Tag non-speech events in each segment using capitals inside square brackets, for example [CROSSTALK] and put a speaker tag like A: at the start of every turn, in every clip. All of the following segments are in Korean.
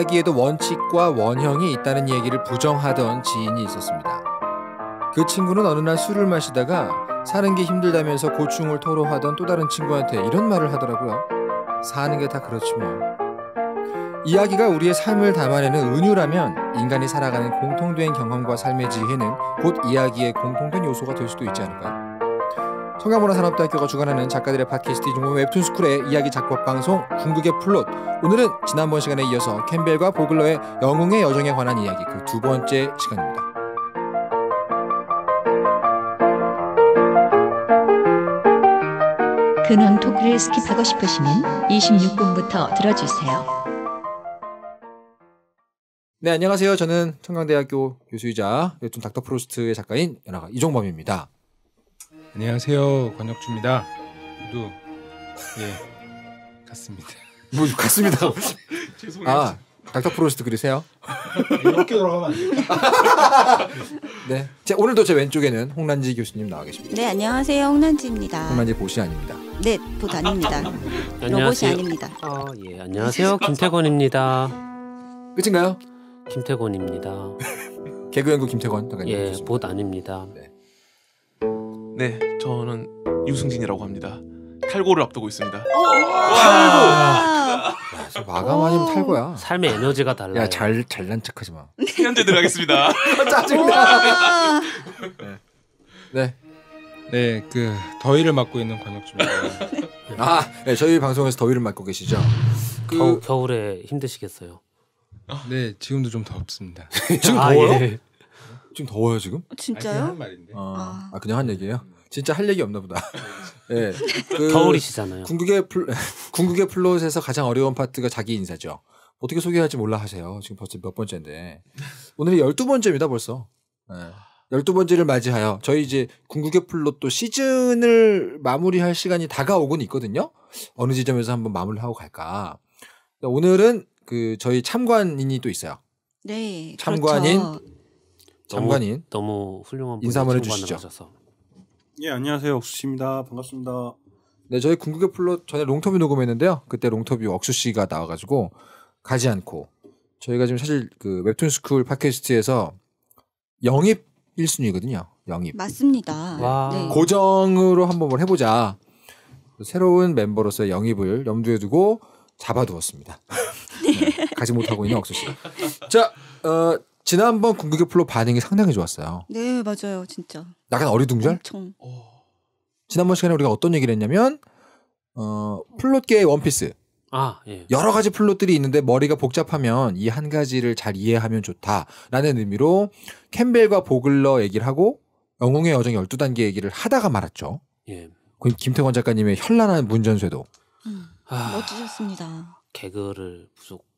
A: 이야기에도 원칙과 원형이 있다는 얘기를 부정하던 지인이 있었습니다. 그 친구는 어느 날 술을 마시다가 사는 게 힘들다면서 고충을 토로하던 또 다른 친구한테 이런 말을 하더라고요. 사는 게 다 그렇지 뭐. 이야기가 우리의 삶을 담아내는 은유라면 인간이 살아가는 공통된 경험과 삶의 지혜는 곧 이야기의 공통된 요소가 될 수도 있지 않을까요? 성경문화산업대학교가 주관하는 작가들의 팟캐스트 종문 웹툰 스쿨의 이야기 작법 방송 중국의 플롯 오늘은 지난번 시간에 이어서 캠벨과 보글러의 영웅의 여정에 관한 이야기 그 두 번째 시간입니다.
B: 근황 토크를 스킵하고 싶으시면 26분부터 들어주세요.
A: 네 안녕하세요. 저는 청강대학교 교수이자 웹툰 닥터 프로스트의 작가인 연화가 이종범입니다.
C: 안녕하세요 권혁주입니다. 모두 예
A: 갔습니다. 뭐 [LAUGHS] 갔습니다. [LAUGHS] 죄송해요. 아 닥터 프로스트 그리세요? [LAUGHS] 이렇게 돌아가면 네. 오늘도 제 왼쪽에는 홍란지
D: 교수님 나와 계십니다.
B: 네, 안녕하세요. 홍란지입니다.
D: 홍란지 보시 아닙니다.
B: 네, 봇 아닙니다.
D: 로봇이 아닙니다. 아, 예. 안녕하세요. 김태권입니다. 끝인가요?
E: 김태권입니다. 개그연구 김태권. 예, 봇 아닙니다. 네. 네, 저는 유승진이라고 합니다. 탈고를 앞두고 있습니다. 탈고. 마감 아니면 탈거야. 삶의 에너지가 달라 야,
D: 잘 잘난 척하지 마.
E: 현재 들어가겠습니다. [LAUGHS] 짜증나. 네.
C: 네. 네, 그 더위를 맡고 있는 권혁주입니다. 아, 네, 저희 방송에서
A: 더위를 맡고 계시죠.
C: 그... 겨
D: 겨울에 힘드시겠어요. 네, 지금도
A: 좀 덥습니다. 지금 아, 더워요? 아, 예. 지금 더워요 지금? 아, 진짜요? 아니, 말인데. 아. 아, 아, 그냥 한 얘기예요. 진짜 할 얘기 없나 보다. [LAUGHS] 예. 그 겨울이시잖아요. 궁극의 플, [LAUGHS] 궁극의 플롯에서 가장 어려운 파트가 자기 인사죠. 어떻게 소개할지 몰라 하세요. 지금 벌써 몇 번째인데. 오늘이 12번째입니다, 벌써. 예. 12번째를 맞이하여 저희 이제 궁극의 플롯도 시즌을 마무리할 시간이 다가오곤 있거든요. 어느 지점에서 한번 마무리 하고 갈까. 오늘은 그 저희 참관인이 또 있어요. 네. 참관인 그렇죠.
D: 장관인 너무, 너무 훌륭한 인사만해 주시죠. 하셔서. 예
A: 안녕하세요 옥수씨입니다 반갑습니다. 네 저희 궁극의 플롯 전에 롱터뷰 녹음했는데요 그때 롱터뷰 옥수 씨가 나와가지고 가지 않고 저희가 지금 사실 그 웹툰 스쿨 팟캐스트에서 영입 1순위거든요 영입
B: 맞습니다.
A: 네. 네. 고정으로 한번 해보자 새로운 멤버로서 영입을 염두에 두고 잡아두었습니다. [LAUGHS] 네. 네. 가지 못하고 있는 옥수 씨. 자, 어, 지난번 궁극의 플로 반응이 상당히 좋았어요.
B: 네, 맞아요. 진짜.
A: 약간 어리둥절? 엄청. 어. 지난번 시간에 우리가 어떤 얘기를 했냐면 어, 플롯계의 원피스. 아, 예. 여러 가지 플롯들이 있는데 머리가 복잡하면 이 한 가지를 잘 이해하면 좋다라는 의미로 캠벨과 보글러 얘기를 하고 영웅의 여정 12단계 얘기를 하다가 말았죠. 예. 김태권 작가님의 현란한 문전쇄도 음, 아,
B: 멋지셨습니다.
D: 개그를 부속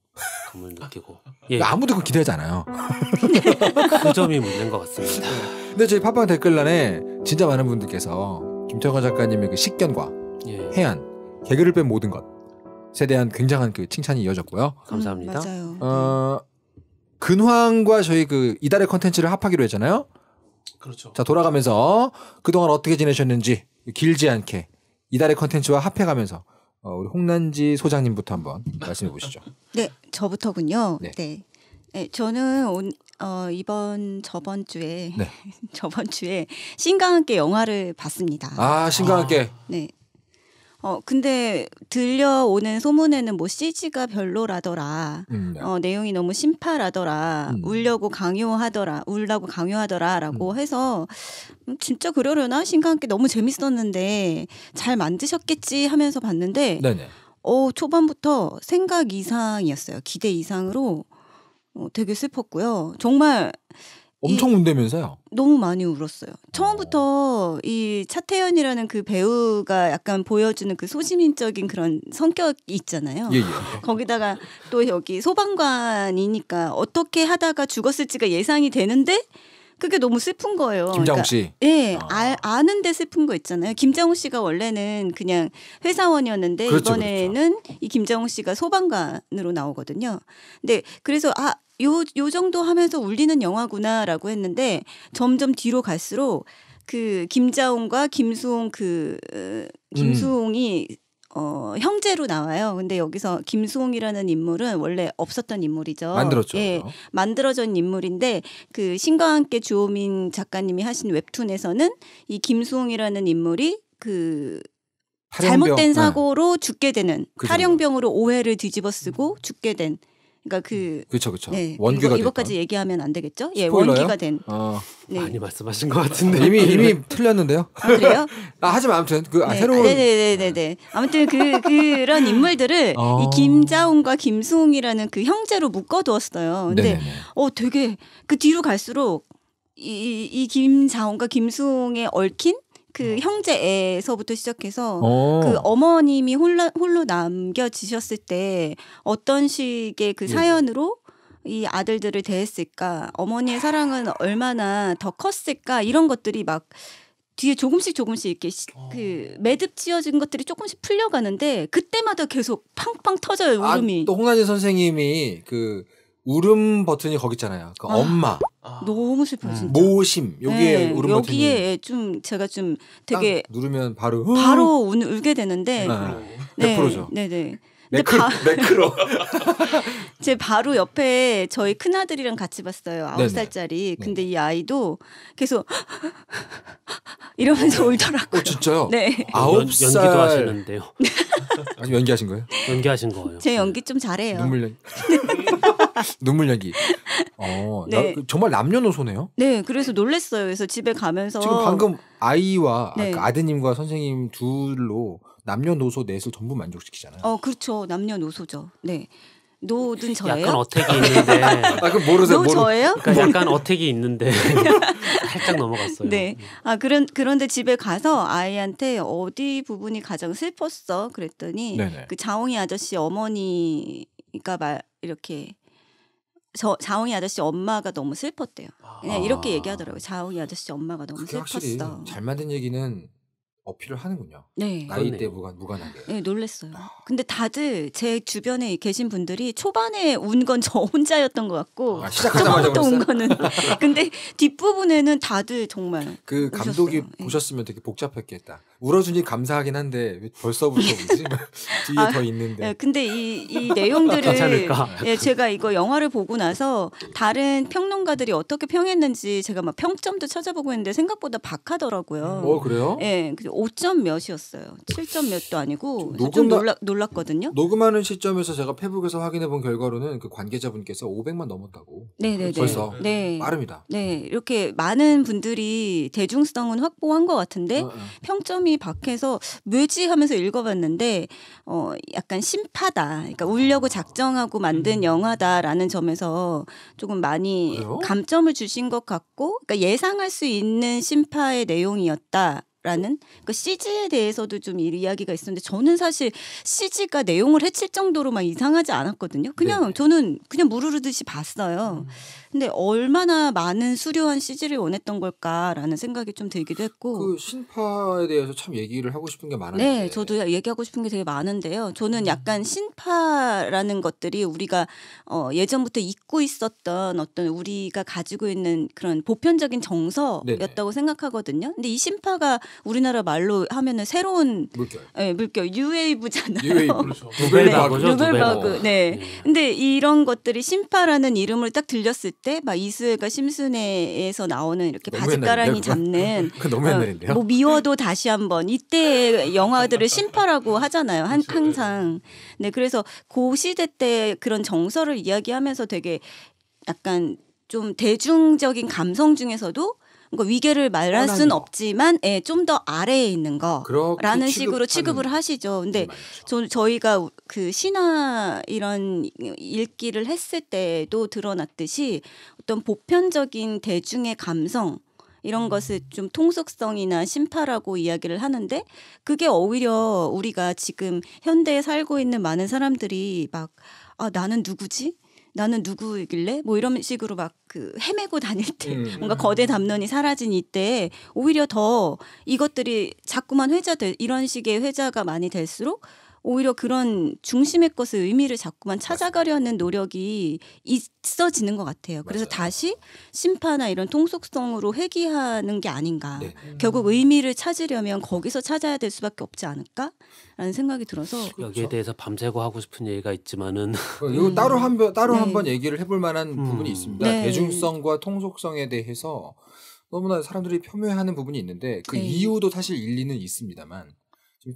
D: 아을 느끼고
A: 예. 예. 아무도 그 기대하지 않아요. [LAUGHS] 그 점이 문제인 것 같습니다. 네. 근데 저희 팟빵 댓글란에 진짜 많은 분들께서 김태관 작가님의 그 식견과 예. 해안 개그를 뺀 모든 것에 대한 굉장한 그 칭찬이 이어졌고요. 음, 감사합니다. 음, 어, 근황과 저희 그 이달의 컨텐츠를 합하기로 했잖아요. 그렇죠. 자 돌아가면서 그동안 어떻게 지내셨는지 길지 않게 이달의 컨텐츠와 합해가면서 어, 우리 홍난지 소장님부터 한번 말씀해 보시죠.
B: [LAUGHS] 네, 저부터군요. 네. 네. 네 저는 온, 어, 이번 저번 주에 네. [LAUGHS] 저번 주에 신과 함께 영화를 봤습니다.
A: 아, 신과 함께. 아.
B: 네. 어 근데 들려오는 소문에는 뭐 CG가 별로라더라. 음, 네. 어 내용이 너무 심파라더라. 음. 울려고 강요하더라. 울라고 강요하더라라고 음. 해서 음, 진짜 그러려나 신과 함께 너무 재밌었는데 잘 만드셨겠지 하면서 봤는데 네네. 어 초반부터 생각 이상이었어요. 기대 이상으로 어, 되게 슬펐고요. 정말
A: 엄청 운대면서요?
B: 예. 너무 많이 울었어요. 처음부터 어. 이 차태현이라는 그 배우가 약간 보여주는 그 소시민적인 그런 성격이 있잖아요. 예, 예. 거기다가 또 여기 소방관이니까 어떻게 하다가 죽었을지가 예상이 되는데 그게 너무 슬픈 거예요. 김장우 그러니까, 예, 아. 아, 는데 슬픈 거 있잖아요. 김장우 씨가 원래는 그냥 회사원이었는데 그렇죠, 그렇죠. 이번에는 그렇죠. 이 김장우 씨가 소방관으로 나오거든요. 근데 그래서 아 요, 요 정도 하면서 울리는 영화구나라고 했는데 점점 뒤로 갈수록 그 김자홍과 김수홍 그 어, 음. 김수홍이 음. 어, 형제로 나와요. 근데 여기서 김수홍이라는 인물은 원래 없었던 인물이죠. 만들었죠. 예, 만들어진 인물인데 그 신과 함께 주호민 작가님이 하신 웹툰에서는 이 김수홍이라는 인물이 그 잘못된 네. 사고로 네. 죽게 되는 그렇 탈영병으로 오해를 뒤집어쓰고 죽게 된 그러니까 그
D: 그렇죠 그렇죠 네, 원기가 이것까지
B: 얘기하면 안 되겠죠? 예 스포일러요? 원기가 된 어. 네. 많이
D: 말씀하신 것 같은데 이미 [LAUGHS] 이미
A: 틀렸는데요? 아, 그래요? [LAUGHS] 아, 하지만 아무튼 그 아, 네. 새로운 아, 네,
B: 네네네네 네, 네. 아무튼 그 그런 인물들을 어. 이 김자홍과 김수홍이라는 그 형제로 묶어두었어요. 근데 네네네. 어 되게 그 뒤로 갈수록 이, 이 김자홍과 김수홍의 얽힌 그 어. 형제에서부터 시작해서 오. 어. 그 어머님이 홀라, 홀로 남겨지셨을 때 어떤 식의 그 예. 사연으로 예. 이 아들들을 대했을까 어머니의 사랑은 얼마나 더 컸을까 이런 것들이 막 뒤에 조금씩 조금씩 이렇게 시, 어. 그 매듭 지어진 것들이 조금씩 풀려가는데 그때마다 계속
A: 팡팡 터져요 울음이 아, 또 홍나진 선생님이 그 울음 버튼이 거기 있잖아요 그 아. 엄마
B: 아. 너무 슬퍼요. 음. 진짜.
A: 모심 네, 여기에 네, 울음 여기에
B: 좀 제가 좀 되게
A: 누르면 바로 바로
B: 울, 울게 되는데 네, 100%죠. 네, 네.
E: 매크로, [LAUGHS]
B: [LAUGHS] 제 바로 옆에 저희 큰 아들이랑 같이 봤어요. 아홉 살짜리. 근데 이 아이도 계속 [LAUGHS] 이러면서 어. 울더라고요.
A: 어, 진짜요? 네. 아홉 살 연기도 하시는데요. 아니 연기하신 거예요? 연기하신 거예요.
B: 제 연기 좀 잘해요. 눈물
A: 연기. 눈물 연기. 어, [LAUGHS] 네. 나, 그 정말 남녀노소네요.
B: 네, 그래서 놀랬어요. 그래서 집에 가면서 지금 방금
A: 아이와 네. 그까 아드님과 선생님 둘로 남녀노소 넷을 전부 만족시키잖아요.
B: 어, 그렇죠. 남녀노소죠. 네. 노든 저예요? 약간 어택이
D: [LAUGHS] 있는데. 아, 그 모르세요? 노 저예요? 그러니까 약간 어택이 있는데 [LAUGHS] 살짝 넘어갔어요. 네.
B: 음. 아 그런 그런데 집에 가서 아이한테 어디 부분이 가장 슬펐어? 그랬더니 네네. 그 자홍이 아저씨 어머니가 말 이렇게 저 자홍이 아저씨 엄마가 너무 슬펐대요. 그냥 네, 아. 이렇게 얘기하더라고요. 자홍이 아저씨 엄마가 너무 그게 확실히 슬펐어. 잘
A: 만든 얘기는 어필을 하는군요. 네. 나이 때 무관 무관하게.
B: 네, 놀랬어요. 아. 근데 다들 제 주변에 계신 분들이 초반에 운 건 저 혼자였던 것 같고 아, 시작하자마자 운 거는. 근데 뒷부분에는 다들 정말
A: 그 감독이 네. 보셨으면 되게 복잡했겠다. 울어주니 감사하긴 한데 벌써부터 뭐지? [LAUGHS] [LAUGHS] 뒤에 아, 더 있는데. 예,
B: 근데 이, 이 내용들을 괜찮을까? 예, 제가 이거 영화를 보고 나서 다른 평론가들이 어떻게 평했는지 제가 막 평점도 찾아보고 있는데 생각보다 박하더라고요. 어 그래요? 예, 5점 몇이었어요. 7점 몇도 아니고 녹음좀 놀라,
A: 놀랐거든요. 녹음하는 시점에서 제가 페북에서 확인해 본 결과로는 그 관계자분께서 500만 넘었다고.
B: 네네네. 벌써 네. 빠릅니다. 네, 이렇게 많은 분들이 대중성은 확보한 것 같은데 어, 어. 평점이 호이 박해서 묘지 하면서 읽어봤는데 어 약간 심파다. 그러니까 울려고 아. 작정하고 만든 음. 영화다라는 점에서 조금 많이 그래요? 감점을 주신 것 같고 그러니까 예상할 수 있는 심파의 내용이었다. 라는 그 CG에 대해서도 좀 이야기가 있었는데 저는 사실 CG가 내용을 해칠 정도로 막 이상하지 않았거든요. 그냥 네. 저는 그냥 무르르듯이 봤어요. 음. 근데 얼마나 많은 수려한 CG를 원했던 걸까라는 생각이 좀 들기도 했고.
A: 그 신파에 대해서 참 얘기를 하고 싶은 게 많은데. 네,
B: 저도 얘기하고 싶은 게 되게 많은데요. 저는 약간 음. 신파라는 것들이 우리가 어, 예전부터 잊고 있었던 어떤 우리가 가지고 있는 그런 보편적인 정서였다고 네네. 생각하거든요. 근데 이 신파가 우리나라 말로 하면은 새로운 물결, 예, 그렇죠. [LAUGHS] 네, 물결 유웨이브잖아요. 유웨이브 그렇죠. 루벨바그 네. 네. 근데 이런 것들이 신파라는 이름을 딱 들렸을 때 때막 이수혜가 심순애에서 나오는 이렇게 바지가랑이 잡는 그 너무 옛날인데요. [LAUGHS] 어, 뭐 미워도 다시 한번 이때 [LAUGHS] 영화들을 [LAUGHS] 심파라고 하잖아요. 한, 항상. 그렇죠. 네, 그래서 고 시대 때 그런 정서를 이야기하면서 되게 약간 좀 대중적인 감성 중에서도 그러니까 위계를 말할 수는 거. 없지만 예, 좀 더 아래에 있는 거라는 식으로 취급을 하시죠. 근데 저, 저희가 그 신화 이런 읽기를 했을 때도 드러났듯이 어떤 보편적인 대중의 감성 이런 음. 것을 좀 통속성이나 심파라고 이야기를 하는데 그게 오히려 우리가 지금 현대에 살고 있는 많은 사람들이 막 아, 나는 누구지? 나는 누구이길래 뭐 이런 식으로 막 그 헤매고 다닐 때 음. [LAUGHS] 뭔가 음. 거대 담론이 사라진 이때 오히려 더 이것들이 자꾸만 회자돼 이런 식의 회자가 많이 될수록 오히려 그런 중심의 것을 의미를 자꾸만 찾아가려는 노력이 있어지는 것 같아요. 그래서 맞아요. 다시 심파나 이런 통속성으로 회귀하는 게 아닌가. 네. 음. 결국 의미를 찾으려면 거기서 찾아야 될 수밖에 없지 않을까라는 생각이 들어서 그렇죠.
D: 여기에 대해서
A: 밤새고 하고 싶은 얘기가 있지만은 어, 이거 음. 따로 한번 따로 네. 한번 얘기를 해볼 만한 음. 부분이 있습니다. 네. 대중성과 통속성에 대해서 너무나 사람들이 폄훼하는 부분이 있는데 그 네. 이유도 사실 일리는 있습니다만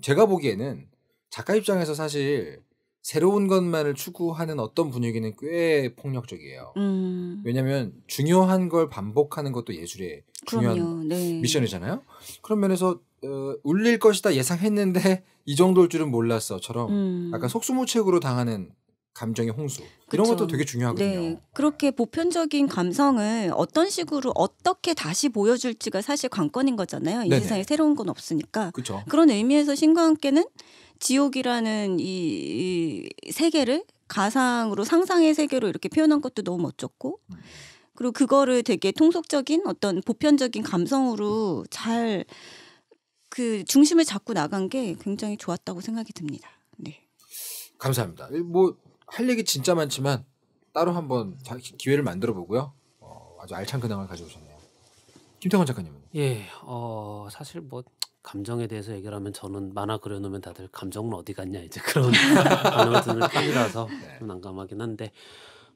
A: 제가 보기에는 작가 입장에서 사실 새로운 것만을 추구하는 어떤 분위기는 꽤 폭력적이에요.
F: 음.
A: 왜냐하면 중요한 걸 반복하는 것도 예술의 중요한 네. 미션이잖아요. 그런 면에서 어, 울릴 것이다 예상했는데 [LAUGHS] 이 정도일 줄은 몰랐어처럼 음. 약간 속수무책으로 당하는 감정의 홍수 그쵸. 이런 것도 되게 중요하거든요.
B: 네. 그렇게 보편적인 감성을 어떤 식으로 어떻게 다시 보여줄지가 사실 관건인 거잖아요. 이 네네. 세상에 새로운 건 없으니까. 그쵸. 그런 의미에서 신과 함께는 지옥이라는 이, 이 세계를 가상으로 상상의 세계로 이렇게 표현한 것도 너무 멋졌고 그리고 그거를 되게 통속적인 어떤 보편적인 감성으로 잘 그 중심을 잡고 나간 게 굉장히 좋았다고 생각이 듭니다. 네.
A: 감사합니다. 뭐 할 얘기 진짜 많지만 따로 한번 기회를 만들어 보고요. 어, 아주 알찬 근황을 가지고 오셨네요. 김태권 작가님은?
F: 예,
D: 어, 사실 뭐 감정에 대해서 얘기를 하면 저는 만화 그려놓으면 다들 감정은 어디 갔냐 이제 그런 단어를 [LAUGHS] 쓰는 편이라서 네. 좀 난감하긴 한데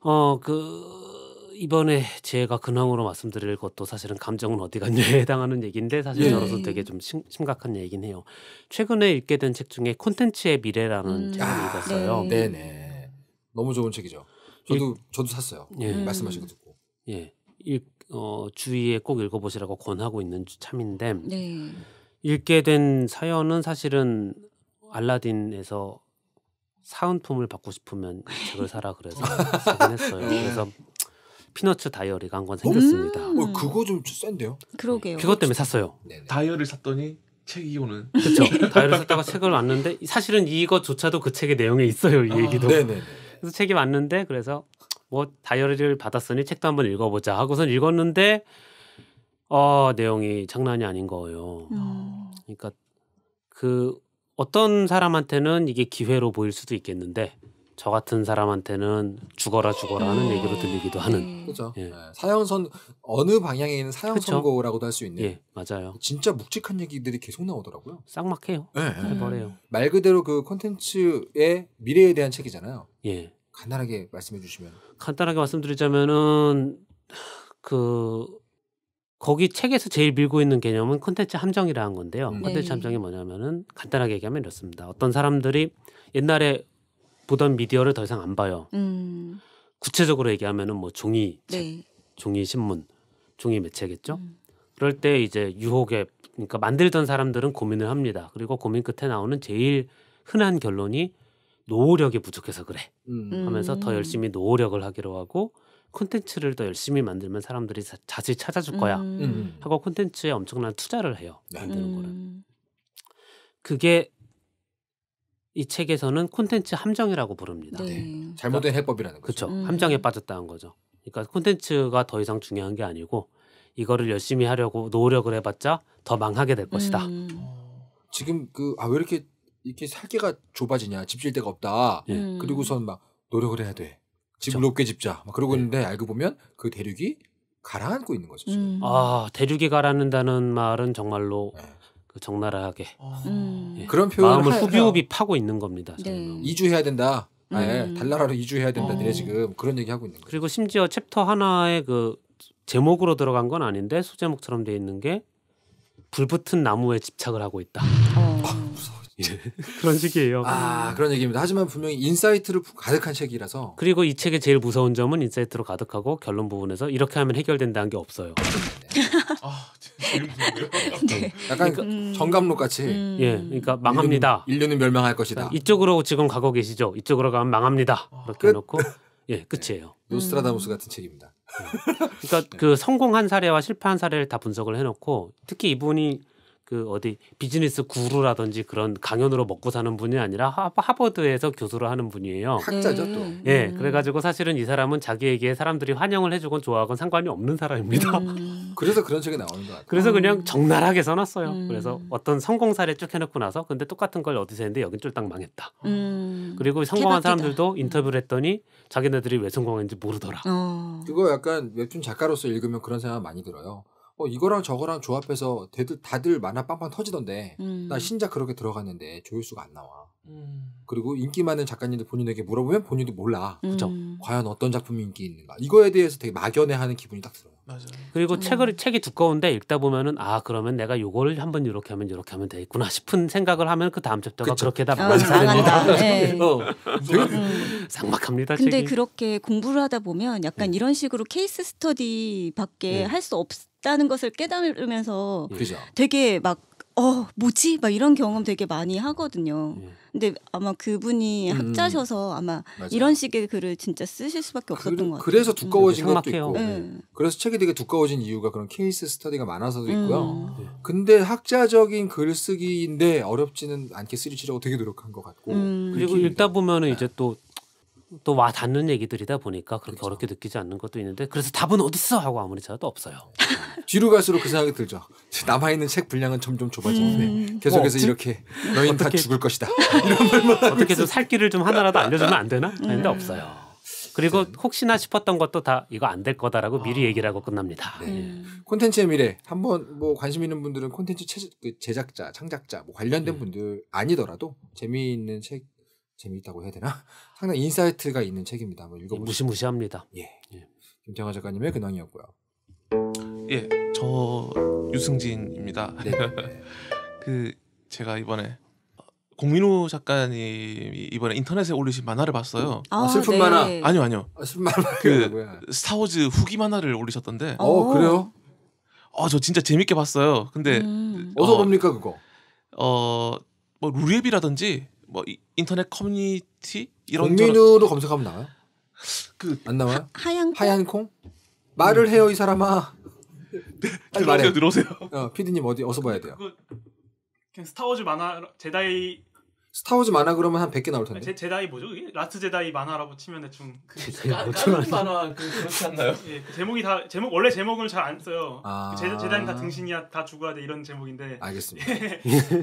D: 어 그 이번에 제가 근황으로 말씀드릴 것도 사실은 감정은 어디 갔냐에 [LAUGHS] 해당하는 얘기인데 사실 예. 저로서 되게 좀 심, 각한 얘기긴 해요. 최근에 읽게 된 책 중에 콘텐츠의 미래라는 음. 책을 아, 읽었어요. 네. 네 너무 좋은 책이죠. 저도 일, 저도 샀어요. 예. 음. 말씀하신 거 듣고. 예. 읽, 어, 주위에 꼭 읽어보시라고 권하고 있는 참인데 네. 읽게 된 사연은 사실은 알라딘에서 사은품을 받고 싶으면 책을 사라 그래서 쓰긴 [LAUGHS] 했어요. 네. 그래서 피너츠 다이어리가 한권 생겼습니다. 음~ 어, 음.
A: 그거 좀 센데요? 그러게요.
D: 그것 때문에 샀어요. 네네.
E: 다이어리를 샀더니 책이 오는.
D: 그렇죠. 다이어리를 샀다가 책을 왔는데 사실은 이것조차도 그 책의 내용에 있어요. 이 아, 얘기도. 아, 네네. 그래서 책이 왔는데 그래서 뭐 다이어리를 받았으니 책도 한번 읽어보자 하고선 읽었는데 어, 내용이 장난이 아닌 거예요. 음. 그러니까 그 어떤 사람한테는 이게 기회로 보일 수도 있겠는데 저 같은 사람한테는 죽어라 죽어라는 하 음. 얘기로 들리기도 하는. 네. 그죠. 예. 네.
A: 사형선 어느 방향에 있는 사형 선고라고도
D: 할 수 있는. 예, 맞아요. 진짜 묵직한
A: 얘기들이 계속 나오더라고요. 쌍막해요. 네. 해버려요. 음. 말 그대로 그 콘텐츠의 미래에 대한 책이잖아요. 예. 간단하게 말씀해 주시면.
D: 간단하게 말씀드리자면은 그 거기 책에서 제일 밀고 있는 개념은 콘텐츠 함정이라는 건데요. 음. 콘텐츠 네. 함정이 뭐냐면은 간단하게 얘기하면 이렇습니다. 어떤 사람들이 옛날에 보던 미디어를 더 이상 안 봐요.
F: 음.
D: 구체적으로 얘기하면은 뭐 종이 책, 네. 종이 신문, 종이 매체겠죠. 음. 그럴 때 이제 유혹에 그러니까 만들던 사람들은 고민을 합니다. 그리고 고민 끝에 나오는 제일 흔한 결론이 노후력이 부족해서 그래
F: 음. 음. 하면서 더 열심히
D: 노후력을 하기로 하고 콘텐츠를 더 열심히 만들면 사람들이 자, 자세히 찾아줄 거야 음. 하고 콘텐츠에 엄청난 투자를 해요 만드는
F: 네, 음. 거를
D: 그게 이 책에서는 콘텐츠 함정이라고 부릅니다 네. 네. 잘못된 해법이라는 거죠 그렇죠 음. 함정에 빠졌다는 거죠 그러니까 콘텐츠가 더 이상 중요한 게 아니고 이거를 열심히 하려고 노력을 해봤자 더 망하게 될 것이다
A: 음. 지금 그 아 왜 이렇게 이렇게 살기가 좁아지냐 집질 데가 없다 예. 음. 그리고선 막 노력을 해야 돼 지금 높게 집자막 그러고 네. 있는데 알고 보면 그 대륙이 가라앉고 있는 거죠. 지금. 음.
D: 아 대륙이 가라앉는다는 말은 정말로 네. 그 적나라하게 아. 음. 예. 그런 표현을 마음을 하- 후비후비 파고 있는 겁니다. 네. 이주해야 된다. 아예 음. 달나라로 이주해야 된다. 내 어. 네, 지금 그런 얘기 하고 있는 거예요. 그리고 심지어 챕터 하나의 그 제목으로 들어간 건 아닌데 소제목처럼 돼 있는 게 불붙은 나무에 집착을 하고 있다. 어. 예. 그런 식이에요. 아 그런 얘기입니다. 하지만 분명히 인사이트를 가득한 책이라서 그리고 이 책의 제일 무서운 점은 인사이트로 가득하고 결론 부분에서 이렇게 하면 해결된다는 게 없어요. [LAUGHS] 아, [LAUGHS] 네. 약간 그러니까, 음... 정감록 같이 음... 예, 그러니까 망합니다. 인류는, 인류는 멸망할 것이다. 네, 이쪽으로 지금 가고 계시죠. 이쪽으로 가면 망합니다. 아. 이렇게 해 놓고 예 네. 끝이에요. 네. 노스트라다무스 같은 책입니다. 네. 그러니까 네. 그 성공한 사례와 실패한 사례를 다 분석을 해놓고 특히 이분이 그 어디 비즈니스 구루라든지 그런 강연으로 먹고 사는 분이 아니라 하버드에서 교수를 하는 분이에요. 학자죠 또. 음. 예, 네, 그래가지고 사실은 이 사람은 자기에게 사람들이 환영을 해주건 좋아하건 상관이 없는 사람입니다. 음. [LAUGHS] 그래서 그런 책이 나오는 거같 그래서 그냥 적나라하게 써놨어요. 음. 그래서 어떤 성공 사례 쭉 해놓고 나서 근데 똑같은 걸 어디서 했는데 여긴 쫄딱 망했다. 음. 그리고 성공한 대박이다. 사람들도 음. 인터뷰를 했더니 자기네들이 왜 성공했는지 모르더라. 어. 그거 약간
A: 웹툰 작가로서 읽으면 그런 생각 많이 들어요. 어, 이거랑 저거랑 조합해서 다들, 다들 만화 빵빵 터지던데 음. 나 신작 그렇게 들어갔는데 조회수가 안 나와. 음. 그리고 인기 많은 작가님들 본인에게 물어보면 본인도 몰라. 그죠? 음. 과연 어떤 작품이 인기 있는가. 이거에 대해서 되게 막연해하는 기분이
D: 딱 들어요. 맞아요. 그리고 음. 책을 책이 두꺼운데 읽다 보면은 아 그러면 내가 요거를 한번 이렇게 하면 이렇게 하면 되겠구나 싶은 생각을 하면 그 다음 챕터가 그쵸. 그렇게 다 망사됩니다. 어, [LAUGHS] 네. 어. [LAUGHS] 막합니다 근데 책이.
B: 그렇게 공부를 하다 보면 약간 네. 이런 식으로 케이스 스터디밖에 네. 할수 없. 있다는 것을 깨달으면서 예. 그죠. 되게 막 어, 뭐지? 막 이런 경험 되게 많이 하거든요. 예. 근데 아마 그분이 음. 학자셔서 아마 맞아. 이런 식의 글을 진짜 쓰실 수밖에 그 없었던 그, 것 같아요. 그래서 음. 두꺼워진 음. 것도 있고. 네.
A: 그래서 책이 되게 두꺼워진 이유가 그런 케이스 스터디가 많아서도 음. 있고요. 음. 근데 학자적인
D: 글쓰기인데 어렵지는 않게 쓰리치려고 되게 노력한 것 같고. 음. 그리고 읽다 보면은 네. 이제 또 또와 닿는 얘기들이다 보니까 그렇게 그렇죠. 어렵게 느끼지 않는 것도 있는데 그래서 답은 어딨어 하고 아무리 찾아도 없어요. [LAUGHS] 뒤로 갈수록 그 생각이 들죠. 남아 있는 책 분량은 점점
A: 좁아지는데 음... 계속해서 어, 이렇게 너희는 어떻게... 다 죽을 것이다. [LAUGHS] 어떻게 좀살
D: 길을 좀 하나라도 알려주면 안 되나? 근데 음... 없어요. 그리고 네. 혹시나 싶었던 것도 다 이거 안 될 거다라고 미리 아. 얘기를 하고 끝납니다.
A: 네. 음.
D: 콘텐츠의 미래
A: 한번 뭐 관심 있는 분들은 콘텐츠 그 제작자, 창작자 뭐 관련된 음. 분들 아니더라도 재미있는 책 재미있다고 해야 되나? [LAUGHS] 상당히 인사이트가 있는 책입니다. 한번 읽어보시 무시무시합니다. 예. 예. 김태화 작가님의
E: 근황이었고요. 예, 저 유승진입니다. 네. [LAUGHS] 그 제가 이번에 어, 공민호 작가님이 이번에 인터넷에 올리신 만화를 봤어요. 아, 아, 슬픈 네. 만화? 아니요, 아니요. 아, 슬픈 만화. 그 스타워즈 후기 만화를 올리셨던데. 어, 그래요? 아, 저 진짜 재밌게 봤어요. 근데 음. 어, 어서 봅니까 그거? 어, 뭐 루앱이라든지 리뭐 인터넷 커뮤니티 이런 공민우로 검색하면 나와요? 그안나와
A: 하, 얀 하얀 콩? 말을 음. 해요 이 사람아. 네. 들어오세 들어오세요. 어, 피디님 어디 어서 봐야 돼요.
D: 그냥 스타워즈 만화 제다이
A: 스타워즈 만화 그러면 한 100개 나올 텐데. 제,
D: 제다이 뭐죠? 그게? 라스트 제다이 만화라고 치면 대충 그 까는 만화 그, 그렇지 않나요? 예, 그 제목이 다 제목 원래 제목을 잘 안 써요. 아... 그 제, 제다이는 다 등신이야, 다 죽어야 돼 이런 제목인데. 알겠습니다.
E: 예.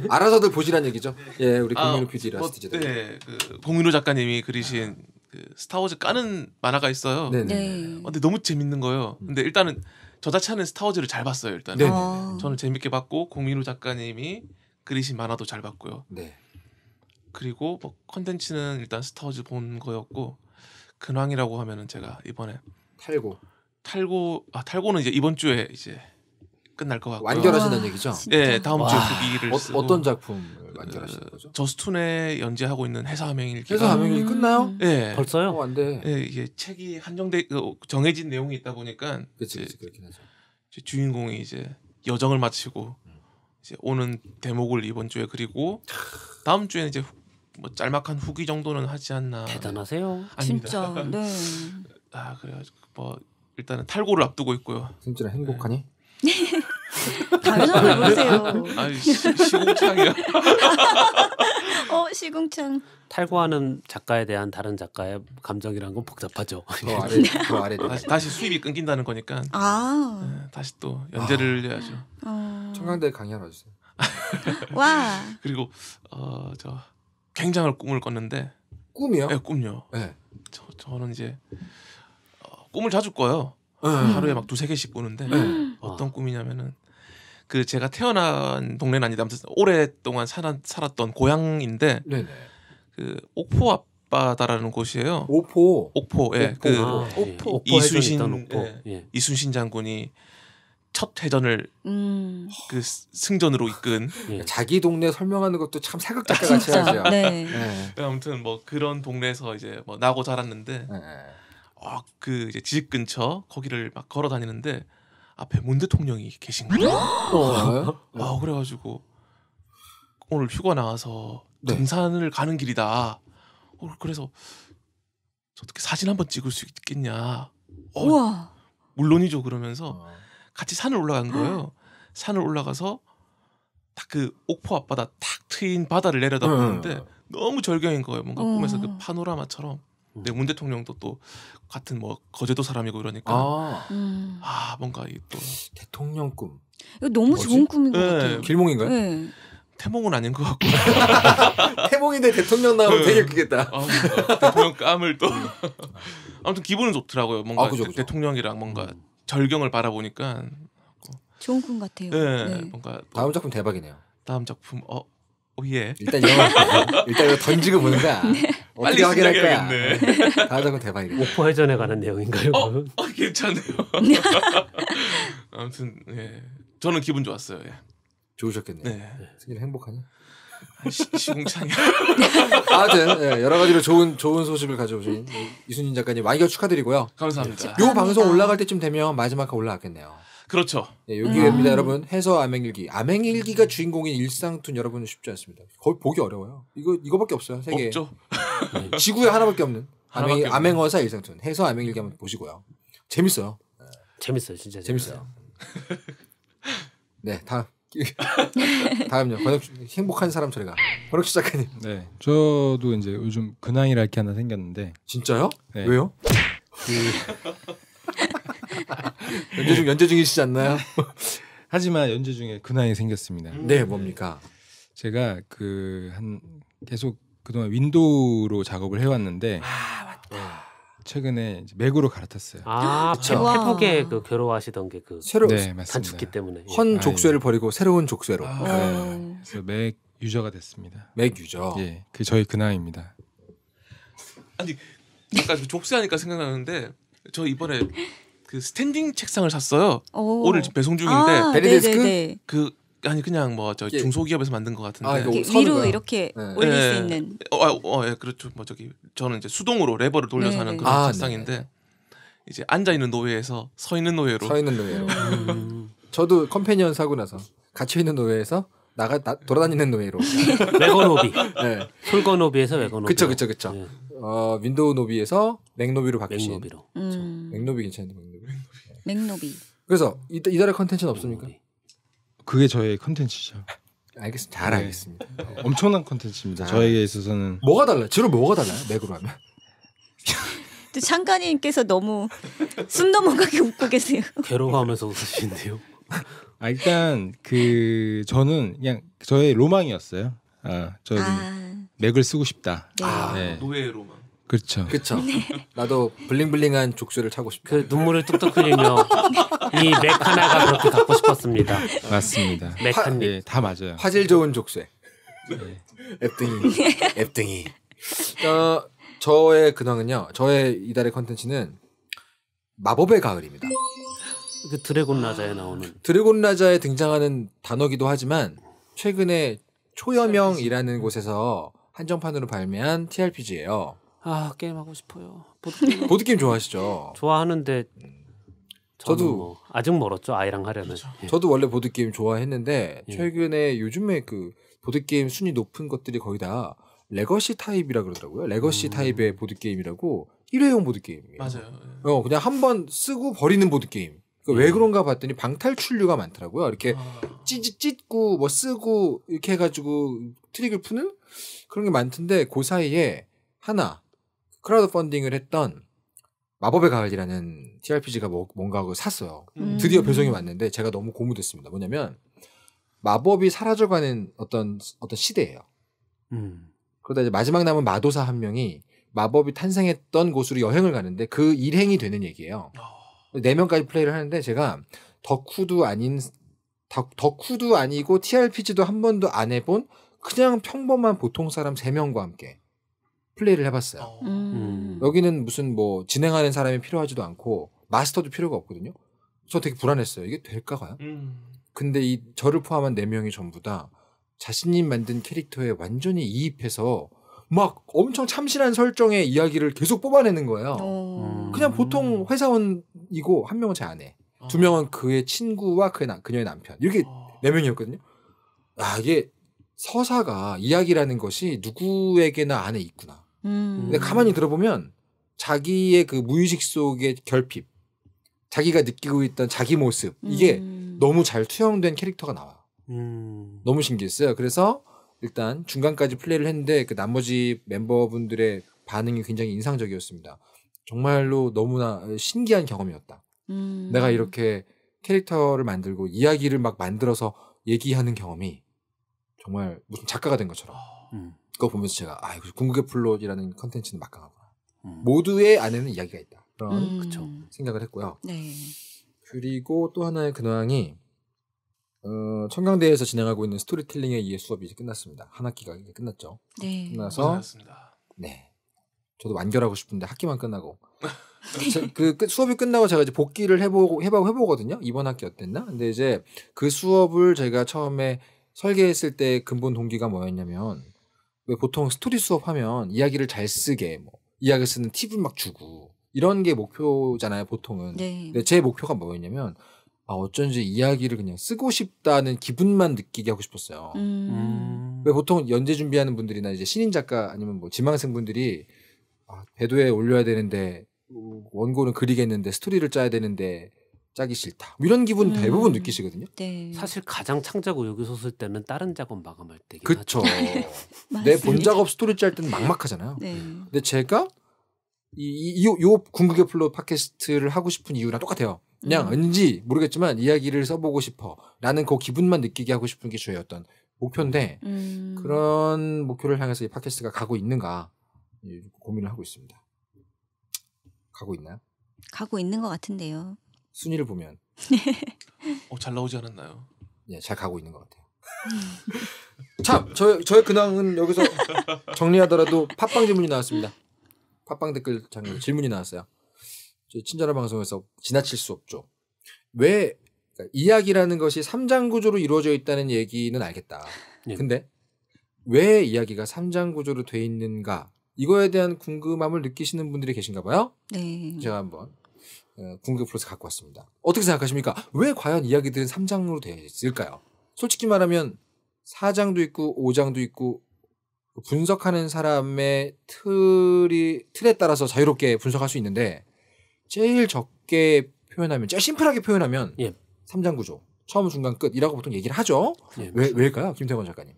E: [LAUGHS] 알아서들 보시란 얘기죠. 네. 예, 우리 아, 공민우 PD 아, 라스트 뭐, 제다이. 네, 그 공민우 작가님이 그리신 그 스타워즈 까는 만화가 있어요. 네네. 네, 네. 네. 어, 근데 너무 재밌는 거예요. 음. 근데 일단은 저 자체는 스타워즈를 잘 봤어요. 일단은 네네. 네, 아. 저는 재밌게 봤고 공민우 작가님이 그리신 만화도 잘 봤고요. 네. 그리고 뭐 컨텐츠는 일단 스타워즈 본 거였고 근황이라고 하면은 제가 이번에 탈고 탈고 아 탈고는 이제 이번 주에 이제 끝날 것 같고 완결하시는 얘기죠? 네 다음 와. 주 후기를 어, 쓰고 어, 떤 작품 완결하시는 거죠? 저스툰에 연재하고 있는 해사 함행일기 회사 함행일기 끝나요? 음. 네 벌써요? 어, 안돼 네, 이게 책이 한정돼 어, 정해진 내용이 있다 보니까 그치, 그 그렇긴 하죠. 이제 주인공이 이제 여정을 마치고 음. 이제 오는 대목을 이번 주에 그리고 다음 주에 이제 뭐 짤막한 후기 정도는 하지 않나. 대단하세요. 아닙니다. 진짜. [LAUGHS] 네. 아 그래요. 뭐 일단은 탈고를 앞두고 있고요. 진짜 행복하니? 네. 당연하 [LAUGHS] 보세요. 아 시, 궁창이야어
B: [LAUGHS] 시궁창.
E: 탈고하는
D: 작가에 대한 다른 작가의 감정이란 건 복잡하죠. 더 아래, 더 아래. 다시, 다시 수입이 끊긴다는
E: 거니까. 아. 네, 다시 또 연재를 아. 해야죠.
A: 어. 청강대 강연 와주세요.
E: 와. 그리고 어저 굉장한 꿈을 꿨는데 꿈이요? 네, 꿈요. 네. 저, 저는 이제 어, 꿈을 자주 꿔요. 네. 하루에 막 두세 개씩 꾸는데 네. 어떤 꿈이냐면은 그 제가 태어난 동네는 아니다 아무튼 오랫동안 살아, 살았던 고향인데 네그 옥포 앞바다라는 곳이에요. 옥포. 옥포. 예. 옥포. 그 옥포. 아, 옥포. 이순신 옥포. 예. 이순신 장군이 첫 회전을 음. 그 승전으로 이끈 예. 그러니까 자기 동네 설명하는 것도 참 사극작가 아, 같이 하죠. 네. 예. 네. 아무튼 뭐 그런 동네에서 이제 뭐 나고 자랐는데 네. 어, 그 이제 집 근처 거기를 막 걸어 다니는데 앞에 문 대통령이 계신 거예요. 어, 아 그래가지고 오늘 휴가 나와서 네. 등산을 가는 길이다. 어, 그래서 어떻게 사진 한번 찍을 수 있겠냐. 어, 물론이죠 그러면서. 어. 같이 산을 올라간 거예요. 산을 올라가서 딱 그 옥포 앞바다 탁 트인 바다를 내려다보는데 너무 절경인 거예요. 뭔가 꿈에서 그 어. 파노라마처럼. 근데 음. 네, 문 대통령도 또 같은 뭐 거제도 사람이고 이러니까 아, 음. 아 뭔가 이 또 대통령 꿈. 이거 너무 뭐지? 좋은 꿈인 것 네. 같아요. 길몽인가요? 네. 태몽은 아닌 것 같고 [LAUGHS] 태몽인데 대통령 나오면 되게 네. 크겠다. 아, 뭐, 대통령 깜을 또 음. [LAUGHS] 아무튼 기분은 좋더라고요. 뭔가 아, 그죠, 그죠. 대통령이랑 뭔가 음. 절경을 바라보니까
B: 좋은 꿈 같아요. 네, 네. 뭔가
E: 뭐 다음 작품 대박이네요. 다음 작품 어, 오 어, 예. 일단 영화 [LAUGHS] 일단 이거 던지고 보는 거야. 네. 빨리 확인할 거야. 다음 작품 대박이 오퍼 회전에 관한 내용인가요? 어, 어 괜찮네요. 네. [LAUGHS] 아무튼 예. 저는 기분 좋았어요. 예. 좋으셨겠네요. 네. 승일 행복하냐? 시공창이. 아무튼 네, 여러 가지로 좋은
A: 좋은 소식을 가져오신 이순신 작가님 만기 축하드리고요.
E: 감사합니다. 네, 요 방송
A: 올라갈 때쯤 되면 마지막 화 올라갔겠네요. 그렇죠. 네, 예, 여기입니다, 음. 여러분. 해서 암행일기. 암행일기가 주인공인 일상툰 여러분 쉽지 않습니다. 거의 보기 어려워요. 이거 이거밖에 없어요. 세계 없죠. 네, 지구에 하나밖에 없는 암행 암행어사 일상툰. 해서 암행일기 한번 보시고요. 재밌어요. 재밌어요, 진짜 재밌어요. 네, 다음.
C: [LAUGHS]
A: 다음요. 권혁 행복한 사람 처리가. 권혁주 작가님. 네.
C: 저도 이제 요즘 근황이랄 게 하나 생겼는데. 진짜요? 네. 왜요? 그... [LAUGHS] 연재 중 연재 중이시지 않나요? [LAUGHS] 하지만 연재 중에 근황이 생겼습니다. 네, 뭡니까? 제가 그 한 계속 그동안 윈도우로 작업을 해왔는데. 아 맞다. 네. 최근에 이제 맥으로 갈아탔어요. 아, 페퍼게 아,
D: 그 괴로워하시던 게그 새로 네, 단축기 때문에
A: 예. 헌 아, 족쇄를 예. 버리고 새로운 족쇄로. 아, 네.
C: 그래서 맥 유저가
D: 됐습니다. 맥
E: 유저. 예,
C: 그 저희 근황입니다.
E: 아니, 아까 족쇄하니까 생각나는데 저 이번에 그 스탠딩 책상을 샀어요. 오. 늘 배송 중인데 아, 베리데스크 그 아니 그냥 뭐 저 중소기업에서 만든 것 같은데 아, 이렇게 위로 거야. 이렇게 네. 올릴 네. 수 예. 있는 어, 어, 어, 예, 그렇죠 뭐 저기 저는 이제 수동으로 레버를 돌려서 네. 하는 네, 네. 그런 아, 책상인데 네. 이제 앉아 있는 노예에서 서 있는 노예로 서 있는 노예로
A: 음. [LAUGHS] 저도 컴패니언 사고 나서 갇혀 있는 노예에서 나가 나, 돌아다니는 노예로
D: 레건 [LAUGHS] 노비 네. 솔거 노비에서 레건 노비 그쵸 그쵸 그쵸 예.
A: 어 윈도우 노비에서 맥노비로 바뀌신 맥노비로 음. 맥노비 괜찮은데 맥노비 맥노비 그래서 이달, 이달에 컨텐츠는 없습니까? 맥노비.
C: 그게 저의 컨텐츠죠. 알겠습니다. 잘 네.
A: 알겠습니다. 엄청난
C: 컨텐츠입니다. 저에게 있어서는 뭐가 달라요? 주로 뭐가 달라요? 맥으로 하면?
B: 창가님께서 너무 숨 넘어가게 웃고 계세요.
C: 괴로워하면서 웃으시는데요. 아, 일단 그 저는 그냥 저의 로망이었어요. 아, 저 아. 맥을 쓰고 싶다. 네. 아, 네.
E: 노예
A: 로망.
C: 그렇죠. 그렇죠.
A: 나도 블링블링한 족쇄를 차고 싶다. 그 눈물을 뚝뚝 흘리며 이 메카나가 그렇게 갖고 싶었습니다. 맞습니다. 메카 예, 다 맞아요. 화질 좋은 족쇄. 네. 앱등이. 앱등이. 어, 저의 근황은요. 저의 이달의 컨텐츠는 마법의 가을입니다. 그 드래곤 라자에 나오는 드래곤 라자에 등장하는 단어기도 하지만 최근에 초여명이라는 곳에서 한정판으로 발매한 TRPG예요.
D: 아 게임 하고 싶어요. [LAUGHS] 보드 게임.
A: 보드 게임 좋아하시죠? 좋아하는데 음. 저도 뭐
D: 아직 멀었죠 아이랑 하려면. 그렇죠.
A: 예. 저도 원래 보드 게임 좋아했는데 예. 최근에 요즘에 그 보드 게임 순위 높은 것들이 거의 다 레거시 타입이라 그러더라고요. 레거시 음. 타입의 보드 게임이라고 일회용 보드 게임이에요. 맞아요. 예. 어 그냥 한번 쓰고 버리는 보드 게임. 그러니까 왜 예. 그런가 봤더니 방탈출류가 많더라고요. 이렇게 아. 찢, 찢고 뭐 쓰고 이렇게 해가지고 트릭을 푸는 그런 게 많던데 그 사이에 하나 크라우드 펀딩을 했던 마법의 가을이라는 TRPG가 뭐, 뭔가 하고 샀어요. 음. 드디어 배송이 왔는데 제가 너무 고무됐습니다. 뭐냐면 마법이 사라져가는 어떤 어떤 시대예요. 음. 그러다 이제 마지막 남은 마도사 한 명이 마법이 탄생했던 곳으로 여행을 가는데 그 일행이 되는 얘기예요. 아. 네 명까지 플레이를 하는데 제가 덕후도 아닌 덕후도 아니고 TRPG도 한 번도 안 해본 그냥 평범한 보통 사람 세 명과 함께 플레이를 해봤어요. 어. 음.
F: 음.
A: 여기는 무슨 뭐 진행하는 사람이 필요하지도 않고 마스터도 필요가 없거든요. 그래서 되게 불안했어요. 이게 될까 봐요 음. 근데 이 저를 포함한 네 명이 전부 다 자신이 만든 캐릭터에 완전히 이입해서 막 엄청 참신한 설정의 이야기를 계속 뽑아내는 거예요. 어. 음. 그냥 보통 회사원이고 한 명은 제 아내, 어. 두 명은 그의 친구와 그의 나, 그녀의 남편 이렇게 어. 네 명이었거든요. 아 이게 서사가 이야기라는 것이 누구에게나 안에 있구나. 음. 근데 가만히 들어보면 자기의 그 무의식 속의 결핍, 자기가 느끼고 있던 자기 모습 이게 음. 너무 잘 투영된 캐릭터가 나와 음. 너무 신기했어요. 그래서 일단 중간까지 플레이를 했는데 그 나머지 멤버분들의 반응이 굉장히 인상적이었습니다. 정말로 너무나 신기한 경험이었다. 음. 내가 이렇게 캐릭터를 만들고 이야기를 막 만들어서 얘기하는 경험이 정말 무슨 작가가 된 것처럼 음. 거 보면서 제가 아 이거 궁극의 플롯이라는 컨텐츠는 막강하구나. 음. 모두의 안에는 이야기가 있다. 그런 음. 그쵸. 생각을 했고요. 네. 그리고 또 하나의 근황이 어, 청강대에서 진행하고 있는 스토리텔링에 의해 수업이 이제 끝났습니다. 한 학기가 이제 끝났죠. 네. 끝나서 고생하셨습니다. 네. 저도 완결하고 싶은데 학기만 끝나고 [LAUGHS] 그, 그 수업이 끝나고 제가 이제 복귀를 해보고 해보고 해보거든요. 이번 학기 어땠나? 근데 이제 그 수업을 제가 처음에 설계했을 때 근본 동기가 뭐였냐면 왜 보통 스토리 수업하면 이야기를 잘 쓰게 뭐 이야기 쓰는 팁을 막 주고 이런 게 목표잖아요 보통은. 네. 근데 제 목표가 뭐였냐면 아 어쩐지 이야기를 그냥 쓰고 싶다는 기분만 느끼게 하고 싶었어요. 음. 음. 왜 보통 연재 준비하는 분들이나 이제 신인 작가 아니면 뭐 지망생 분들이 아, 배도에 올려야 되는데 원고는 그리겠는데 스토리를 짜야 되는데
D: 짜기 싫다. 뭐 이런 기분 음. 대부분 느끼시거든요. 네. 사실 가장 창작 의여기 솟을 때는 다른 작업 마감할 때 그렇죠. 내 본 작업 스토리 짤 때는 막막하잖아요.
F: 네. 근데
A: 제가 이, 요, 요 궁극의 플로 팟캐스트를 하고 싶은 이유랑 똑같아요. 그냥 음. 왠지 모르겠지만 이야기를 써보고 싶어 라는 그 기분만 느끼게 하고 싶은 게 저의 어떤 목표인데 음. 그런 목표를 향해서 이 팟캐스트가 가고 있는가 예, 고민을 하고 있습니다. 가고 있나요?
B: 가고 있는 것 같은데요.
A: 순위를 보면 어, 잘 나오지 않았나요? 예, 잘 가고 있는 것 같아요. 참, [LAUGHS] 저, 저의 근황은 여기서 정리하더라도 팟빵 질문이 나왔습니다. 팟빵 댓글 장르 질문이 나왔어요. 저 친절한 방송에서 지나칠 수 없죠. 왜 그러니까 이야기라는 것이 3장 구조로 이루어져 있다는 얘기는 알겠다. 예. 근데 왜 이야기가 3장 구조로 돼 있는가? 이거에 대한 궁금함을 느끼시는 분들이 계신가 봐요.
F: 네. 제가
A: 한번 궁극 어, 플러스 갖고 왔습니다. 어떻게 생각하십니까? 왜 과연 이야기들은 3장으로 되어 있을까요? 솔직히 말하면 4장도 있고 5장도 있고 분석하는 사람의 틀이 틀에 따라서 자유롭게 분석할 수 있는데 제일 적게 표현하면 제일 심플하게 표현하면 예. 3장 구조 처음 중간 끝이라고 보통 얘기를 하죠. 예. 왜 왜일까요, 김태권 작가님?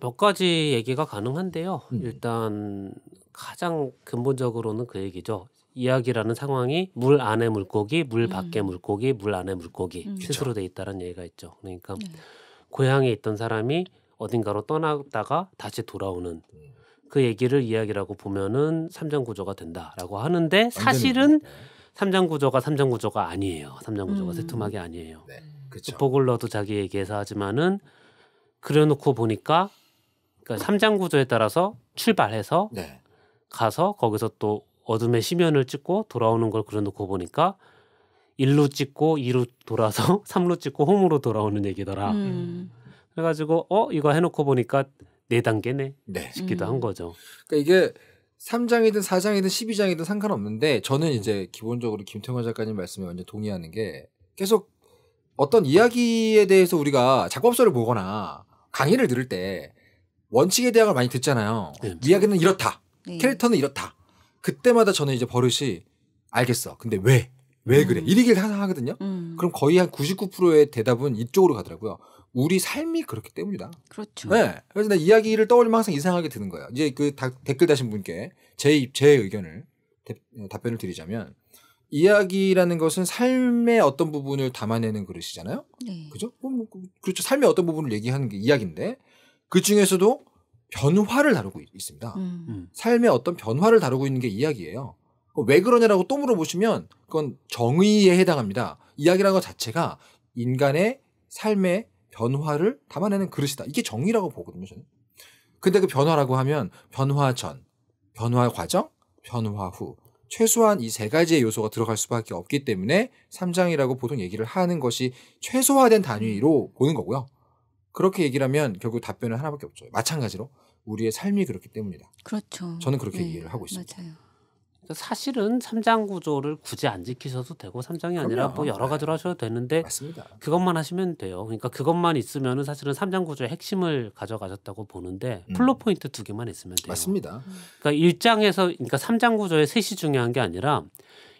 D: 몇 가지 얘기가 가능한데요. 음. 일단 가장 근본적으로는 그 얘기죠. 이야기라는 상황이 물 안에 물고기, 물 음. 밖에 음. 물고기, 물 안에 물고기 음. 스스로 그렇죠. 돼 있다는 라 얘기가 있죠. 그러니까 네. 고향에 있던 사람이 어딘가로 떠나다가 다시 돌아오는 음. 그 얘기를 이야기라고 보면은 삼장 구조가 된다라고 하는데 사실은 그렇죠. 삼장 구조가 삼장 구조가 아니에요. 삼장 구조가 음. 세툼하게 아니에요. 네. 음. 그렇죠. 포글러도 자기 얘기에서 하지만은 그려놓고 보니까 그러니까 삼장 구조에 따라서 출발해서 네. 가서 거기서 또 어둠의 심연을 찍고 돌아오는 걸 그려놓고 보니까 1로 찍고 2로 돌아서 3로 [LAUGHS] 찍고 홈으로 돌아오는 얘기더라. 음. 그래가지고 어 이거 해놓고 보니까 네 단계네 네. 싶기도 음. 한 거죠. 그러니까 이게 3장이든
A: 4장이든 12장이든 상관없는데 저는 이제 기본적으로 김태원 작가님 말씀에 완전 동의하는 게 계속 어떤 이야기에 대해서 우리가 작업서를 보거나 강의를 들을 때 원칙에 대한 걸 많이 듣잖아요. 네. 이야기는 이렇다. 네. 캐릭터는 이렇다. 그때마다 저는 이제 버릇이 알겠어. 근데 왜? 왜 그래? 음. 이 얘기를 항상 하거든요. 음. 그럼 거의 한 99%의 대답은 이쪽으로 가더라고요. 우리 삶이 그렇기 때문이다. 그렇죠. 네. 그래서 나 이야기를 떠올리면 항상 이상하게 드는 거예요. 이제 그 다, 댓글 다신 분께 제, 제 의견을 대, 어, 답변을 드리자면 이야기라는 것은 삶의 어떤 부분을 담아내는 그릇이잖아요. 네. 그죠? 뭐, 뭐, 그렇죠. 삶의 어떤 부분을 얘기하는 게 이야기인데 그 중에서도 변화를 다루고 있습니다. 음. 음. 삶의 어떤 변화를 다루고 있는 게 이야기예요. 왜 그러냐라고 또 물어보시면 그건 정의에 해당합니다. 이야기라는 것 자체가 인간의 삶의 변화를 담아내는 그릇이다. 이게 정의라고 보거든요, 저는. 근데 그 변화라고 하면 변화 전, 변화 과정, 변화 후. 최소한 이 세 가지의 요소가 들어갈 수밖에 없기 때문에 3장이라고 보통 얘기를 하는 것이 최소화된 단위로 보는 거고요. 그렇게 얘기를 하면 결국 답변은 하나밖에 없죠. 마찬가지로 우리의 삶이 그렇기 때문이다.
D: 그렇죠. 저는 그렇게 네. 이해를 하고 있습니다. 맞아요. 그러니까 사실은 삼장 구조를 굳이 안 지키셔도 되고 삼장이 아니라 뭐 여러 가지로 하셔도 되는데 맞습니다. 그것만 하시면 돼요. 그러니까 그것만 있으면 사실은 삼장 구조의 핵심을 가져가셨다고 보는데 음. 플로 포인트 두 개만 있으면 돼요. 맞습니다. 그러니까 일장에서 그러니까 삼장 구조의 셋이 중요한 게 아니라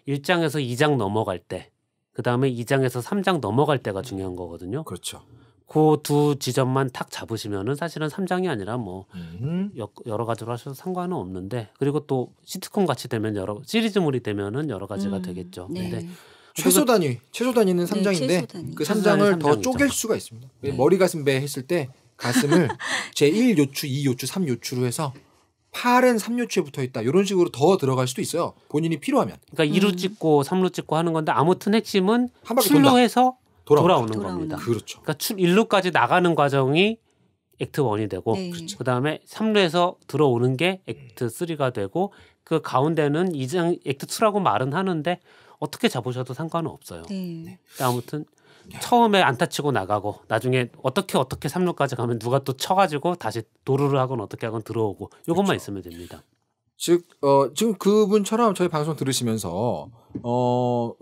D: 일장에서이 장 넘어갈 때 그다음에 이장에서삼 장 넘어갈 때가 중요한 거거든요. 그렇죠. 그두 지점만 탁 잡으시면은 사실은 3장이 아니라 뭐 음. 여러 가지로 하셔도 상관은 없는데 그리고 또 시트콤 같이 되면 여러 시리즈물이 되면은 여러 가지가 음. 되겠죠. 네. 근데
A: 최소 단위, 최소 단위는 3장인데 네, 단위. 그 3장을 더 쪼갤 수가 있습니다.
D: 네. 머리 가슴 배 했을 때 가슴을
A: [LAUGHS] 제1 요추, 2 요추, 3 요추로 해서 팔은 3요추에 붙어 있다. 이런 식으로 더
D: 들어갈 수도 있어요. 본인이 필요하면. 그러니까 2루 음. 찍고 3루 찍고 하는 건데 아무튼 핵심은 7루 해서 돌아오는, 돌아오는 겁니다. 그렇죠. 그러니까 출일루까지 나가는 과정이 액트 1이 되고 네. 그렇죠. 그다음에 3루에서 들어오는 게 액트 3가 되고 그 가운데는 이제 액트 2라고 말은 하는데 어떻게 잡으셔도 상관은 없어요. 네. 네. 아무튼 처음에 안타 치고 나가고 나중에 어떻게 어떻게 3루까지 가면 누가 또 쳐가지고 다시 도루를 하건 어떻게 하건 들어오고 요것만 그렇죠. 있으면 됩니다.
A: 즉, 어, 지금 그분처럼 저희 방송 들으시면서, 어,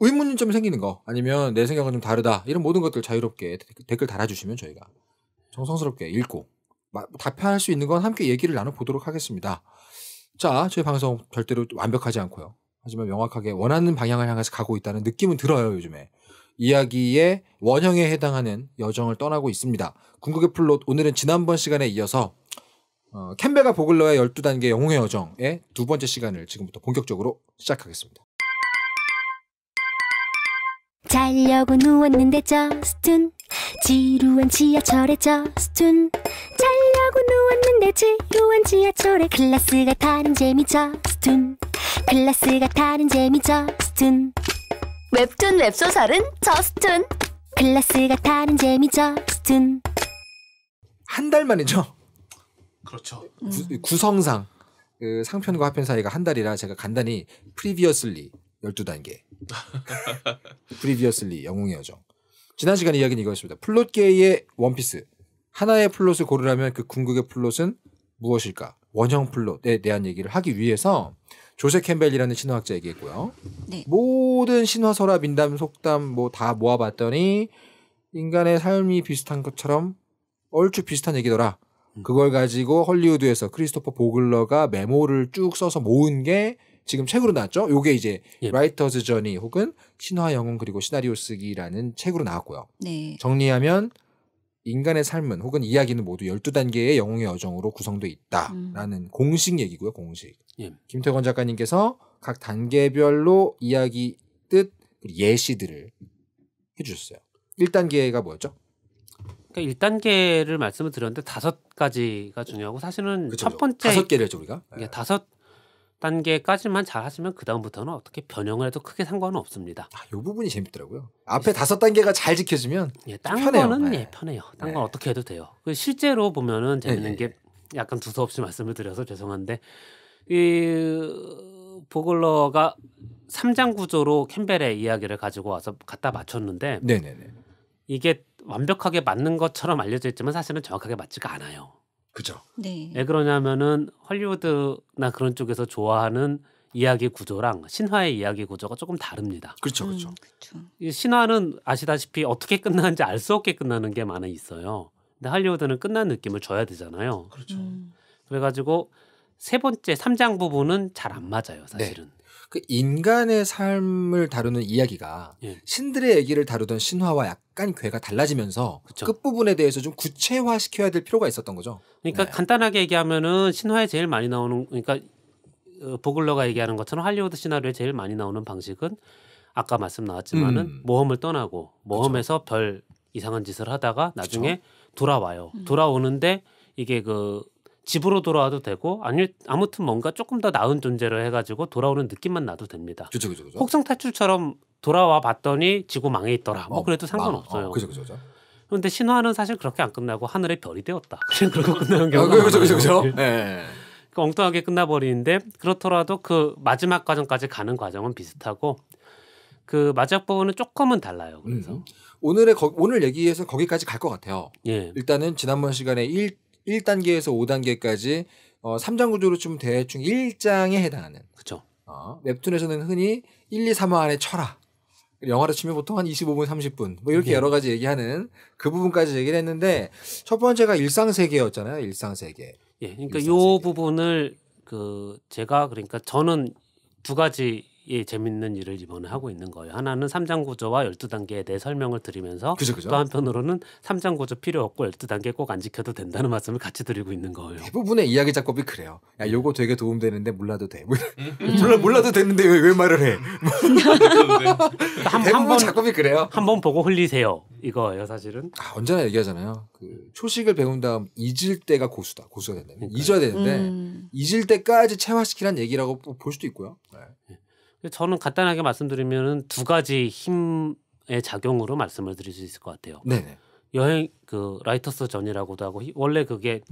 A: 의문점이 생기는 거 아니면 내 생각은 좀 다르다 이런 모든 것들 자유롭게 댓글 달아주시면 저희가 정성스럽게 읽고 답변할 수 있는 건 함께 얘기를 나눠보도록 하겠습니다. 자, 저희 방송 절대로 완벽하지 않고요. 하지만 명확하게 원하는 방향을 향해서 가고 있다는 느낌은 들어요, 요즘에. 이야기의 원형에 해당하는 여정을 떠나고 있습니다. 궁극의 플롯, 오늘은 지난번 시간에 이어서 어, 캠베가 보글러의 12단계 영웅의 여정의 두 번째 시간을 지금부터 본격적으로 시작하겠습니다.
E: 자려고 누웠는데 저스툰 지루한 지하철에 저스툰 자려고 누웠는데 지루한 지하철에 클라스가 타는 재미 저스툰 클래스가 타는 재미 저스툰 웹툰 웹소설은 저스툰 클래스가 다른 재미 저스툰
A: 한달 만이죠? 그렇죠 구, 구성상 그 상편과 하편 사이가 한 달이라 제가 간단히 프리비어슬리 12단계 프리비어슬리 [LAUGHS] 영웅의 여정. 지난 시간 이야기는 이거였습니다. 플롯계의 원피스. 하나의 플롯을 고르라면 그 궁극의 플롯은 무엇일까? 원형 플롯에 대한 얘기를 하기 위해서 조세 캠벨이라는 신화학자 얘기했고요. 네. 모든 신화 설화 민담 속담 뭐 다 모아봤더니 인간의 삶이 비슷한 것처럼 얼추 비슷한 얘기더라. 음. 그걸 가지고 헐리우드에서 크리스토퍼 보글러가 메모를 쭉 써서 모은 게 지금 책으로 나왔죠. 요게 이제 예. 라이터즈 전이 혹은 신화 영웅 그리고 시나리오 쓰기라는 책으로 나왔고요. 네. 정리하면 인간의 삶은 혹은 이야기는 모두 12단계의 영웅의 여정으로 구성돼 있다라는 음. 공식 얘기고요, 공식. 예. 김태권 작가님께서 각 단계별로 이야기 뜻 예시들을 해
D: 주셨어요. 1단계가 뭐였죠? 그러니까 1단계를 말씀을 드렸는데 다섯 가지가 중요하고 사실은 그쵸, 첫 번째 다섯 개를 했죠, 우리가. 예, 다섯 단계까지만 잘하시면 그 다음부터는 어떻게 변형을 해도 크게 상관은 없습니다. 아, 요 부분이 재밌더라고요.
A: 앞에 다섯 단계가 잘 지켜지면
D: 예, 딴 편해요. 거는 네. 예, 편해요. 딴건 네. 어떻게 해도 돼요. 그 실제로 보면은 재밌는 네. 네 게 네. 약간 두서없이 [LAUGHS] 말씀을 드려서 죄송한데 이 보글러가 3장 구조로 캠벨의 이야기를 가지고 와서 갖다 맞췄는데 네네네. 네, 이게 완벽하게 맞는 것처럼 알려져 있지만 사실은 정확하게 맞지가 않아요.
F: 그죠. 네. 왜
D: 그러냐면은 헐리우드나 그런 쪽에서 좋아하는 이야기 구조랑 신화의 이야기 구조가 조금 다릅니다. 그렇죠, 그렇죠. 음, 그렇죠. 신화는 아시다시피 어떻게 끝나는지 알 수 없게 끝나는 게 많아 있어요. 근데 할리우드는 끝난 느낌을 줘야 되잖아요. 그렇죠. 음. 그래가지고 세 번째 3장 부분은 잘 안 맞아요, 사실은.
A: 네. 그 인간의 삶을 다루는 이야기가 예. 신들의 얘기를 다루던 신화와 약간 궤가 달라지면서 그쵸. 끝부분에 대해서 좀 구체화시켜야 될 필요가 있었던 거죠.
D: 그러니까 네. 간단하게 얘기하면은 신화에 제일 많이 나오는 그러니까 어, 보글러가 얘기하는 것처럼 할리우드 시나리오에 제일 많이 나오는 방식은 아까 말씀 나왔지만은 음. 모험을 떠나고 모험에서 그쵸. 별 이상한 짓을 하다가 나중에 그쵸. 돌아와요. 음. 돌아오는데 이게 그 집으로 돌아와도 되고 아니 아무튼 뭔가 조금 더 나은 존재로 해가지고 돌아오는 느낌만 나도 됩니다. 그죠 그죠 그죠. 혹성 탈출처럼 돌아와 봤더니 지구 망해 있더라. 뭐 어, 그래도 상관없어요. 어, 그죠 그죠 그죠. 그런데 신화는 사실 그렇게 안 끝나고 하늘의 별이 되었다. 그냥 [LAUGHS] 그러고 끝나는 경우가 많아요. 어, 그죠 그죠 죠 네. 그 엉뚱하게 끝나버리는데 그렇더라도 그 마지막 과정까지 가는 과정은 비슷하고 그 마지막 부분은 조금은 달라요. 그래서 음. 오늘의 거, 오늘 얘기에서 거기까지 갈 것 같아요. 예. 일단은 지난번 시간에
A: 1단계에서 5단계까지 어, 3장 구조로 치면 대충 1장에 해당하는. 그쵸죠 어, 웹툰에서는 흔히 1, 2, 3화 안에 쳐라. 영화로 치면 보통 한 25분, 30분 뭐 이렇게 네. 여러 가지 얘기하는 그 부분까지 얘기를 했는데 첫 번째가 일상 세계였잖아요. 일상 세계.
D: 예. 그러니까 일상세계. 요 부분을 그 제가 그러니까 저는 두 가지 예, 재밌는 일을 이번에 하고 있는 거예요. 하나는 3장 구조와 1 2 단계에 대해 설명을 드리면서 그죠, 그죠. 또 한편으로는 3장 구조 필요 없고 1 2 단계 꼭 안 지켜도 된다는 말씀을 같이 드리고 있는 거예요. 대부분의 이야기 작법이
A: 그래요. 야, 음. 요거 되게 도움되는데 몰라도 돼. 뭐 음. [LAUGHS] 몰라 몰라도 되는데 왜, 왜 말을 해? 뭐. 한번 작법이 그래요. 한 번 보고 흘리세요. 이거예요, 사실은. 아, 언제나 얘기하잖아요. 그 초식을 배운 다음 잊을 때가 고수다. 고수가 된다. 그러니까. 잊어야 되는데 음. 잊을 때까지 체화시키란 얘기라고
D: 볼 수도 있고요. 네. 예. 저는 간단하게 말씀드리면은 두 가지 힘의 작용으로 말씀을 드릴 수 있을 것 같아요. 네. 여행 그 라이터스 전이라고도 하고 원래 그게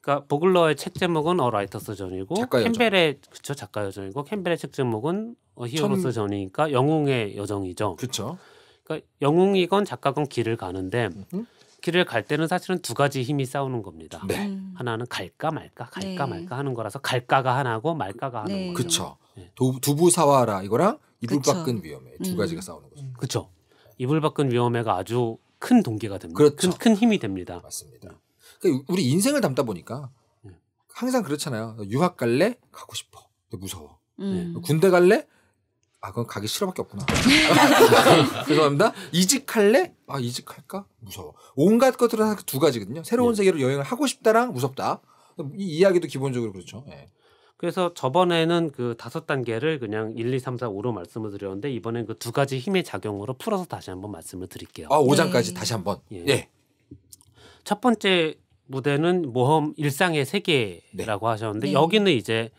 D: 그러니까 보글러의 책 제목은 어 라이터스 전이고 캠벨의 그쵸 작가 여정이고 캠벨의 책 제목은 어 히어로스 천... 전이니까 영웅의 여정이죠. 그렇죠. 그러니까 영웅이건 작가건 길을 가는데 음. 길을 갈 때는 사실은 두 가지 힘이 싸우는 겁니다. 네. 음. 하나는 갈까 말까, 갈까 네. 말까 하는 거라서 갈까가 하나고 말까가 하는 네. 거죠. 그렇죠. 두, 부 사와라 이거랑 이불 밖은 위험해 두 음. 가지가 음. 싸우는 거죠. 그렇죠. 이불 밖은 위험해가 아주 큰 동기가 됩니다. 그렇죠. 큰, 큰 힘이 됩니다. 맞습니다. 그러니까 우리 인생을 담다 보니까 네. 항상 그렇잖아요. 유학 갈래? 가고 싶어. 근데
A: 무서워. 음. 군대 갈래? 아 그건 가기 싫어밖에 없구나. [LAUGHS] 죄송합니다. 이직할래? 아 이직할까? 무서워. 온갖 것들은 두 가지거든요. 새로운 네. 세계로 여행을 하고 싶다랑 무섭다. 이 이야기도 기본적으로 그렇죠.
D: 네. 그래서 저번에는 그 다섯 단계를 그냥 1, 2, 3, 4, 5로 말씀을 드렸는데 이번엔 그 두 가지 힘의 작용으로 풀어서 다시 한번 말씀을 드릴게요. 아, 5장까지 네. 다시 한번. 예. 네. 첫 번째 무대는 모험 일상의 세계라고 네. 하셨는데 네. 여기는 이제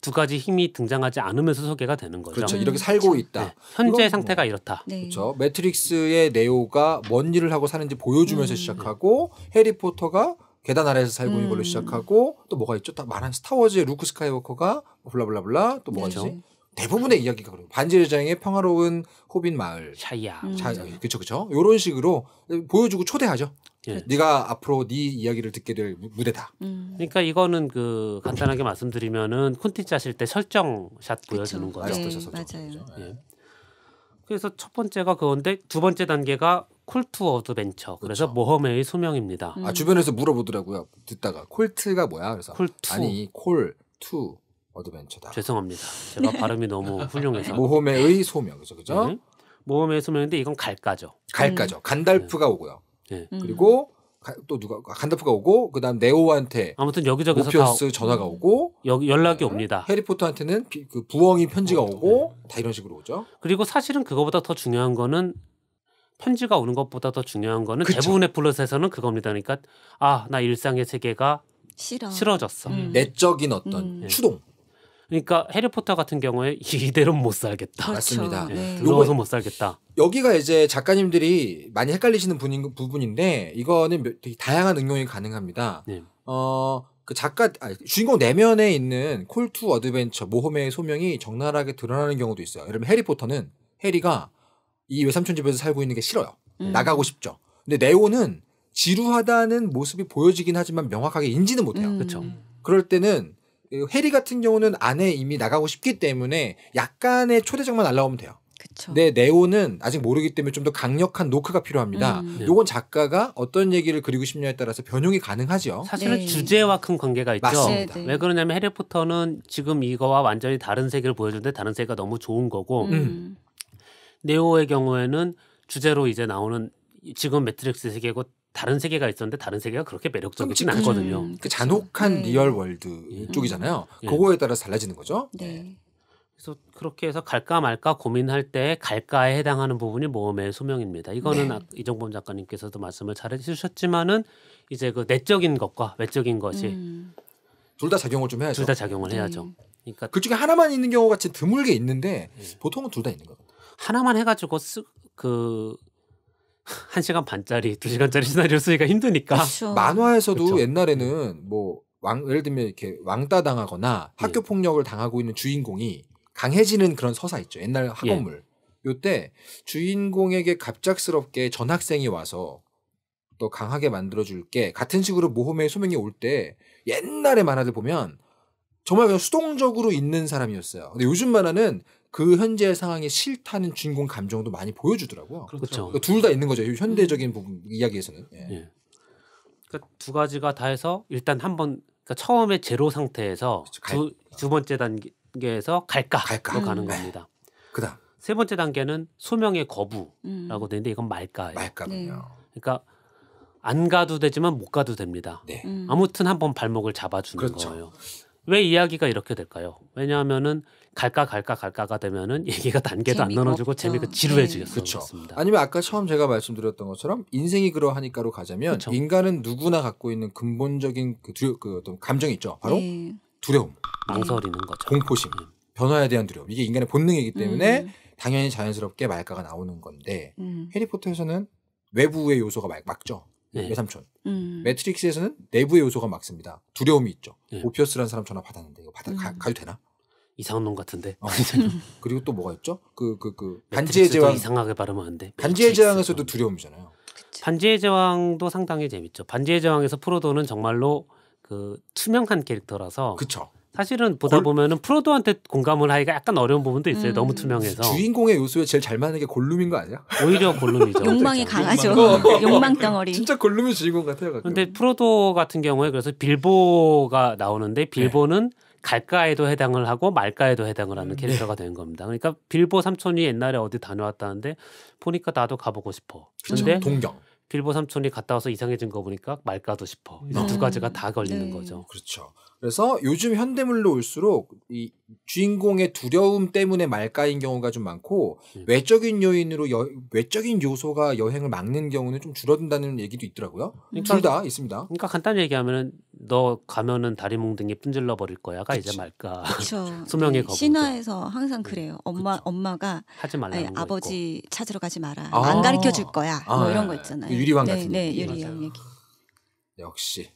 D: 두 가지 힘이 등장하지 않으면서 소개가 되는 거죠. 그렇죠. 이렇게 살고 네. 있다. 네. 현재 이건, 상태가 뭐. 이렇다. 네. 그렇죠.
A: 매트릭스의 네오가 뭔 일을 하고 사는지 보여주면서 음. 시작하고 해리포터가 계단 아래에서 살고 있는 걸로 음. 시작하고 또 뭐가 있죠? 다 말한 스타워즈의 루크 스카이워커가 뭐 블라블라블라 또 뭐가 네. 있지? 대부분의 이야기가 그래 반지의장의 평화로운 호빈 마을. 샤이야. 음. 그쵸, 그쵸. 요런 식으로 보여주고 초대하죠. 예. 네가 앞으로 네 이야기를 듣게
D: 될 무대다. 음. 그러니까 이거는 그 간단하게 말씀드리면은 콘티 짜실 때 설정 샷 보여주는 거죠. 네, 네, 네 맞아요. 예. 그래서 첫 번째가 그건데 두 번째 단계가 콜트 어드벤처. 그래서 그렇죠. 모험의 소명입니다. 음. 아 주변에서 물어보더라고요.
A: 듣다가 콜트가 뭐야? 그래서 콜 아니 콜투 어드벤처다.
D: 죄송합니다. 제가 네. 발음이 너무 훌륭해서. 모험의 소명 그죠
A: 그죠? 네. 모험의 소명인데 이건 갈까죠. 갈까죠. 음. 간달프가 네. 오고요. 네. 음. 그리고 가, 또 누가 간달프가 오고
D: 그다음 네오한테 아무튼 여기저기서 모피어스 전화가 음. 오고 여기 연락이 옵니다.
A: 해리포터한테는 비, 그 부엉이 편지가 오고 네. 다 이런 식으로 오죠.
D: 그리고 사실은 그거보다 더 중요한 거는 편지가 오는 것보다 더 중요한 거는 그쵸. 대부분의 플롯에서는 그겁니다. 그러니까 아 나 일상의 세계가
C: 싫어. 싫어졌어.
D: 음. 내적인 어떤 음. 네. 추동. 그러니까 해리포터 같은 경우에 [LAUGHS] 이대로는 못 살겠다. 그렇죠. 맞습니다. 예, 네. 요거서 못 살겠다. 여기가 이제
A: 작가님들이 많이 헷갈리시는 분인, 부분인데 이거는 되게 다양한 응용이 가능합니다. 네. 어, 그 작가 아니, 주인공 내면에 있는 콜투 어드벤처 모험의 소명이 적나라하게 드러나는 경우도 있어요. 예를 들면 해리포터는 해리가 이 외삼촌 집에서 살고 있는 게 싫어요. 음. 나가고 싶죠. 근데 네오는 지루하다는 모습이 보여지긴 하지만 명확하게 인지는 못해요. 음. 그렇죠. 그럴 때는 해리 그 같은 경우는 안에 이미 나가고 싶기 때문에 약간의 초대장만 날라오면 돼요. 그쵸. 네, 네오는 아직 모르기 때문에 좀 더 강력한 노크가 필요합니다. 음. 네. 요건 작가가 어떤 얘기를 그리고 싶냐에 따라서 변형이 가능하죠. 사실은
D: 네. 주제와 큰 관계가 있죠. 맞습니다. 네, 네. 왜 그러냐면 해리포터는 지금 이거와 완전히 다른 세계를 보여주는데 다른 세계가 너무 좋은 거고 음. 음. 네오의 경우에는 주제로 이제 나오는 지금 매트릭스 세계고 다른 세계가 있었는데 다른 세계가 그렇게 매력적이진 않거든요. 음,
A: 그 잔혹한 네. 리얼 월드 음. 쪽이잖아요.
D: 예. 그거에 따라서 달라지는 거죠. 네. 예. 그래서 그렇게 해서 갈까 말까 고민할 때 갈까에 해당하는 부분이 모험의 소명입니다. 이거는 네. 아, 이정범 작가님께서도 말씀을 잘 해주셨지만은 이제 그 내적인 것과 외적인 것이 음. 둘다 작용을 좀 해야죠. 둘 다 작용을 네. 해야죠. 그러니까 그
A: 중에 하나만 있는 경우 같이 드물게 있는데 네. 보통은 둘 다 있는 거예요. 하나만 해가지고 쓰, 그한 시간
D: 반짜리, 두 시간짜리 시나리오 쓰기가 힘드니까. 그쵸. [LAUGHS] 만화에서도 그쵸.
A: 옛날에는 뭐 왕, 예를 들면 이렇게 왕따 당하거나 예. 학교 폭력을 당하고 있는 주인공이 강해지는 그런 서사 있죠. 옛날 예. 학원물. 예. 요때 주인공에게 갑작스럽게 전학생이 와서 또 강하게 만들어줄게 같은 식으로 모험의 소명이 올 때 옛날의 만화들 보면 정말 그냥 수동적으로 있는 사람이었어요. 근데 요즘 만화는 그 현재 상황이 싫다는 주인공 감정도 많이 보여주더라고요. 그렇죠. 그렇죠. 그러니까 둘다 있는 거죠. 현대적인 음. 부분 이야기에서는.
D: 예. 예. 그러니까 두 가지가 다 해서 일단 한번 그러니까 처음에 제로 상태에서 그렇죠. 갈, 두, 두 번째 단계에서 갈까? 갈까 가는 음. 겁니다. 그다음 세 번째 단계는 소명의 거부라고 음. 되는데 이건 말까예요. 말까군요. 네. 그러니까 안 가도 되지만 못 가도 됩니다. 네. 음. 아무튼 한번 발목을 잡아주는 그렇죠. 거예요. 왜 이야기가 이렇게 될까요? 왜냐하면은 갈까 갈까 갈까가 되면은 [LAUGHS] 얘기가 단계도 안 나눠지고 재미가 지루해지겠어요. 그렇죠. 아니면 아까
A: 처음 제가 말씀드렸던 것처럼 인생이 그러하니까로 가자면 그쵸. 인간은 누구나 갖고 있는 근본적인 그, 두려, 그 어떤 감정이 있죠. 바로 네. 두려움, 망설이는 거죠. 공포심, 음. 변화에 대한 두려움. 이게 인간의 본능이기 때문에 음. 당연히 자연스럽게 말가가 나오는 건데 음. 해리포터에서는 외부의 요소가 막, 막죠. 네. 외삼촌. 음. 매트릭스에서는 내부의 요소가 막습니다. 두려움이 있죠. 네. 오피어스라는 사람 전화 받았는데 이거 받아 음. 가, 도 되나? 이상한 놈
D: 같은데. 어. [LAUGHS] 그리고 또 뭐가 있죠? 그 그 그 반지의 그, 그 제왕 이상하게 발음 하는데. 반지의 제왕에서도 두려움이잖아요. 그치. 반지의 제왕도 상당히 재밌죠. 반지의 제왕에서 프로도는 정말로 그 투명한 캐릭터라서. 그쵸. 사실은 보다 골... 보면은 프로도한테 공감을 하기가 약간 어려운 부분도 있어요. 음. 너무 투명해서. 주인공의 요소에 제일 잘 맞는 게 골룸인 거 아니야? 오히려 골룸이죠. 욕망이 강하죠. [LAUGHS] 욕망 덩어리. 진짜 골룸이 주인공 같아요. 가끔. 근데 프로도 같은 경우에 그래서 빌보가 나오는데 빌보는 네. 갈까에도 해당을 하고 말까에도 해당을 하는 음, 네. 캐릭터가 네. 된 겁니다. 그러니까 빌보 삼촌이 옛날에 어디 다녀왔다는데 보니까 나도 가보고 싶어. 근데 동경. 빌보 삼촌이 갔다 와서 이상해진 거 보니까 말까도 싶어. 어. 두 가지가 다 걸리는 네. 거죠. 그렇죠.
A: 그래서 요즘 현대물로 올수록 이 주인공의 두려움 때문에 말까인 경우가 좀 많고 음. 외적인 요인으로 여, 외적인 요소가 여행을 막는 경우는 좀 줄어든다는 얘기도
D: 있더라고요. 그러니까, 둘다 있습니다. 그러니까 간단히 얘기하면은 너 가면은 다리 뭉댕이 분질러 버릴 거야가 그치. 이제 말까. 소명의 [LAUGHS] 네, 거부.
B: 신화에서 항상 네. 그래요. 엄마 그쵸. 엄마가 하지 말라 아버지 있고. 찾으러 가지 마라. 아. 안 가르쳐 줄 거야. 뭐 아. 뭐 이런 거 있잖아요. 그 유리왕 네, 같은 네, 얘 유리왕 얘기.
A: 역시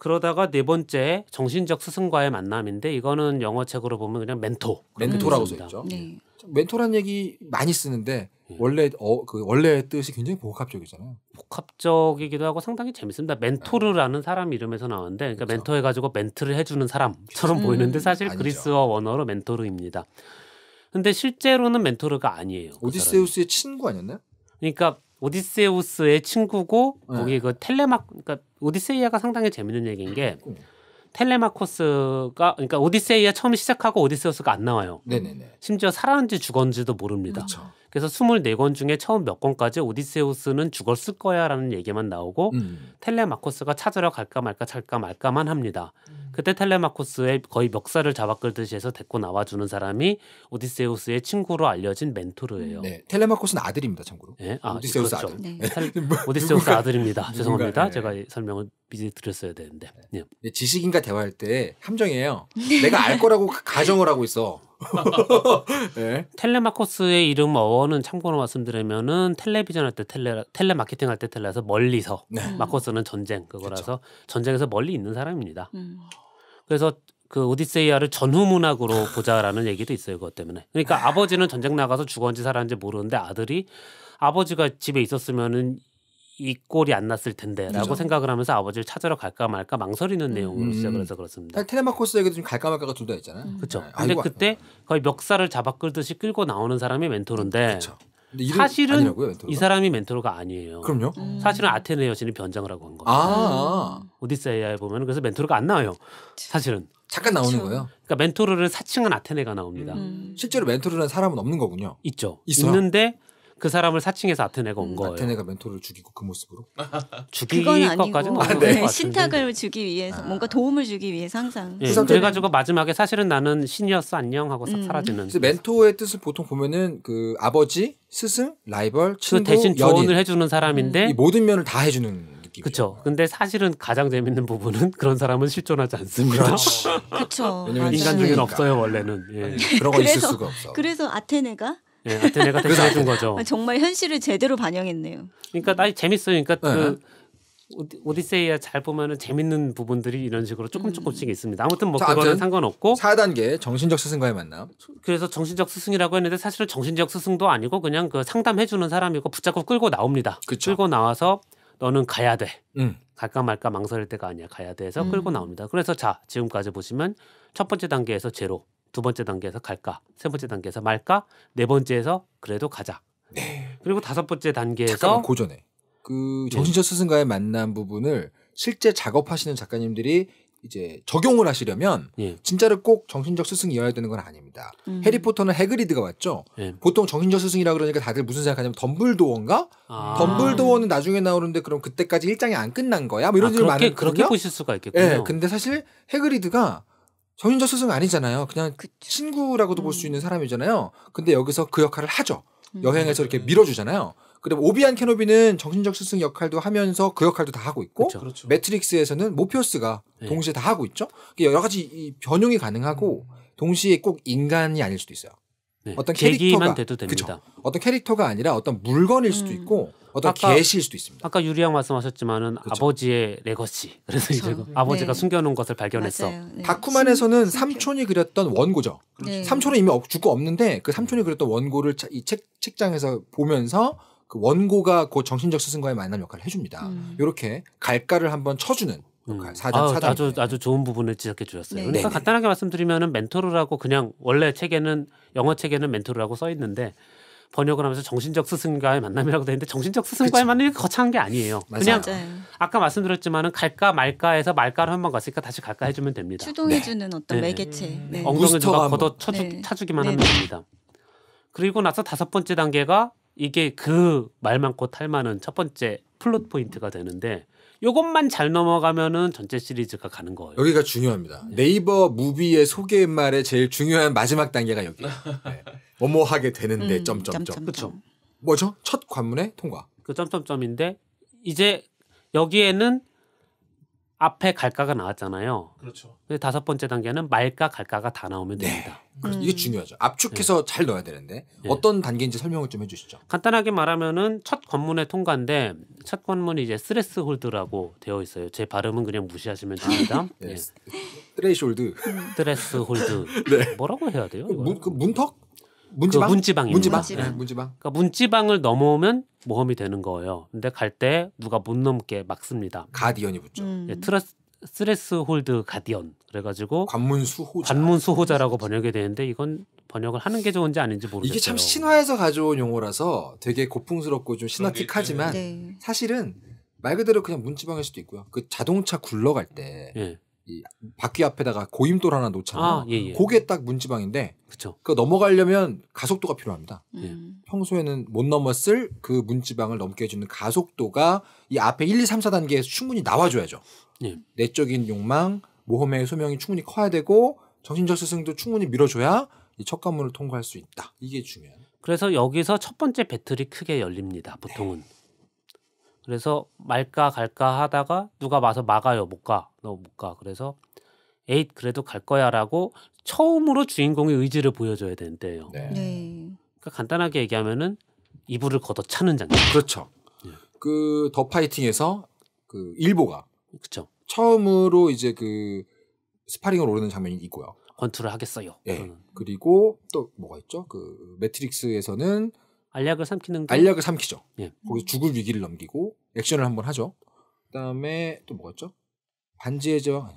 D: 그러다가 네 번째 정신적 스승과의 만남인데 이거는 영어 책으로 보면 그냥 멘토. 멘토라고 써 있죠. 네. 네. 멘토란 얘기 많이 쓰는데 예.
A: 원래 어, 그 원래
D: 뜻이 굉장히 복합적이잖아요. 복합적이기도 하고 상당히 재밌습니다. 멘토르라는 사람 이름에서 나왔는데 그러니까 그렇죠. 멘토해 가지고 멘트를 해 주는 사람처럼 음. 보이는데 사실 아니죠. 그리스어 원어로 멘토르입니다. 근데 실제로는 멘토르가 아니에요. 그 오디세우스의 그 친구 아니었나요? 그러니까 오디세우스의 친구고 네. 거기 그 텔레마 그러니까 오디세이아가 상당히 재밌는 얘기인 게 음. 텔레마코스가 그러니까 오디세이아 처음 시작하고 오디세우스가 안 나와요. 네네네. 심지어 살았는지 죽었는지도 모릅니다. 그쵸. 그렇죠. 그래서 24권 중에 처음 몇 권까지 오디세우스는 죽었을 거야라는 얘기만 나오고 음. 텔레마코스가 찾으러 갈까 말까 찰까 말까만 합니다. 음. 그때 텔레마코스의 거의 멱살을 잡아끌듯이 해서 데리고 나와주는 사람이 오디세우스의 친구로 알려진 멘토르예요. 네. 텔레마코스는
A: 아들입니다, 참고로. 네? 아, 오디세우스 그렇죠. 아들. 네. 네. [LAUGHS] 뭐, 오디세우스 아들입니다. 죄송합니다. 네.
D: 제가 설명을
A: 미리 드렸어야 되는데. 네. 예. 지식인과 대화할 때 함정이에요. 네. 내가 알 거라고 가정을 하고 있어. 네.
D: [LAUGHS] 예. 텔레마코스의 이름 어원은 참고로 말씀드리면은 텔레비전 할때 텔레 텔레마케팅 할 때 텔레라서 멀리서 네. 마코스는 전쟁 그거라서 그쵸. 전쟁에서 멀리 있는 사람입니다. 음. 그래서 그 오디세이아를 전후 문학으로 [LAUGHS] 보자라는 얘기도 있어요 그것 때문에. 그러니까 아. 아버지는 전쟁 나가서 죽었는지 살았는지 모르는데 아들이 아버지가 집에 있었으면은 이 꼴이 안 났을 텐데라고 그렇죠. 생각을 하면서 아버지를 찾으러 갈까 말까 망설이는 음. 내용으로 음. 시작을 해서 그렇습니다. 테레마코스 얘기도 좀 갈까 말까가 둘 다 있잖아요. 그렇죠. 네. 근데 아 그때 거의 멱살을 잡아 끌듯이 끌고 나오는 사람이 멘토르데 그쵸. 사실은 아니라고요, 이 사람이 멘토르가 아니에요. 그럼요. 음. 사실은 아테네 여신이 변장을 하고 한 거예요. 아~ 음. 오디세이아에 보면 그래서 멘토르가 안 나와요. 사실은 잠깐 나오는 그쵸. 거예요. 그러니까 멘토르를 사칭한 아테네가 나옵니다. 음. 실제로 멘토르라는 사람은 없는 거군요. 있죠. 있어요? 있는데 그 사람을 사칭해서 아테네가 온 음, 거예요. 아테네가 멘토를 죽이고 그 모습으로 [LAUGHS] 죽일 것까지는 없는 네. 것같은 신탁을
B: 주기 위해서 아. 뭔가 도움을 주기 위해서 항상 예, 그 그래가지고
D: 마지막에 사실은 나는 신이었어 안녕 하고 음. 사라지는. 멘토의 뜻을 보통 보면은 그 아버지, 스승, 라이벌, 그 친구, 그 대신 연인. 조언을 해주는 사람인데 이 모든 면을 다 해주는. 그렇죠. 근데 사실은 가장 재밌는 부분은 [LAUGHS] 그런 사람은 실존하지 않습니다.
F: 그렇죠.
B: 인간 중에는 없어요
D: 원래는. 예. 그런 건 있을 수가 없어.
B: 그래서 아테네가
D: 예, 하여튼 내가 대신해 준 거죠. 아,
B: 정말 현실을 제대로 반영했네요.
D: 그러니까 나이 재밌어요. 그러니까 그 네. 오디세이야 잘 보면은 재밌는 부분들이 이런 식으로 조금 음. 조금씩 있습니다. 아무튼 뭐 자, 그거는 아무튼 상관없고 4단계 정신적 스승과의 만남. 그래서 정신적 스승이라고 했는데 사실은 정신적 스승도 아니고 그냥 그 상담해 주는 사람이고 붙잡고 끌고 나옵니다. 그쵸. 끌고 나와서 너는 가야 돼. 음. 갈까 말까 망설일 때가 아니야. 가야 돼서 음. 끌고 나옵니다. 그래서 자, 지금까지 보시면 첫 번째 단계에서 제로 두 번째 단계에서 갈까? 세 번째 단계에서 말까? 네 번째에서 그래도 가자. 네. 그리고 다섯 번째 단계에서 고전에
A: 그 네. 정신적 스승과의 만남 부분을 실제 작업하시는 작가님들이 이제 적용을 하시려면 예. 진짜로 꼭 정신적 스승이어야 되는 건 아닙니다. 음. 해리포터는 해그리드가 왔죠. 예. 보통 정신적 스승이라 그러니까 다들 무슨 생각하냐면 덤블도어인가? 아. 덤블도어는 나중에 나오는데 그럼 그때까지 일장이 안 끝난 거야? 뭐 이런 질문 아, 많은 그렇게 보실 수가 예, 있겠군요. 예. 근데 사실 해그리드가 정신적 스승 아니잖아요. 그냥 그쵸. 친구라고도 음. 볼수 있는 사람이잖아요. 근데 여기서 그 역할을 하죠. 음. 여행에서 이렇게 밀어주잖아요. 그리고 오비안 케노비는 정신적 스승 역할도 하면서 그 역할도 다 하고 있고 그렇죠. 매트릭스에서는 모피어스가 네. 동시에 다 하고 있죠. 여러 가지 변용이 가능하고 동시에 꼭 인간이 아닐 수도 있어요. 네. 어떤 캐릭터가 돼도 됩니다. 그쵸? 어떤 캐릭터가 아니라 어떤 물건일 수도 음. 있고 음. 어떤 아까, 계시일 수도
D: 있습니다. 아까 유리양 말씀하셨지만은 그쵸? 아버지의 레거시. 그래서 이제 그 네. 아버지가 네. 숨겨놓은 것을 발견했어. 네.
A: 다쿠만에서는 삼촌이 그렸던 원고죠. 네. 삼촌은 이미 죽고 없는데 그 삼촌이 그렸던 원고를 이 책 책장에서 보면서 그 원고가 그 정신적 스승과의 만남 역할을 해줍니다. 이렇게 음. 갈가를 한번 쳐주는 음. 그러니까 사전, 아, 아주
D: 아주 좋은 부분을 지적해 주셨어요. 네. 그러니까 네네. 네. 간단하게 말씀드리면은 멘토르라고 그냥 원래 책에는 영어 책에는 멘토르라고 써 있는데 번역을 하면서 정신적 스승과의 만남이라고 되는데 정신적 스승과의 그쵸. 만남이 거창한 게 아니에요. 맞아요. 그냥 네. 아까 말씀드렸지만은 갈까 말까해서 말까를 한번 갔으니까 다시 갈까 해주면 됩니다. 추동해주는 네. 어떤 네. 매개체. 음. 네. 엉덩이 누가 걷어 쳐주, 네. 차주기만 하면 됩니다. 그리고 나서 다섯 번째 단계가 이게 그 말 많고 탈 많은 첫 번째 플롯 포인트가 되는데 요것만 잘 넘어가면은 전체 시리즈가 가는 거예요.
A: 여기가 중요합니다. 네. 이버 무비의 소개말의 제일 중요한 마지막 단계가 여기. 네. 뭐뭐 하게 되는데 음, 점점점. 그렇죠. 뭐죠?
D: 첫 관문에 통과. 그 점점점인데 이제 여기에는 앞에 갈까가 나왔잖아요. 그렇죠. 그 다섯 번째 단계는 말까갈까가다 나오면 네. 됩니다. 음. 이게 중요하죠. 압축해서 네. 잘 넣어야 되는데 네. 어떤 단계인지 설명을 좀 해주시죠. 간단하게 말하면은 첫 관문의 통과인데 첫 관문이 이제 스레스 홀드라고 되어 있어요. 제 발음은 그냥 무시하시면 됩니다. [LAUGHS] 네. 스레시 홀드. 스레스 [LAUGHS] 홀드. 네. 뭐라고 해야 돼요? 그 문, 그 문턱? 그 문지방? 그 문지방입니다. 문지방. 네. 문지방. 그러니까 문지방을 넘어오면 모험이 되는 거예요. 근데 갈 때 누가 못 넘게 막습니다. 가디언이 붙죠. 음. 예, 트러스 스레스 홀드 가디언 그래가지고 관문수 호자 관문수 호자라고 번역이 되는데 이건 번역을 하는 게 좋은지 아닌지 모르겠어요. 이게 참
A: 신화에서 가져온 용어라서 되게 고풍스럽고 좀 신화틱하지만 네. 사실은 말 그대로 그냥 문지방일 수도 있고요. 그 자동차 굴러갈 때 네. 이 바퀴 앞에다가 고임돌 하나 놓잖아요. 아, 예, 예. 그게 딱 문지방인데 그쵸. 그 넘어가려면 가속도가 필요합니다. 음. 평소에는 못 넘었을 그 문지방을 넘게 해주는 가속도가 이 앞에 1, 2, 3, 4단계에서 충분히 나와줘야죠. 예. 내적인 욕망, 모험의 소명이 충분히 커야 되고 정신적 스승도 충분히 밀어줘야 이첫 관문을 통과할 수 있다.
D: 이게 중요해요. 그래서 여기서 첫 번째 배틀이 크게 열립니다. 보통은. 네. 그래서 말까 갈까 하다가 누가 와서 막아요. 못 가. 너 못 가. 그래서 에잇 그래도 갈 거야라고 처음으로 주인공의 의지를 보여줘야 된대요. 네. 네. 그러니까 간단하게 얘기하면은 이불을 걷어차는 장면. 그렇죠. 네. 예. 그더 파이팅에서 그 일보가
A: 그렇죠. 처음으로 이제 그 스파링을 오르는 장면이 있고요. 권투를 하겠어요. 네. 그리고 또 뭐가 있죠? 그 매트릭스에서는
D: 알약을 삼키는 게 알약을 삼키죠.
A: 예. 거기서 죽을 위기를 넘기고 액션을 한번 하죠.
D: 그다음에
A: 또 뭐였죠? 반지의 제왕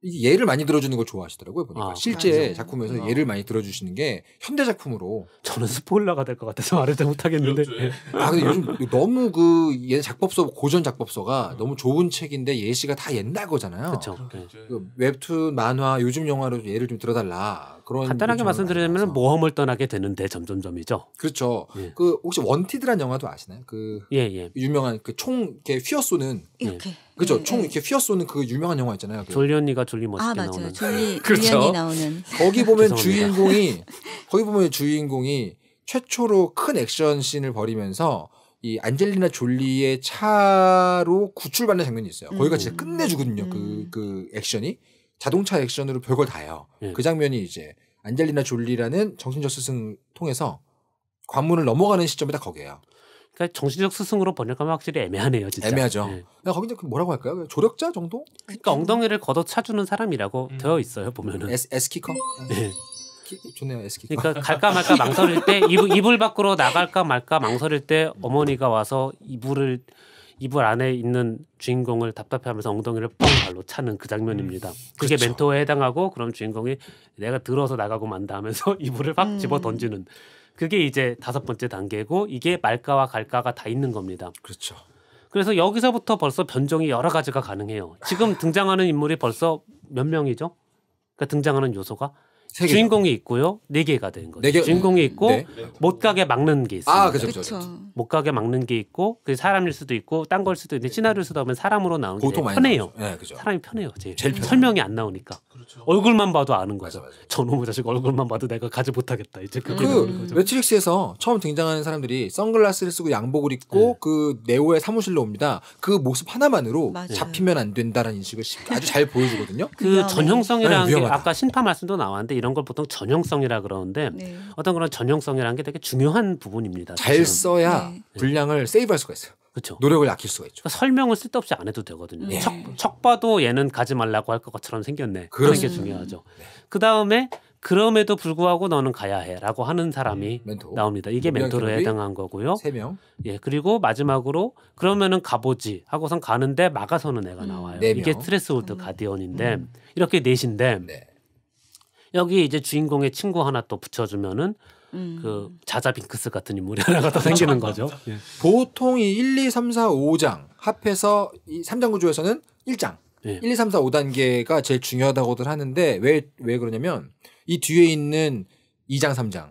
A: 이게 예를 많이 들어주는 걸 좋아하시더라고요 보니까 아, 실제 맞아. 작품에서 아. 예를 많이 들어주시는 게 현대 작품으로 저는 스포일러가 될 것
D: 같아서 말을 잘 못하겠는데 아 근데
A: 요즘 너무 그옛 작법서 고전 작법서가 음. 너무 좋은 책인데 예시가 다 옛날 거잖아요 그쵸. 그 웹툰 만화 요즘 영화로 예를 좀 들어달라 그런 간단하게 말씀드리자면 모험을 떠나게 되는데 점점점이죠. 그렇죠. 예. 그 혹시 원티드란 영화도 아시나요? 그 예, 예. 유명한 그총 이렇게 휘어 쏘는 이렇게
F: 그렇죠. 총 이렇게
A: 휘어 쏘는 예. 그렇죠. 예, 예. 그 유명한 영화 있잖아요. 그. 졸리 언니가 졸리 멋있게 아, 맞아요. 나오는
F: 졸리 [LAUGHS] 그렇죠. 나오는 거기 보면 [LAUGHS] 주인공이
A: 거기 보면 주인공이 최초로 큰 액션 씬을 벌이면서 이 안젤리나 졸리의 차로 구출받는 장면이 있어요. 거기가 음. 진짜 끝내주거든요. 그그 음. 그 액션이. 자동차 액션으로 별걸 다 해요. 예. 그 장면이 이제 안젤리나 졸리라는 정신적 스승 통해서 관문을 넘어가는 시점이 다 거기에요.
D: 그러니까 정신적 스승으로 번역하면 확실히 애매하네요, 진짜. 애매하죠. 예. 그러니까 거기서 그 뭐라고 할까요? 조력자 정도? 그러니까 엉덩이를 걷어 차주는 사람이라고 음. 되어 있어요, 보면은. 에스, 키커 예. 예. 좋네요 에스키. 그러니까 갈까 말까 망설일 때 이불, 이불 밖으로 나갈까 말까 망설일 때 어머니가 와서 이불을 이불 안에 있는 주인공을 답답해하면서 엉덩이를 뻥 발로 차는 그 장면입니다. 음, 그게 그쵸. 그렇죠. 멘토에 해당하고 그럼 주인공이 내가 들어서 나가고 만다 하면서 [LAUGHS] 이불을 확 음. 집어 던지는 그게 이제 다섯 번째 단계고 이게 말가와 갈가가 다 있는 겁니다. 그렇죠. 그래서 여기서부터 벌써 변종이 여러 가지가 가능해요. 지금 [LAUGHS] 등장하는 인물이 벌써 몇 명이죠? 그러니까 등장하는 요소가 주인공이 있고요. 네 개가 된 거죠. 4개, 주인공이 있고 네. 못 가게 막는 게 있어요. 아, 그렇죠. 못 가게 막는 게 있고 그 사람일 수도 있고 딴 걸 수도 있는데 시나리오 쓰다 보면 사람으로 나오는 게 편해요. 네, 그죠. 사람이 편해요. 제일, 제일 편해요. 설명이 안 나오니까. 그렇죠. 얼굴만 봐도 아는 거죠. 맞아, 맞아. 저놈의 자식 얼굴만 봐도 내가 가지 못하겠다. 이제 그게 그 매트릭스에서 처음 등장하는 사람들이 선글라스를
A: 쓰고 양복을 입고 네. 그 네오의 사무실로 옵니다. 그 모습 하나만으로 맞아요. 잡히면 안된다는
D: 인식을 아주 잘 보여주거든요. [LAUGHS] 그 전형성이라는 네, 게 아까 심파 말씀도 나왔는데 이런 걸 보통 전형성이라 그러는데 네. 어떤 그런 전형성이라는 게 되게 중요한 부분입니다. 잘 지금. 써야 네. 분량을 세이브할 수가 있어요. 그렇죠. 노력을 아낄 수가 있죠. 그러니까 설명을 쓸데없이 안 해도 되거든요. 네. 척, 척 봐도 얘는 가지 말라고 할 것처럼 생겼네. 그런 게 중요하죠. 네. 그 다음에 그럼에도 불구하고 너는 가야 해라고 하는 사람이 네, 멘토. 나옵니다. 이게 멘토로 해당한 거고요. 세 명. 예 그리고 마지막으로 그러면은 가보지 하고선 가는데 막아서는 애가 음. 나와요. 4 이게 스트레스홀드 음. 가디언인데 음. 이렇게 넷인데 네. 여기 이제 주인공의 친구 하나 또 붙여주면은 음. 그 자자 빈크스 같은 인물이 하나가 더 생기는 거죠. [LAUGHS] 예. 보통 이 1, 2, 3, 4, 5장 합해서 이 3장 구조에서는 1장,
A: 예. 1, 2, 3, 4, 5단계가 제일 중요하다고들 하는데 왜 왜 그러냐면 이 뒤에 있는 2장, 3장,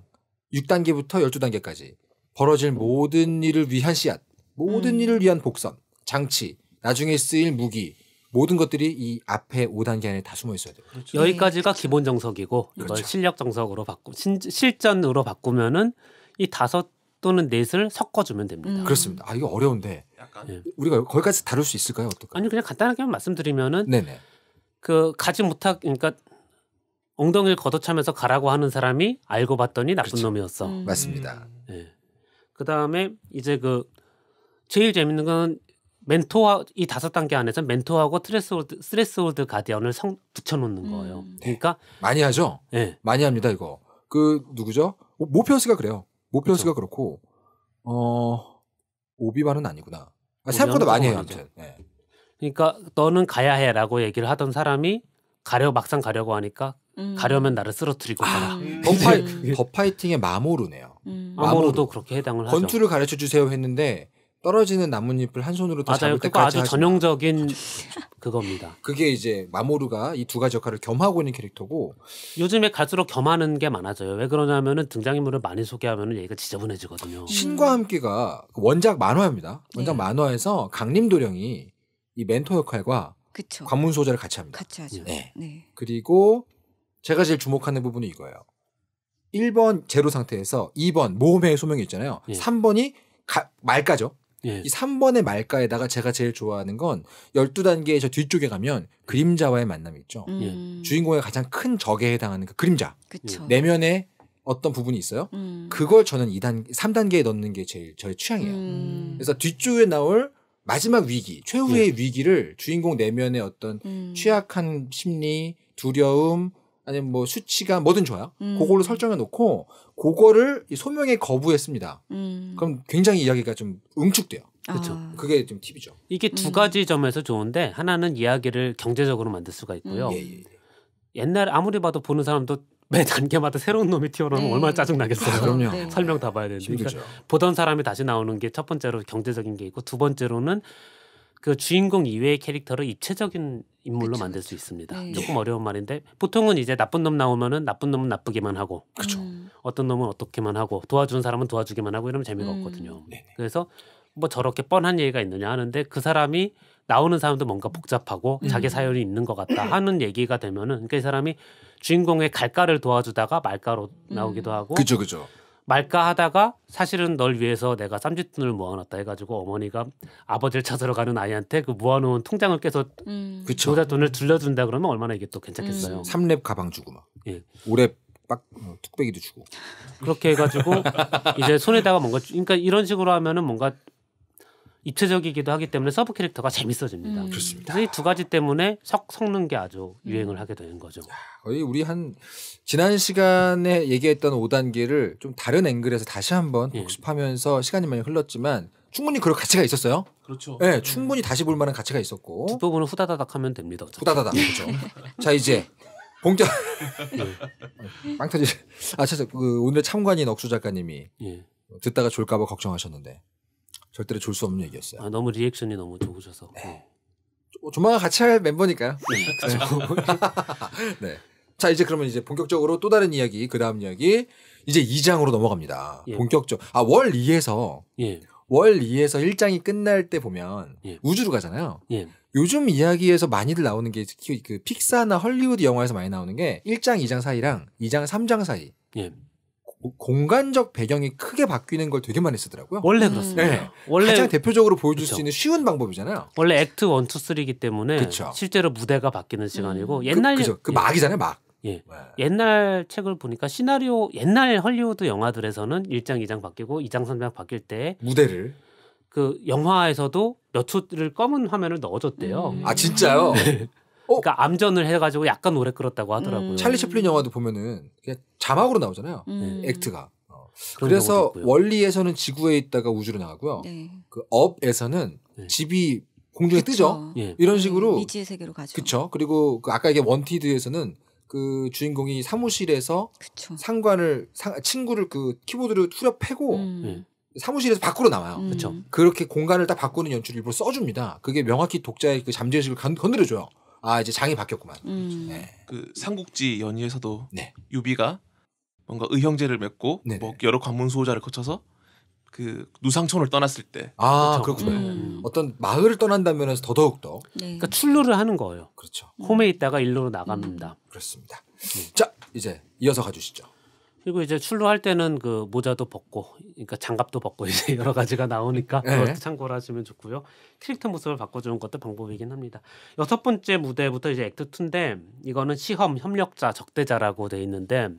A: 6단계부터 12단계까지 벌어질 모든 일을 위한 씨앗, 모든 음. 일을 위한 복선, 장치, 나중에 쓰일 무기, 모든
D: 것들이 이 앞에 5단계 안에 다 숨어 있어야 돼요. 그렇죠. 여기까지가 그 기본 정석이고 이걸 그렇죠. 실력 정석으로 바꾸 신, 실전으로 바꾸면은 이 다섯 또는 넷을 섞어주면 됩니다. 음. 그렇습니다. 아 이거 어려운데 약간 네. 우리가 거기까지 다룰 수 있을까요? 어떨까요? 아니 그냥 간단하게만 말씀드리면은 네네. 그 가지 못하 그러니까 엉덩이를 걷어차면서 가라고 하는 사람이 알고 봤더니 나쁜 그렇죠. 놈이었어. 음. 맞습니다. 네. 예. 그 다음에 이제 그 제일 재밌는 건 멘토와 이 다섯 단계 안에서 멘토하고 트레스홀드 스레스홀드 가디언을 성 붙여놓는 음. 거예요. 음. 그러니까 많이 하죠. 네. 많이 합니다
A: 이거. 그 누구죠? 모피어스가 그래요. 모피어스가 그렇죠. 그렇고 어
D: 오비반은 아니구나. 아, 생각보다 많이 해요. 아무튼. 네. 그러니까 너는 가야 해라고 얘기를 하던 사람이 가려 막상 가려고 하니까 음. 가려면 나를 쓰러뜨리고 아. 가라. 음. 더, 파이, [LAUGHS] 더
A: 파이팅의 마모르네요.
D: 음. 마모르도 그렇게 해당을 하죠. 권투를 가르쳐 주세요
A: 했는데 떨어지는 나뭇잎을 한 손으로 더 맞아요. 잡을 그 때까지 아주 하시는
D: 전형적인
A: [LAUGHS] 그겁니다. 그게 이제 마모르가 이 두 가지 역할을
D: 겸하고 있는 캐릭터고 요즘에 갈수록 겸하는 게 많아져요. 왜 그러냐면은 등장인물을 많이 소개하면 얘기가 지저분해지거든요. 신과 함께가
A: 원작 만화입니다. 원작 네. 만화에서 강림도령이 이 멘토 역할과 그쵸. 관문 소재를 같이 합니다. 같이 하죠. 네. 네. 그리고 제가 제일 주목하는 부분이 이거예요. 1번 제로 상태에서 2번 모험의 소명이 있잖아요. 예. 3번이 가, 말까죠. 예. 이 3번의 말가에다가 제가 제일 좋아하는 건 12단계의 저 뒤쪽에 가면 그림자와의 만남이 있죠. 음. 예. 주인공의 가장 큰 적에 해당하는 그 그림자. 그쵸. 예. 내면에 어떤 부분이 있어요. 음. 그걸 저는 2단 3단계에 넣는 게 제일 저의 취향이에요. 음. 그래서 뒤쪽에 나올 마지막 위기, 최후의 예. 위기를 주인공 내면의 어떤 음. 취약한 심리, 두려움, 아니면 뭐 수치가 뭐든 좋아요. 음. 그걸로 설정해 놓고 그거를 소명에 거부했습니다. 음. 그럼 굉장히 이야기가
D: 좀 응축돼요. 그렇죠. 아. 그게 좀 팁이죠. 이게 음. 가지 점에서 좋은데 하나는 이야기를 경제적으로 만들 수가 있고요. 음. 예, 예, 예. 옛날 아무리 봐도 보는 사람도 매 단계마다 새로운 놈이 튀어나오면 네. 얼마나 짜증 나겠어요. 그렇죠. 그럼요. 네. 설명 다 봐야 되는데. 그러니까 보던 사람이 다시 나오는 게 첫 번째로 경제적인 게 있고 두 번째로는 그 주인공 이외의 캐릭터를 입체적인 인물로 그쵸, 만들 수 있습니다. 네. 조금 어려운 말인데 보통은 이제 나쁜 놈 나오면은 나쁜 놈은 나쁘게만 하고 그쵸. 음. 어떤 놈은 어떻게만 하고 도와주는 사람은 도와주기만 하고 이러면 재미가 음. 없거든요. 네네. 네. 그래서 뭐 저렇게 뻔한 얘기가 있느냐 하는데 그 사람이 나오는 사람도 뭔가 복잡하고 음. 자기 사연이 있는 것 같다 하는 얘기가 되면은 그 사람이 주인공의 갈가를 도와주다가 말가로 음. 나오기도 하고 그죠 그죠 말까 하다가 사실은 널 위해서 내가 쌈짓돈을 모아놨다 해가지고 어머니가 아버지를 찾으러 가는 아이한테 그 모아놓은 통장을 깨서 음. 그쵸. 모자 돈을 둘러준다 그러면 얼마나 이게 또 괜찮겠어요. 음. 삼랩 가방 주고 막. 예. 오랩 빡 어, 뚝배기도 주고. 그렇게 해가지고 [LAUGHS] 이제 손에다가 뭔가 그러니까 이런 식으로 하면은 뭔가 입체적이기도 하기 때문에 서브 캐릭터가 재밌어집니다. 음. 그렇습니다. 그래서 이두 가지 때문에 석 섞는 게 아주 유행을 하게 되는 거죠. 거의 우리 한 지난 시간에
A: 얘기했던 5단계를 좀 다른 앵글에서 다시 한번 예. 복습하면서 시간이 많이 흘렀지만 충분히 그럴 가치가 있었어요. 그렇죠. 네, 음. 충분히 다시 볼 만한 가치가 있었고. 뒷부분은 후다다닥 하면 됩니다. 어차피. 후다다닥. 그렇죠. 자, 이제 본격 네. 예. [LAUGHS] 빵 터지. 아, 그오늘 참관인 억수 작가님이 예. 듣다가 졸까봐 걱정하셨는데 절대로 줄 수 없는 얘기였어요. 아, 너무 리액션이 너무 좋으셔서. 네. 조, 조만간 같이 할 멤버니까요. 네. 네. [LAUGHS] 네. 자 이제 그러면 이제 본격적으로 또 다른 이야기 그 다음 이야기 이제 2장으로 넘어갑니다. 예. 본격적 아월 2에서 예. 월 2에서 1장이 끝날 때 보면 예. 우주로 가잖아요. 예. 요즘 이야기에서 많이들 나오는 게 특히 그 픽사나 헐리우드 영화에서 많이 나오는 게 1장 2장 사이랑 2장 3장 사이. 예. 뭐 공간적 배경이 크게 바뀌는 걸 되게 많이 쓰더라고요. 원래 음. 그렇습니다. 네. 원래 가장 대표적으로 보여줄 그쵸. 수 있는 쉬운 방법이잖아요.
D: 원래 액트 1, 2, 3이기 때문에 그쵸. 실제로 무대가 바뀌는 시간이고 음. 옛날 그, 그 예. 막이잖아요, 막. 예. 네. 옛날 책을 보니까 시나리오 옛날 헐리우드 영화들에서는 1장, 2장 바뀌고 2장, 3장 바뀔 때 무대를 그 영화에서도 몇 초를 검은 화면을 넣어줬대요. 음. 아 진짜요? [LAUGHS] 네. 어? 그러니까 암전을 해가지고 약간 오래 끌었다고 하더라고요. 음. 찰리
A: 채플린 영화도 보면은 그냥 자막으로 나오잖아요. 음. 네. 액트가. 어. 그래서
D: 원리에서는
A: 지구에 있다가
D: 우주로 나가고요.
A: 네. 그 업에서는 네. 집이 공중에 그쵸. 뜨죠. 예. 이런 식으로 네, 미지의 세계로 가죠. 그렇죠. 그리고 그 아까 이게 원티드에서는 그 주인공이 사무실에서 그쵸. 상관을 상, 친구를 그 키보드를 후려 패고 음. 예. 사무실에서 밖으로 나와요. 그렇 음. 그렇게 공간을 딱 바꾸는 연출을 일부러 써줍니다. 그게 명확히 독자의 그 잠재의식을 건드려줘요.
E: 아 이제 장이 바뀌었구만. 음. 그렇죠. 네. 그 삼국지 연의에서도 네. 유비가 뭔가 의형제를 맺고 네네. 네. 뭐 여러 관문 수호자를 거쳐서 그 누상촌을 떠났을 때. 아 그렇군요. 음. 음. 어떤 마을을 떠난다면 더더욱 더. 네. 그러니까 출루를 하는
D: 거예요. 그렇죠. 홈에 있다가 일로로 나갑니다. 음. 그렇습니다. 자 이제 이어서 가주시죠. 그리고 이제 출루할 때는 그 모자도 벗고, 그러니까 장갑도 벗고 [LAUGHS] 이제 여러 가지가 나오니까 네. 그것도 참고를 하시면 좋고요. 캐릭터 모습을 바꿔주는 것도 방법이긴 합니다. 여섯 번째 무대부터 이제 액트 2인데 이거는 시험, 협력자, 적대자라고 돼 있는데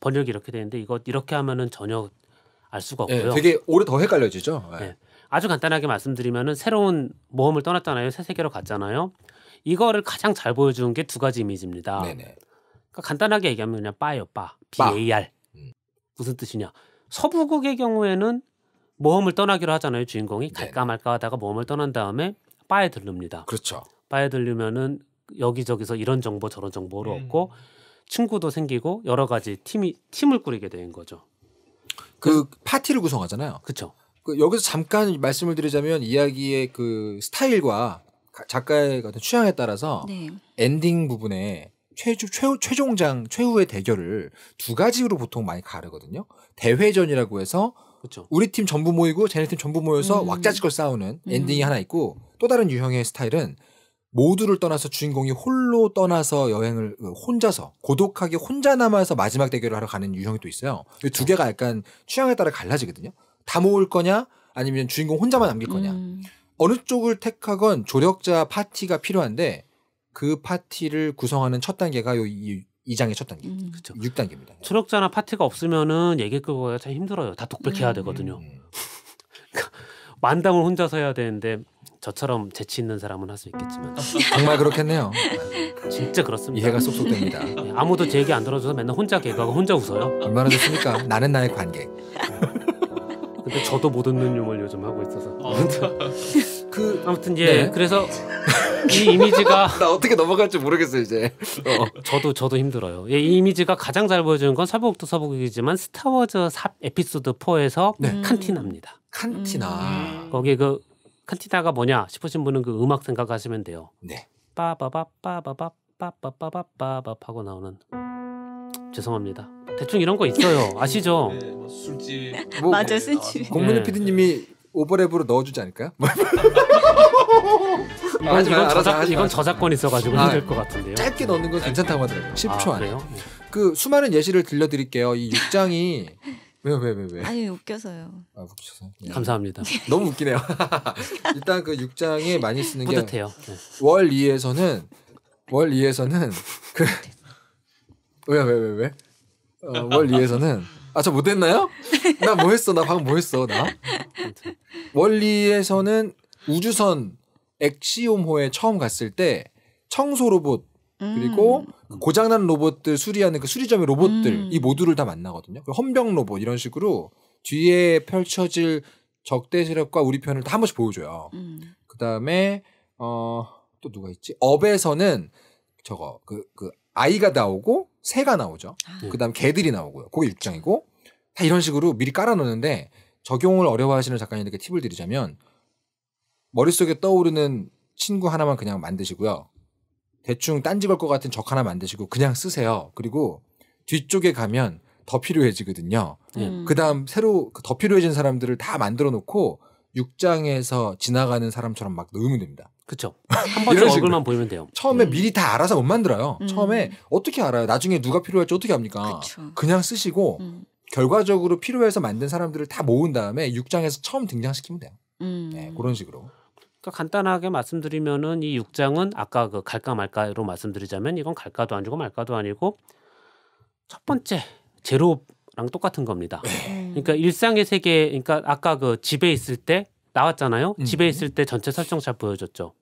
D: 번역이 이렇게 되는데 이거 이렇게 하면은 전혀 알 수가 네, 없고요. 네, 되게 오히더
A: 헷갈려지죠. 네. 네.
D: 아주 간단하게 말씀드리면은 새로운 모험을 떠났잖아요. 새 세계로 갔잖아요. 이거를 가장 잘 보여주는 게 두 가지 이미지입니다. 네네. 그니까 간단하게 얘기하면 그냥 바예요, 바. B A R. 무슨 뜻이냐? 서부극의 경우에는 모험을 떠나기로 하잖아요. 주인공이 네. 갈까 말까 하다가 모험을 떠난 다음에 바에 들릅니다. 그렇죠. 바에 들리면은 여기저기서 이런 정보 저런 정보를 음. 얻고 친구도 생기고 여러 가지 팀이 팀을 꾸리게 된 거죠. 그 파티를 구성하잖아요. 그렇죠.
A: 그 여기서 잠깐 말씀을 드리자면 이야기의 그 스타일과 작가의 어떤 취향에 따라서 네. 엔딩 부분에 최주, 최, 최종장, 최후의 대결을 두 가지로 보통 많이 가르거든요. 대회전이라고 해서 그쵸. 우리 팀 전부 모이고 쟤네 팀 전부 모여서 음. 왁자지껄 싸우는 음. 엔딩이 하나 있고 또 다른 유형의 스타일은 모두를 떠나서 주인공이 홀로 떠나서 여행을 그 혼자서 고독하게 혼자 남아서 마지막 대결을 하러 가는 유형이 또 있어요. 두 개가 약간 취향에 따라 갈라지거든요. 다 모을 거냐 아니면 주인공 혼자만 남길 거냐. 음. 어느 쪽을 택하건 조력자 파티가 필요한데 그 파티를 구성하는 첫 단계가 요 이, 이 장의 첫 단계. 음. 그렇죠. 6단계입니다.
D: 트럭자나 파티가 없으면은 얘기 끄고가 참 힘들어요. 다 독백해야 음. 되거든요. 음. [LAUGHS] 만담을 혼자서 해야 되는데 저처럼 재치 있는 사람은 할 수 있겠지만 아, 정말 그렇겠네요. [LAUGHS] 진짜 그렇습니다. 이해가 쏙쏙 됩니다. 네, 아무도 제 얘기 안 들어줘서 맨날 혼자 개그하고 혼자 웃어요. 얼마나 좋습니까? 나는 나의 관객. 근데 저도 못 웃는 용을 요즘 하고 있어서. 어. [LAUGHS] 그 아무튼 이제 예, 네. 그래서 이 이미지가 [LAUGHS] 나 어떻게 넘어갈지 모르겠어 이제. 어. 저도 저도 힘들어요. 예, 이 이미지가 가장 잘 보여주는 건 서북도 서북이지만 스타워즈 4 에피소드 4에서 네. 음. 칸티나입니다. 칸티나. 음. 거기 그 칸티나가 뭐냐 싶으신 분은 그 음악 생각하시면 돼요. 네. 빠바바 빠바바 빠바바 빠바 하고 나오는 죄송합니다. 대충
E: 이런 거 있어요. 아시죠? 네, 뭐 술집. 뭐, 맞아, 술집.
D: 공문희 PD님이
A: 오버랩으로 넣어주지 않을까요? 아, 이건, 하 이건, 저작, 하 이건 저작권 있어가지고 아, 힘들 것 같은데요. 짧게 넣는 건 네. 괜찮다고 하더라고요. 10초 아, 안에. 네. 그 수많은 예시를 들려드릴게요. 이 6장이 왜요 왜요 왜, 왜? 아니
B: 웃겨서요. 아 웃겨서. 네. 감사합니다.
A: [LAUGHS] 너무 웃기네요. [LAUGHS] 일단 그 6장에 많이 쓰는 게 뿌듯해요. 네. 월 2에서는 월 2에서는 그 왜요 [LAUGHS] 왜요 왜, 왜? 어, 월 2에서는 아 저 못했나요? 나 뭐 했어? 나 방금 뭐 했어? 나 원리에서는 우주선 엑시옴호에 처음 갔을 때 청소 로봇 그리고 음. 그 고장난 로봇들 수리하는 그 수리점의 로봇들 음. 이 모두를 다 만나거든요. 헌병 로봇 이런 식으로 뒤에 펼쳐질 적대 세력과 우리 편을 다 한 번씩 보여줘요. 음. 그 다음에 어또 누가 있지? 업에서는 저거 그, 그 아이가 나오고 새가 나오죠. 아. 네. 그 다음 개들이 나오고요. 그게 6장이고 다 이런 식으로 미리 깔아놓는데 적용을 어려워하시는 작가님들께 팁을 드리자면 머릿속에 떠오르는 친구 하나만 그냥 만드시고요. 대충 딴지 걸 것 같은 적 하나 만드시고 그냥 쓰세요. 그리고 뒤쪽에 가면 더 필요해지거든요. 네. 음. 그 다음 새로 더 필요해진 사람들을 다 만들어 놓고 육장에서 지나가는 사람처럼 막 넣으면 됩니다. 그쵸. 한 번씩 얼굴만 보이면 돼요. 처음에 음. 미리 다 알아서 못 만들어요. 음. 처음에 어떻게 알아요? 나중에 누가 필요할지 어떻게 합니까? 그냥 쓰시고 음. 결과적으로 필요해서 만든 사람들을 다 모은 다음에 육장에서 처음 등장시키면 돼요.
D: 음. 네, 그런 식으로. 그러니까 간단하게 말씀드리면은 이 6장은 아까 그 갈까 말까로 말씀드리자면 이건 갈까도 아니고 말까도 아니고 첫 번째 제로랑 똑같은 겁니다. 네. 그러니까 일상의 세계 그러니까 아까 그 집에 있을 때 나왔잖아요. 음. 집에 있을 때 전체 설정 샷 보여줬죠.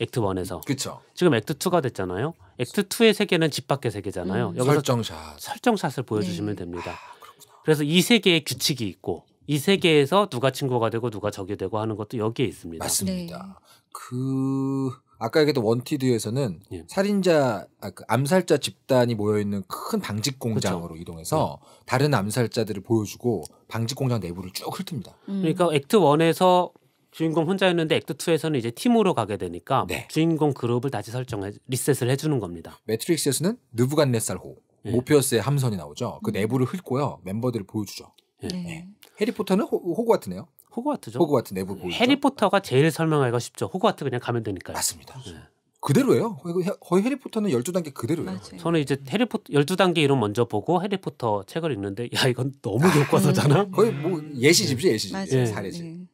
D: 액트 1에서. 그쵸. 지금 액트 2가 됐잖아요. 액트 2의 세계는 집 밖의 세계잖아요. 음. 여기서 설정샷. 설정샷을 보여주시면 네. 됩니다. 아, 그래서 이 세계의 규칙이 있고 이 세계에서 누가 친구가 되고 누가 적이 되고 하는 것도 여기에 있습니다. 맞습니다. 네. 그 아까 얘기했던 원티드에서는 예.
A: 살인자 아, 그 암살자 집단이 모여 있는 큰 방직 공장으로 그쵸. 그렇죠. 이동해서 네. 다른 암살자들을 보여주고 방직 공장 내부를 쭉 훑습니다.
D: 음. 그러니까 액트 원에서 주인공 혼자였는데 액트 2에서는 이제 팀으로 가게 되니까 네. 주인공 그룹을 다시 설정해 리셋을 해주는 겁니다. 매트릭스에서는 느부갓네살호 예. 모피어스의 함선이 나오죠. 그 음. 내부를 훑고요 멤버들을 보여주죠.
A: 예. 네. 네. 해리포터는 호, 호그와트네요. 호그와트죠.
D: 호그와트 내부 보이죠. 해리포터가 제일 설명하기가 쉽죠. 호그와트 그냥 가면 되니까 맞습니다. 네. 그대로예요. 거의 해리포터는 열두 단계 그대로예요. 맞아요. 저는 이제 해리포터 열두 단계 이름 먼저 보고 해리포터 책을 읽는데 야 이건 너무 아, 교과서잖아. [LAUGHS] 거의 뭐 예시집이죠, 예시집. 맞아요. 예. 사례집. 네. 예.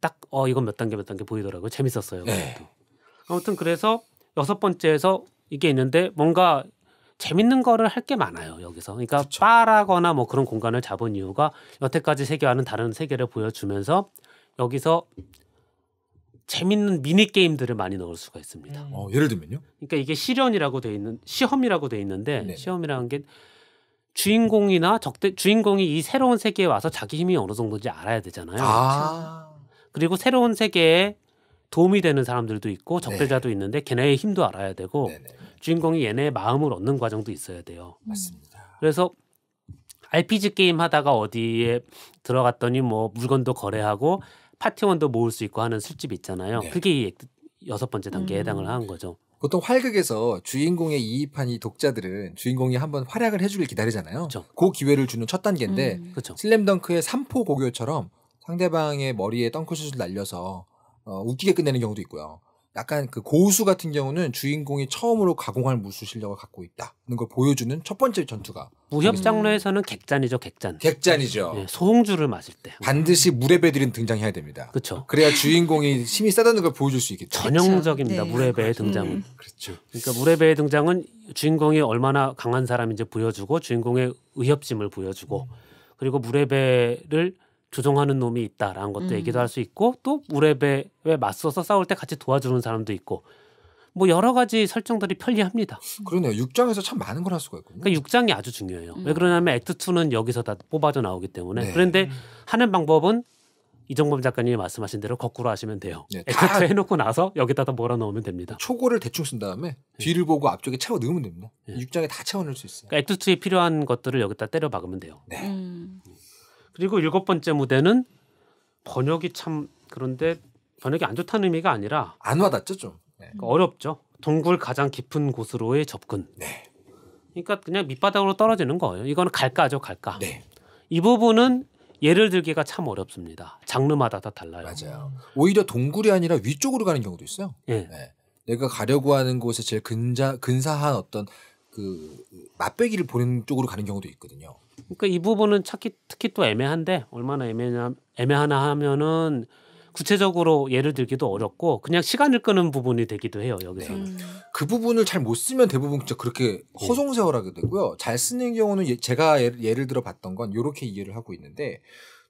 D: 딱어 이건 몇 단계 몇 단계 보이더라고요. 재밌었어요. 네. 아무튼 그래서 여섯 번째에서 이게 있는데 뭔가 재밌는 거를 할 게 많아요 여기서 그러니까 그쵸. 바라거나 뭐 그런 공간을 잡은 이유가 여태까지 세계와는 다른 세계를 보여주면서 여기서 재밌는 미니 게임들을 많이 넣을 수가 있습니다. 음. 어, 예를 들면요? 그러니까 이게 시련이라고돼 있는 시험이라고 돼 있는데 네 시험이라는 게 주인공이나 적대 주인공이 이 새로운 세계에 와서 자기 힘이 어느 정도인지 알아야 되잖아요. 아. 그렇죠. 그리고 새로운 세계에 도움이 되는 사람들도 있고 적대자도 네. 있는데 걔네의 힘도 알아야 되고 네네. 주인공이 얘네의 마음을 얻는 과정도 있어야 돼요.
F: 음. 맞습니다.
D: 그래서 RPG 게임 하다가 어디에 들어갔더니 뭐 물건도 거래하고 파티원도 모을 수 있고 하는 술집 있잖아요. 네. 그게 이 여섯 번째 단계에 음. 해당을 하는 거죠.
A: 보통 활극에서 주인공의 이입한 이 독자들은 주인공이 한번 활약을 해주길 기다리잖아요. 그쵸. 그 기회를 주는 첫 단계인데 음. 슬램덩크의 삼포 고교처럼 상대방의 머리에 덩크슛을 날려서 어, 웃기게 끝내는 경우도 있고요. 약간 그 고우수 같은 경우는 주인공이 처음으로 가공할 무술 실력을 갖고 있다는 걸 보여주는 첫 번째 전투가 무협
D: 장르에서는 객잔이죠 객잔 객잔이죠 예, 소홍주를 마실 때 반드시 무뢰배들은 등장해야 됩니다 그렇죠 그래야 주인공이 힘이 싸다는걸 보여줄 수 있겠죠 전형적입니다 네. 무뢰배의 등장은 음. 그렇죠 그러니까 무뢰배의 등장은 주인공이 얼마나 강한 사람인지 보여주고 주인공의 의협심을 보여주고 음. 그리고 무뢰배를 조종하는 놈이 있다라는 것도 음. 얘기도 할 수 있고 또 우레베에 맞서서 싸울 때 같이 도와주는 사람도 있고 뭐 여러 가지 설정들이 편리합니다. 그러네요. 6장에서 참 많은 걸 할 수가 있군요. 그러니까 6장이 아주 중요해요. 음. 왜 그러냐면 액트 2는 여기서 다 뽑아져 나오기 때문에 네. 그런데 음. 하는 방법은 이정범 작가님이 말씀하신 대로 거꾸로 하시면 돼요. 네, 액트 해놓고 나서 여기다 다 몰아넣으면 됩니다. 초고를 대충 쓴 다음에 네. 뒤를 보고 앞쪽에 채워 넣으면 됩니다. 네. 6장에 다 채워넣을 수 있어요. 그러니까 2에 필요한 것들을 여기다 때려 박으면 돼요.
A: 네. 음.
D: 그리고 일곱 번째 무대는 번역이 참 그런데 번역이 안 좋다는 의미가 아니라 안 와닿죠 좀 네. 그러니까 어렵죠. 동굴 가장 깊은 곳으로의 접근. 네. 그러니까 그냥 밑바닥으로 떨어지는 거예요. 이거는 갈까죠, 갈까. 네. 이 부분은 예를 들기가 참 어렵습니다. 장르마다 다 달라요. 맞아요. 오히려 동굴이 아니라 위쪽으로 가는 경우도 있어요. 예. 네. 내가 가려고
A: 하는 곳에 제일 근자, 근사한 어떤 그 맞배기를 보는 쪽으로 가는 경우도 있거든요.
D: 그러니까 이 부분은 찾기 특히 또 애매한데 얼마나 애매냐 애매하나 하면은 구체적으로 예를 들기도 어렵고 그냥 시간을 끄는 부분이 되기도 해요 여기서 네. 그 부분을 잘 못 쓰면 대부분 진짜 그렇게 허송세월하게 되고요 잘 쓰는 경우는 예,
A: 제가 예, 예를 들어 봤던 건 이렇게 이해를 하고 있는데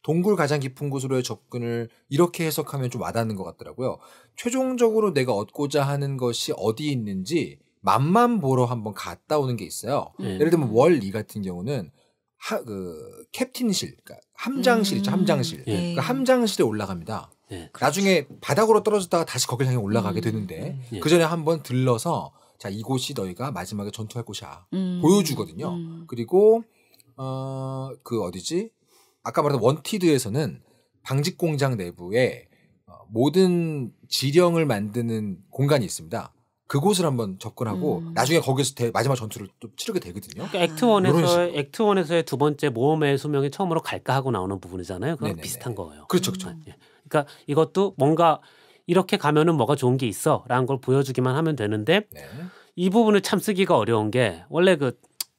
A: 동굴 가장 깊은 곳으로의 접근을 이렇게 해석하면 좀 와닿는 것 같더라고요 최종적으로 내가 얻고자 하는 것이 어디 있는지 맛만 보러 한번 갔다 오는 게 있어요. 음. 예를 들면 월 2 같은 경우는 하, 그 캡틴실, 그러니까 함장실 있죠, 음. 함장실. 예. 그니까 함장실에 올라갑니다. 예. 나중에 바닥으로 떨어졌다가 다시 거길 향해 올라가게 음. 되는데 음. 예. 그 전에 한번 들러서 자 이곳이 너희가 마지막에 전투할 곳이야 보여주거든요. 그리고 어그 어디지? 아까 말한 원티드에서는 방직 공장 내부에 어, 모든 지령을 만드는 공간이 있습니다. 그곳을 한번 접근하고 음. 나중에 거기서 대, 마지막 전투를 또 치르게 되거든요.
D: 그러니까 액트 원에서 액트 원에서의 두 번째 모험의 소명이 처음으로 갈까 하고 나오는 부분이잖아요. 그거 비슷한 거예요. 그렇죠, 그렇죠. 음. 예. 그러니까 이것도 뭔가 이렇게 가면은 뭐가 좋은 게 있어라는 걸 보여주기만 하면 되는데 네. 이 부분을 참 쓰기가 어려운 게 원래 그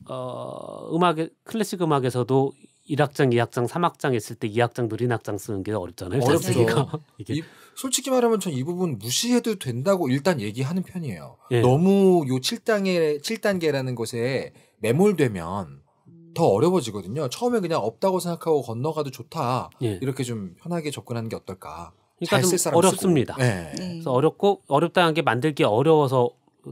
D: 어, 음악 클래식 음악에서도 1악장, 2악장, 3악장 했을 때 2악장, 느린 악장 쓰는 게 어렵잖아요. 어렵죠.
A: 이게. 솔직히 말하면 전 이 부분 무시해도 된다고 일단 얘기하는 편이에요. 예. 너무 요 7단계 7단계라는 것에 매몰되면 더 어려워지거든요. 처음에 그냥 없다고 생각하고 건너가도 좋다. 예. 이렇게 좀 편하게 접근하는 게
D: 어떨까? 그러니까 좀 어렵습니다. 예. 네. 그래서 어렵고 어렵다는 게 만들기 어려워서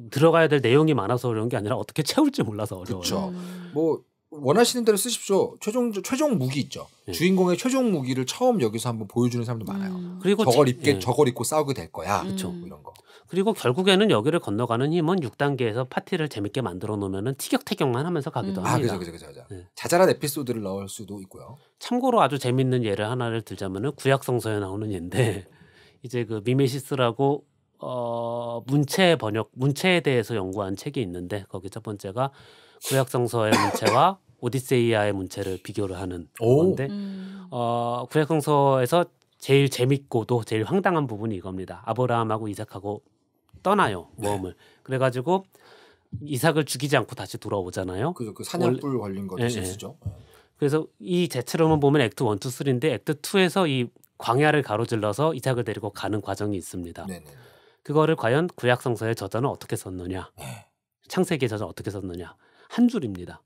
D: 들어가야 될 내용이 많아서 그런 게 아니라 어떻게 채울지 몰라서 어려워요. 그렇죠. 뭐 원하시는
A: 대로 쓰십시오. 최종 최종 무기 있죠. 예. 주인공의 최종 무기를 처음 여기서 한번 보여주는 사람도 많아요. 음. 그리고 저걸 입게 예.
D: 저걸 입고 싸우게 될 거야. 그렇죠. 음. 뭐 이런 거. 그리고 결국에는 여기를 건너가는 힘은 6단계에서 파티를 재밌게 만들어 놓으면은 티격태격만 하면서 가기도 음. 합니다. 아, 그죠, 그죠,
A: 그죠. 예. 자잘한 에피소드를 넣을 수도 있고요.
D: 참고로 아주 재밌는 예를 하나를 들자면은 구약성서에 나오는 예인데 [LAUGHS] 이제 그 미메시스라고 어 문체 번역 문체에 대해서 연구한 책이 있는데 거기 첫 번째가 구약성서의 문체와 오디세이아의 문체를 비교를 하는 오. 건데 음. 어, 구약성서에서 제일 재밌고도 제일 황당한 부분이 이겁니다. 아브라함하고 이삭하고 떠나요 모험을. 네. 그래가지고 이삭을 죽이지 않고 다시 돌아오잖아요. 그죠 그 사냥불 걸린 거죠 네, 네. 그래서 이 제츠로만 보면 액트 원, 투, 쓰리인데 액트 투에서이 광야를 가로질러서 이삭을 데리고 가는 과정이 있습니다. 네네. 그거를 과연 구약성서의 저자는 어떻게 썼느냐, 예. 창세기의 저자는 어떻게 썼느냐 한 줄입니다.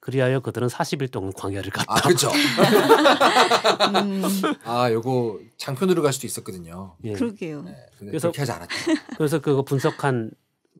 D: 그리하여 그들은 40일 동안 광야를 갔다. 아, 그죠 음. 아, 요거 장편으로 갈 수도 있었거든요. 예. 그러게요.
F: 네,
B: 그래서 하지
D: 않았죠. 그래서 그거 분석한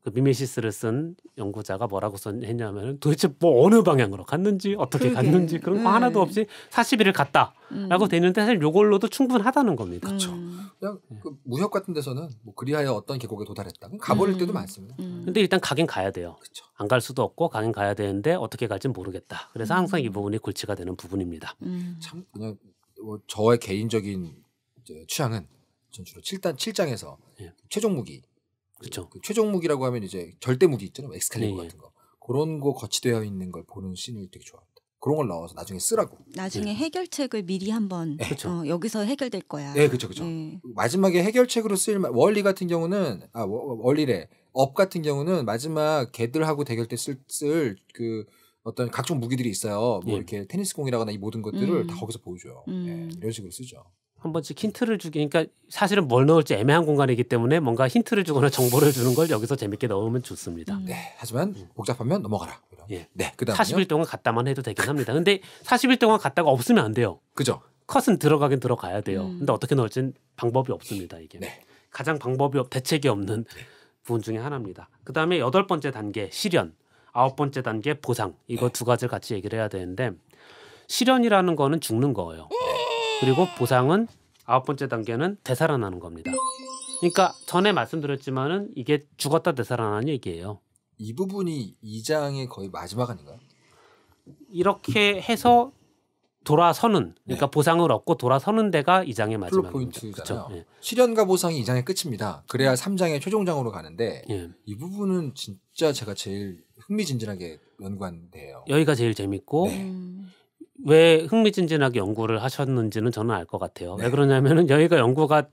D: 그 미메시스를 쓴 연구자가 뭐라고 썼냐면 도대체 뭐 어느 방향으로 갔는지 어떻게 그러게. 갔는지 그런 거 네. 하나도 없이 40일을 갔다라고 음. 되는데 사실 요걸로도 충분하다는 겁니다.
F: 그렇죠. 그냥 네.
D: 그 무협 같은 데서는 뭐 그리하여 어떤 계곡에 도달했다. 가버릴 음. 때도 많습니다. 음. 근데 일단 가긴 가야 돼요. 안 갈 수도 없고 가긴 가야 되는데 어떻게 갈지 모르겠다. 그래서 항상 이 부분이 골치가 되는 부분입니다. 참 그냥 뭐 저의 개인적인
A: 취향은 전 주로 7단 7장에서 예. 최종 무기 그렇죠. 그, 그 최종 무기라고 하면 이제 절대 무기 있잖아요. 뭐 엑스칼리버 네. 같은 거. 그런 거 거치되어 있는 걸 보는 씬을 되게 좋아합니다. 그런 걸 넣어서 나중에 쓰라고.
B: 나중에 네. 해결책을 미리 한번 네. 어, 여기서 해결될 거야. 네, 그렇죠, 그렇죠.
F: 네.
A: 마지막에 해결책으로 쓸 원리 같은 경우는 아 원리래 업 같은 경우는 마지막 개들하고 대결 때쓸 쓸 그 어떤 각종 무기들이 있어요.
D: 뭐 이렇게 테니스 공이라거나 이 모든 것들을 음. 다 거기서 보여줘요. 음. 이런 식으로 쓰죠. 한 번씩 힌트를 주기 그러니까 사실은 뭘 넣을지 애매한 공간이기 때문에 뭔가 힌트를 주거나 정보를 주는 걸 여기서 재밌게 넣으면 좋습니다. 음. 네. 하지만 음. 복잡하면 넘어가라. 예. 네. 그다음 40일 동안 갔다만 해도 되긴 합니다. 근데 40일 동안 갔다가 없으면 안 돼요. 그죠? 컷은 들어가긴 들어가야 돼요. 음. 근데 어떻게 넣을진 방법이 없습니다. 이게 네. 가장 방법이 없, 대책이 없는 네. 부분 중에 하나입니다. 그 다음에 여덟 번째 단계 실현, 아홉 번째 단계 보상 이거 네. 두 가지를 같이 얘기를 해야 되는데 실현이라는 거는 죽는 거예요. 네. 그리고 보상은 아홉 번째 단계는 되살아나는 겁니다. 그러니까 전에 말씀드렸지만은 이게 죽었다 되살아나는 얘기예요. 이 부분이 이 장의 거의 마지막 아닌가요? 이렇게 해서 돌아서는 그러니까 네. 보상을 얻고 돌아서는 데가 이 장의 마지막 포인트잖아요.
A: 네. 그렇죠? 예. 실현과 보상이 이 장의 끝입니다. 그래야 3장의 최종장으로
D: 가는데 네. 이 부분은 진짜 제가 제일
A: 흥미진진하게 연관돼요.
D: 여기가 제일 재밌고 네. 왜 흥미진진하게 연구를 하셨는지는 저는 알 것 같아요. 네. 왜 그러냐면은 여기가 연구가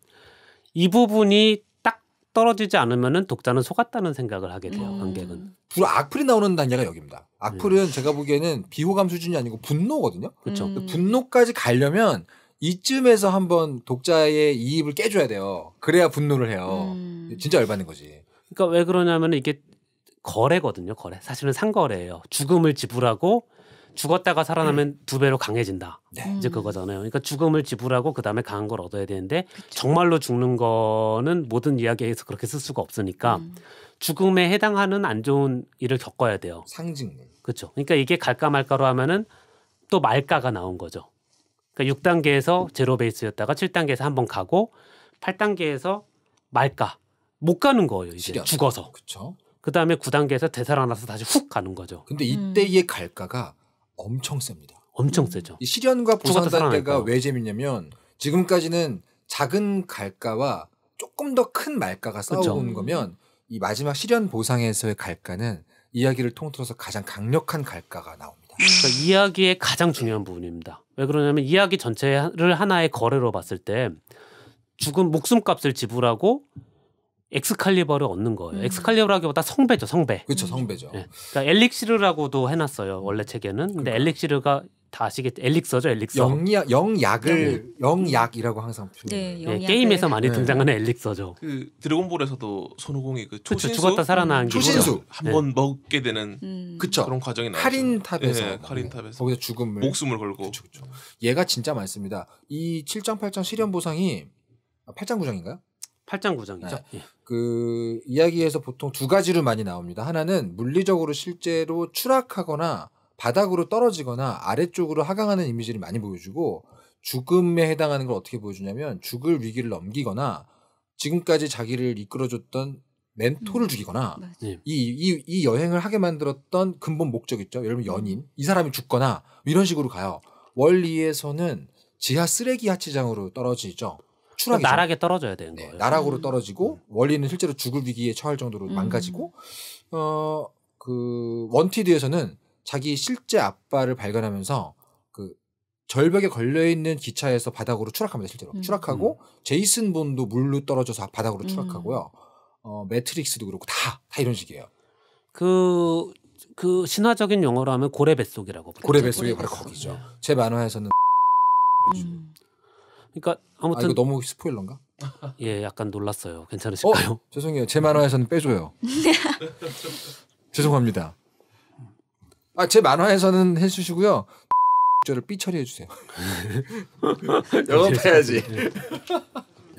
D: 이 부분이 딱 떨어지지 않으면은 독자는 속았다는 생각을 하게 돼요. 음. 관객은. 불 악플이 나오는 단계가 여기입니다. 악플은 네. 제가 보기에는 비호감 수준이
A: 아니고 분노거든요. 그렇죠. 음. 분노까지 가려면 이쯤에서 한번 독자의
D: 이입을 깨줘야 돼요. 그래야 분노를 해요. 음. 진짜 열받는 거지. 그러니까 왜 그러냐면 은 이게 거래거든요. 거래. 사실은 상거래예요. 죽음을 지불하고 죽었다가 살아나면 음. 두 배로 강해진다. 네. 이제 음. 그거잖아요. 그러니까 죽음을 지불하고 그 다음에 강한 걸 얻어야 되는데 그쵸. 정말로 죽는 거는 모든 이야기에서 그렇게 쓸 수가 없으니까 음. 죽음에 해당하는 안 좋은 일을 겪어야 돼요. 상징. 그렇죠. 그러니까 이게 갈까 말까로 하면은 또 말까가 나온 거죠. 그러니까 6단계에서 제로 베이스였다가 7단계에서 한 번 가고 8단계에서 말까 못 가는 거예요. 이제 시련. 죽어서. 그렇죠. 그 다음에 9단계에서 되살아나서 다시 훅 가는 거죠. 근데 이때의 음. 갈까가 엄청 셉니다. 엄청 세죠.
A: 이시련과 부산단계가 왜 재밌냐면 지금까지는 작은 갈가와 조금 더 큰 말가가 싸우는 그쵸. 거면 이 마지막 시련 보상에서의 갈가는 이야기를 통틀어서 가장 강력한 갈가가 나옵니다.
D: 그러니까 이야기의 가장 중요한 부분입니다. 왜 그러냐면 이야기 전체를 하나의 거래로 봤을 때 죽은 목숨값을 지불하고 엑스칼리버를 얻는 거예요. 음. 엑스칼리버라기보다 성배죠, 성배. 그렇죠, 성배죠. 네. 그러니까 엘릭시르라고도 해놨어요 원래 책에는. 근데 그러니까. 엘릭시르가 다 아시겠 엘릭서죠, 엘릭서. 영야, 영약을 영약이라고 항상 네, 네, 게임에서 많이 네. 등장하는
E: 엘릭서죠. 그 드래곤볼에서도 손오공이 그 초신수 그쵸, 죽었다 살아난 초신수 네. 한번 먹게 되는 음. 그런 과정이 나죠. 카탑에서 카린탑에서 예, 거기서
A: 죽음을 목숨을 걸고. 그쵸, 그쵸. 얘가 진짜 많습니다. 이 7장 8장 실현 보상이 8장 9장인가요? 8장 9장이죠. 예. 그 이야기에서 보통 두 가지로 많이 나옵니다. 하나는 물리적으로 실제로 추락하거나 바닥으로 떨어지거나 아래쪽으로 하강하는 이미지를 많이 보여주고 죽음에 해당하는 걸 어떻게 보여주냐면 죽을 위기를 넘기거나 지금까지 자기를 이끌어줬던 멘토를 음. 죽이거나 예. 이, 이, 이 여행을 하게 만들었던 근본 목적 있죠. 여러분 음. 연인 이 사람이 죽거나 뭐 이런 식으로 가요. 원리에서는 지하 쓰레기 하치장으로 떨어지죠.
D: 추락이 그 나락에 떨어져야 되는 네, 거예요. 나락으로 음.
A: 떨어지고 음. 원리는 실제로 죽을 위기에 처할 정도로 음. 망가지고 어그 원티드에서는 자기 실제 아빠를 발견하면서 그 절벽에 걸려 있는 기차에서 바닥으로 추락합니다. 실제로 음. 추락하고 음. 제이슨 본도 물로 떨어져서 바닥으로 추락하고요. 음. 어 매트릭스도 그렇고 다다 다 이런 식이에요.
D: 그그 그 신화적인 용어로 하면 고래 뱃속이라고 고래 뱃속이 바로 거기죠. 제 만화에서는 음. 그러니까 아무튼 아, 이거 너무
A: 스포일러인가? 예, 약간 놀랐어요. 괜찮으실까요? 어, 죄송해요. 제 만화에서는 빼줘요. [LAUGHS] 죄송합니다. 아, 제 만화에서는 해주시고요. 저를 삐 처리해 주세요.
F: [LAUGHS] 영업해야지.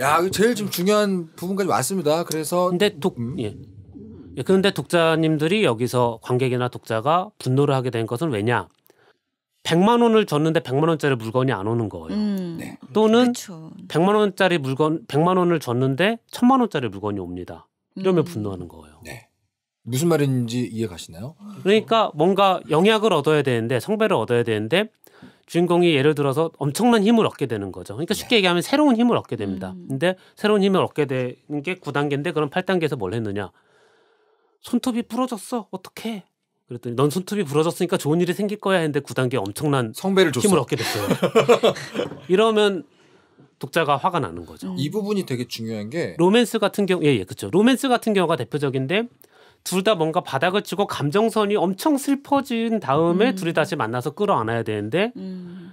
A: 야,
D: 제일 지 중요한 부분까지 왔습니다. 그래서 근데 독 음? 예. 예, 그런데 독자님들이 여기서 관객이나 독자가 분노를 하게 된 것은 왜냐? 백만 원을 줬는데 백만 원짜리 물건이 안 오는 거예요. 음. 네. 또는 그렇죠. 백만 원짜리 물건 백만 원을 줬는데 천만 원짜리 물건이 옵니다. 이러면 음. 분노하는 거예요. 네. 무슨 말인지 이해가시나요? 그러니까 뭔가 영약을 얻어야 되는데 성배를 얻어야 되는데 주인공이 예를 들어서 엄청난 힘을 얻게 되는 거죠. 그러니까 쉽게 네. 얘기하면 새로운 힘을 얻게 됩니다. 음. 근데 새로운 힘을 얻게 되는 게 구단계인데 그럼 팔단계에서뭘 했느냐? 손톱이 부러졌어. 어떻게? 그랬더니 넌 손톱이 부러졌으니까 좋은 일이 생길 거야 했는데 구단계 그 엄청난 성배를 줬어. 힘을 얻게 됐어요. [LAUGHS] 이러면 독자가 화가 나는 거죠. 음. 이 부분이 되게 중요한 게 로맨스 같은 경우 예예 그렇죠. 로맨스 같은 경우가 대표적인데 둘 다 뭔가 바닥을 치고 감정선이 엄청 슬퍼진 다음에 음. 둘이 다시 만나서 끌어안아야 되는데 음.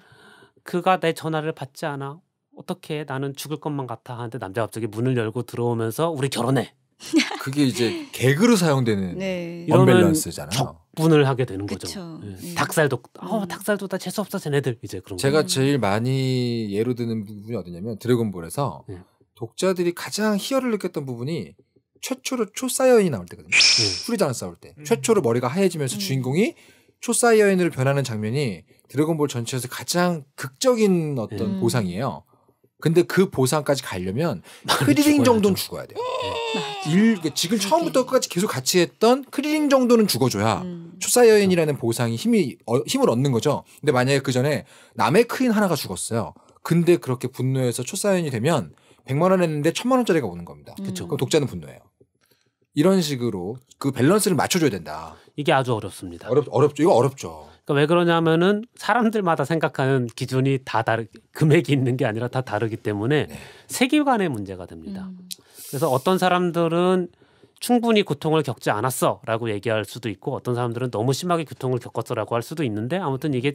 D: 그가 내 전화를 받지 않아. 어떻게 나는 죽을 것만 같아 하는데 남자 갑자기 문을 열고 들어오면서 우리 결혼해 [LAUGHS] 그게 이제 개그로 사용되는 네. 언밸런스잖아요. 적분을 하게 되는 거죠. 예. 네. 닭살도 어, 닭살도 다
A: 재수 없어 쟤네들 이제 그런. 제가 거. 제일 많이 예로 드는 부분이 어디냐면 드래곤볼에서 네. 독자들이 가장 희열을 느꼈던 부분이 최초로 초사이어인이 나올 때거든요. 예. 후리자나 싸울 때 음. 최초로 머리가 하얘지면서 음. 주인공이 초사이어인으로 변하는 장면이 드래곤볼 전체에서 가장 극적인 어떤 음. 보상이에요. 근데 그 보상까지 가려면 크리링 정도는 죽어야
F: 돼요. 음. 예.
A: 일 그 지금 처음부터 끝까지 계속 같이 했던 크리링 정도는 죽어줘야 음. 초사여인이라는 보상이 힘이 어, 힘을 얻는 거죠. 근데 만약에 그 전에 남의 크인 하나가 죽었어요. 근데 그렇게 분노해서 초사여인이 되면 100만 원 했는데 1000만 원짜리가 오는 겁니다. 음. 그럼 독자는 분노해요. 이런 식으로 그
D: 밸런스를 맞춰줘야 된다. 이게 아주 어렵습니다. 어렵, 어렵죠. 이거 어렵죠. 그러니까 왜 그러냐면은 사람들마다 생각하는 기준이 다 다르 금액이 있는 게 아니라 다 다르기 때문에 네. 세계관의 문제가 됩니다. 음. 그래서 어떤 사람들은 충분히 고통을 겪지 않았어라고 얘기할 수도 있고 어떤 사람들은 너무 심하게 고통을 겪었어라고 할 수도 있는데 아무튼 이게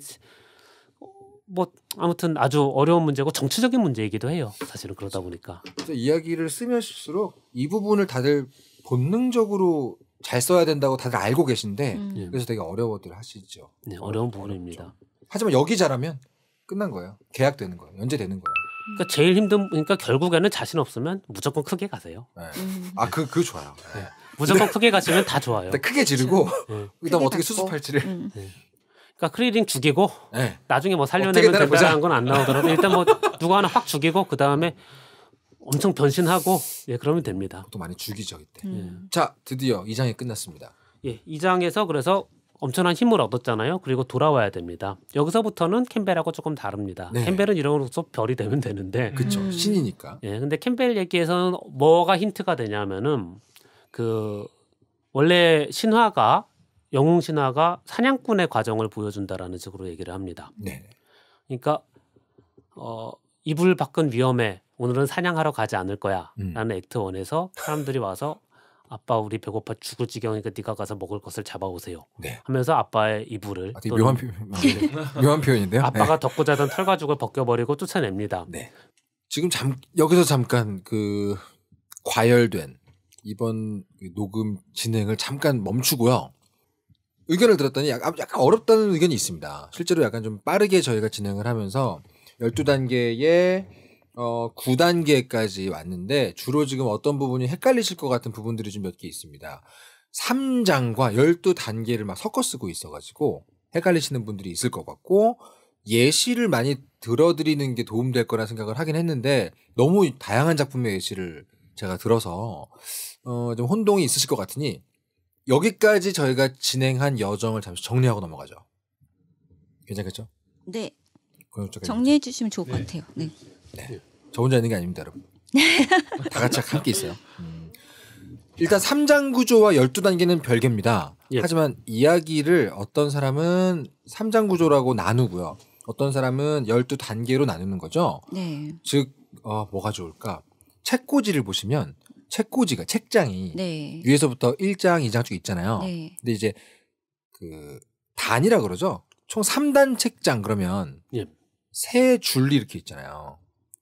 D: 어, 뭐 아무튼 아주 어려운 문제고 정치적인 문제이기도 해요. 사실은 그러다 보니까 이야기를 쓰면 쓸수록 이 부분을 다들 본능적으로 잘
A: 써야 된다고 다들 알고 계신데 음. 예. 그래서 되게 어려워들 하시죠.
D: 네, 어려운 부분입니다. 죠 그렇죠. 하지만 여기 잘하면 끝난 거예요. 계약되는 거예요. 연재되는 거예요. 음. 그러니까 제일 힘든 그러니까 결국에는 자신 없으면 무조건 크게 가세요. 네. 음. 아그 그 좋아요. 네. 네. 무조건 크게 가시면 다 좋아요. 크게 지르고 그렇죠. 네. 그다음 어떻게 수습할지를. 음. 네. 그러니까 크리링 죽이고 네. 나중에 뭐 살려내면 된다는 건안 나오더라도 일단 뭐 누가 하나 확 죽이고 그 다음에 네. 엄청 변신하고 예 그러면 됩니다. 또 많이 죽이죠 이때. 예. 음. 자 드디어 2장이 끝났습니다. 예, 2장에서 그래서 엄청난 힘을 얻었잖아요. 그리고 돌아와야 됩니다. 여기서부터는 캠벨하고 조금 다릅니다. 네. 캠벨은 이런으로서 별이 되면 되는데. 그렇죠. 음. 신이니까. 예, 근데 캠벨 얘기에서는 뭐가 힌트가 되냐면은 그 원래 신화가 영웅 신화가 사냥꾼의 과정을 보여준다라는 식으로 얘기를 합니다. 네. 그러니까 어 이불 밖은 위험해 오늘은 사냥하러 가지 않을 거야 음. 라는 액트 원에서 사람들이 와서 아빠 우리 배고파 죽을 지경이니까 네가 가서 먹을 것을 잡아오세요 네. 하면서 아빠의 이불을 아, 묘한, 네. 표 [LAUGHS] 묘한 표현인데요 아빠가 네. 덮고 자던 털 가죽을 벗겨버리고 쫓아냅니다 네. 지금 잠,
A: 여기서 잠깐 그 과열된 이번 그 녹음 진행을 잠깐 멈추고요 의견을 들었더니 약간, 약간 어렵다는 의견이 있습니다 실제로 약간 좀 빠르게 저희가 진행을 하면서 열두 단계의 어, 9단계까지 왔는데 주로 지금 어떤 부분이 헷갈리실 것 같은 부분들이 좀 몇 개 있습니다. 3장과 12단계를 막 섞어 쓰고 있어가지고 헷갈리시는 분들이 있을 것 같고 예시를 많이 들어드리는 게 도움될 거라 생각을 하긴 했는데 너무 다양한 작품의 예시를 제가 들어서 어, 좀 혼동이 있으실 것 같으니 여기까지 저희가 진행한 여정을 잠시 정리하고 넘어가죠. 괜찮겠죠? 네. 정리해
B: 주시면 좋을 것 네. 같아요. 네.
A: 네. 예. 저 혼자 있는 게 아닙니다, 여러분.
F: [LAUGHS]
A: 다 같이 함께 있어요. 음. 일단 3장 구조와 12단계는 별개입니다. 예. 하지만 이야기를 어떤 사람은 3장 구조라고 나누고요. 어떤 사람은 12단계로 나누는 거죠. 네. 즉, 어, 뭐가 좋을까? 책꽂이를 보시면 책꽂이가 책장이 네. 위에서부터 1장, 2장 쭉 있잖아요. 네. 근데 이제 그 단이라 그러죠. 총 3단 책장 그러면 예. 세 줄이 이렇게 있잖아요.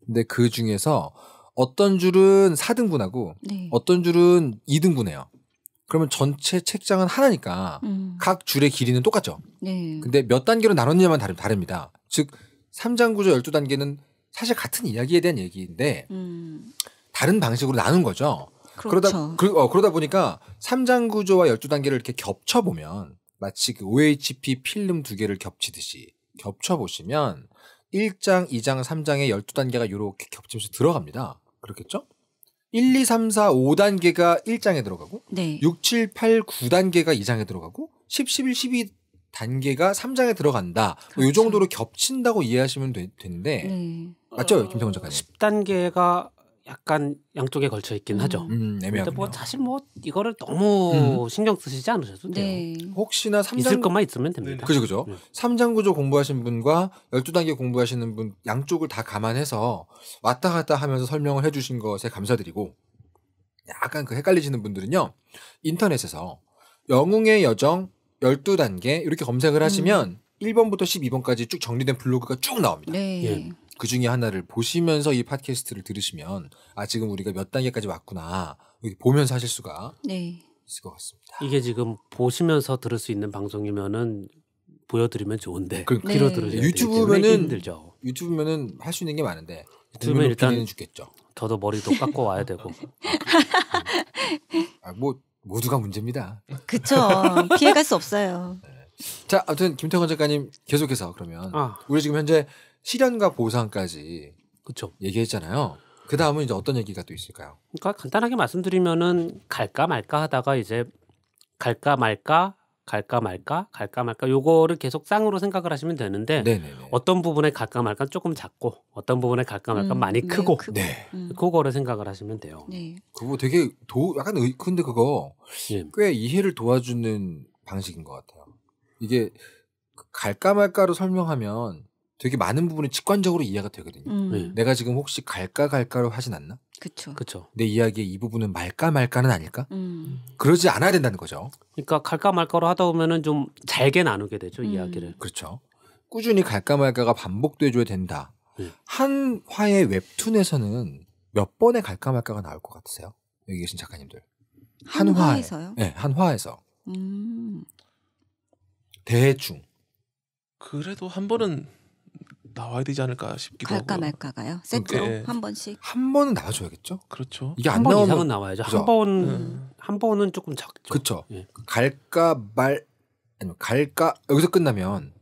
A: 근데 그 중에서 어떤 줄은 4등분하고 네. 어떤 줄은 2등분해요. 그러면 전체 책장은 하나니까 음. 각 줄의 길이는 똑같죠. 네. 근데 몇 단계로 나눴냐만 다릅, 다릅니다. 즉 3장 구조 12단계는 사실 같은 이야기에 대한 얘기인데 음. 다른 방식으로 나눈 거죠. 그렇죠. 그러다 그, 어, 그러다 보니까 3장 구조와 12단계를 이렇게 겹쳐 보면 마치 그 OHP 필름 두 개를 겹치듯이 겹쳐 보시면 1장, 2장, 3장에 12단계가 이렇게 겹치면서 들어갑니다. 그렇겠죠? 1, 2, 3, 4, 5단계가 1장에 들어가고 네. 6, 7, 8, 9단계가 2장에 들어가고 10, 11, 12 단계가 3장에 들어간다. 뭐 그렇죠. 뭐이 정도로 겹친다고 이해하시면 되,
D: 는데 네.
A: 맞죠? 김태훈 작가님.
D: 10단계가 약간 양쪽에 걸쳐 있긴 음. 하죠. 음, 음 근데 뭐 사실 뭐 이거를 너무 음. 신경 쓰시지 않으셔도 네. 돼요. 혹시나 3장 있을 것만 있으면 됩니다. 그죠 그죠. 네. 3장 구조 공부하신
A: 분과 12단계 공부하시는 분 양쪽을 다 감안해서 왔다 갔다 하면서 설명을 해 주신 것에 감사드리고 약간 그 헷갈리시는 분들은요. 인터넷에서 영웅의 여정 12단계 이렇게 검색을 하시면 음. 1번부터 12번까지 쭉 정리된 블로그가 쭉 나옵니다. 네. 예. 그 중에 하나를 보시면서 이 팟캐스트를 들으시면
D: 아 지금 우리가 몇 단계까지 왔구나 여기 보면서 하실 수가
F: 네. 있을 것
A: 같습니다.
D: 이게 지금 보시면서 들을 수 있는 방송이면은 보여드리면 좋은데 그, 네. 길어 들으 유튜브면은 힘들죠.
A: 유튜브면은 할 수 있는 게 많은데 유튜브면 일단
D: 죽겠죠. 저도 머리도 깎고 와야 되고.
A: 아, 뭐 모두가 문제입니다. 그쵸 피해갈 수
B: 없어요. 네.
A: 자, 아무튼 김태건 작가님 계속해서 그러면 아. 우리 지금 현재 실현과 보상까지 그쵸. 얘기했잖아요. 그 다음은 이제 어떤 얘기가 또 있을까요?
D: 그러니까 간단하게 말씀드리면은 갈까 말까 하다가 이제 갈까 말까 갈까 말까 갈까 말까 요거를 계속 쌍으로 생각을 하시면 되는데 네네네. 어떤 부분에 갈까 말까 조금 작고 어떤 부분에 갈까 말까 음, 많이 네, 크고 네. 음. 그거를 생각을 하시면 돼요. 네. 그거 되게 도 약간 의, 근데 그거 예. 꽤 이해를
A: 도와주는 방식인 것 같아요. 이게 갈까 말까로 설명하면 되게 많은 부분이 직관적으로 이해가 되거든요. 음. 네. 내가 지금 혹시 갈까 갈까로 하진 않나? 그렇죠. 그렇죠. 내 이야기의 이 부분은 말까 말까는 아닐까? 음. 그러지 않아야 된다는 거죠.
D: 그러니까 갈까 말까로 하다 보면은 좀 잘게 나누게 되죠 음. 이야기를. 그렇죠. 꾸준히
A: 갈까 말까가 반복돼줘야 된다. 네. 한 화의 웹툰에서는 몇 번의 갈까 말까가 나올 것 같으세요? 여기 계신 작가님들.
E: 한, 화에, 서요
A: 네, 한 화에서.
E: 음. 대충. 그래도 한 번은 나와야 되지 않을까 싶기도 하고.
A: 갈까 말까가요? 세트로 음, 네. 한 번씩. 한 번은
D: 나와줘야겠죠. 그렇죠.
E: 이게 안 나오면 이상은 나와야죠. 그죠? 한 번,
D: 음. 번은 조금 작죠.
E: 그렇죠. 예.
A: 갈까 말 아니면 갈까 여기서 끝나면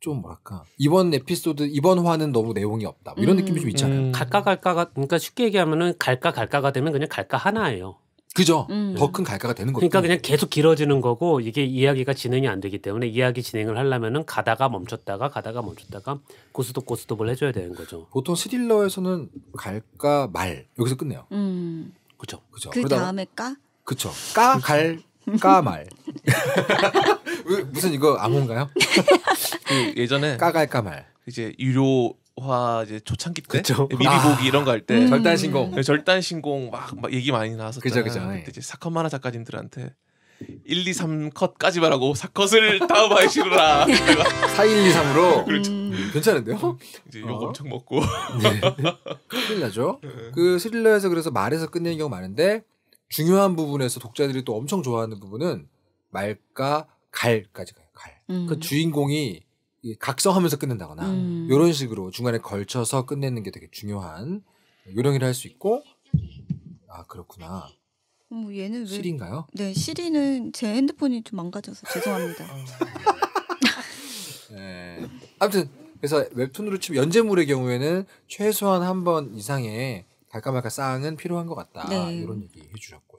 A: 좀 뭐랄까 이번
D: 에피소드 이번 화는 너무 내용이 없다 뭐 이런 음. 느낌이 좀 있잖아요. 음. 갈까 갈까가 그러니까 쉽게 얘기하면은 갈까 갈까가 되면 그냥 갈까 하나예요. 그죠. 음. 더큰 갈가가 되는 거죠. 그러니까 그냥 계속 길어지는 거고 이게 이야기가 진행이 안 되기 때문에 이야기 진행을 하려면은 가다가 멈췄다가 가다가 멈췄다가 고스톱 고스톱을 해줘야 되는 거죠.
A: 보통 스릴러에서는 갈까 말 여기서 끝내요.
B: 음.
A: 그죠. 그죠. 그 다음에 까. 그쵸. 까 그렇죠. 갈. 까 말.
E: [LAUGHS] 무슨 이거 암호인가요? [LAUGHS] 그 예전에 까갈까 말. 이제 유료 화 이제 초창기 때 그쵸? 예, 미리 보기 아. 이런 거 할때 음. 절단 신공 예, 절단 신공 막, 막 얘기 많이 나왔었잖아요. 그죠, 그죠. 그때 네. 이제 사컷 만화 작가님들한테 1, 2, 3 컷까지 말하고 4컷을 다음 아이 실어라. 4, 1, 2, 3으로 그렇죠. 음.
A: 괜찮은데요? 이제 욕 어? 엄청 먹고. 네. 큰일 나죠. [LAUGHS] 네. 그 스릴러에서 그래서 말에서 끝내는 경우 많은데 중요한 부분에서 독자들이 또 엄청 좋아하는 부분은 말과 갈까지 가요. 갈. 음. 그 주인공이 각성하면서 끝낸다거나 음. 이런 식으로 중간에 걸쳐서 끝내는 게 되게 중요한 요령이라 할 수 있고 아 그렇구나. 어, 얘는 왜? 시리인가요? 네,
B: 시리는 제 핸드폰이 좀 망가져서 죄송합니다. [LAUGHS]
A: 네. 아무튼 그래서 웹툰으로 치면 연재물의 경우에는 최소한 한 번 이상의 갈까 말까 쌍은 필요한 것 같다. 네. 이런 얘기
D: 해주셨고.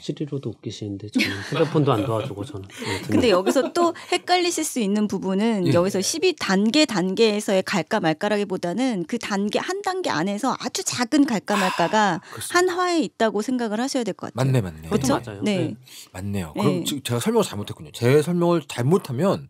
D: 시리로도 웃기시는데 저는 휴대폰도 안 도와주고 저는. 근데
B: 여기서 또 헷갈리실 수 있는 부분은 예. 여기서 12 단계 단계에서의 갈까 말까라기보다는 그 단계 한 단계 안에서 아주 작은 갈까 말까가 아, 한 화에 있다고 생각을 하셔야 될 것 같아요. 맞네,
A: 맞네. 그렇죠? 맞아요. 네. 네. 맞네요. 네. 그럼 지금 제가 설명을 잘못했군요. 제 설명을 잘못하면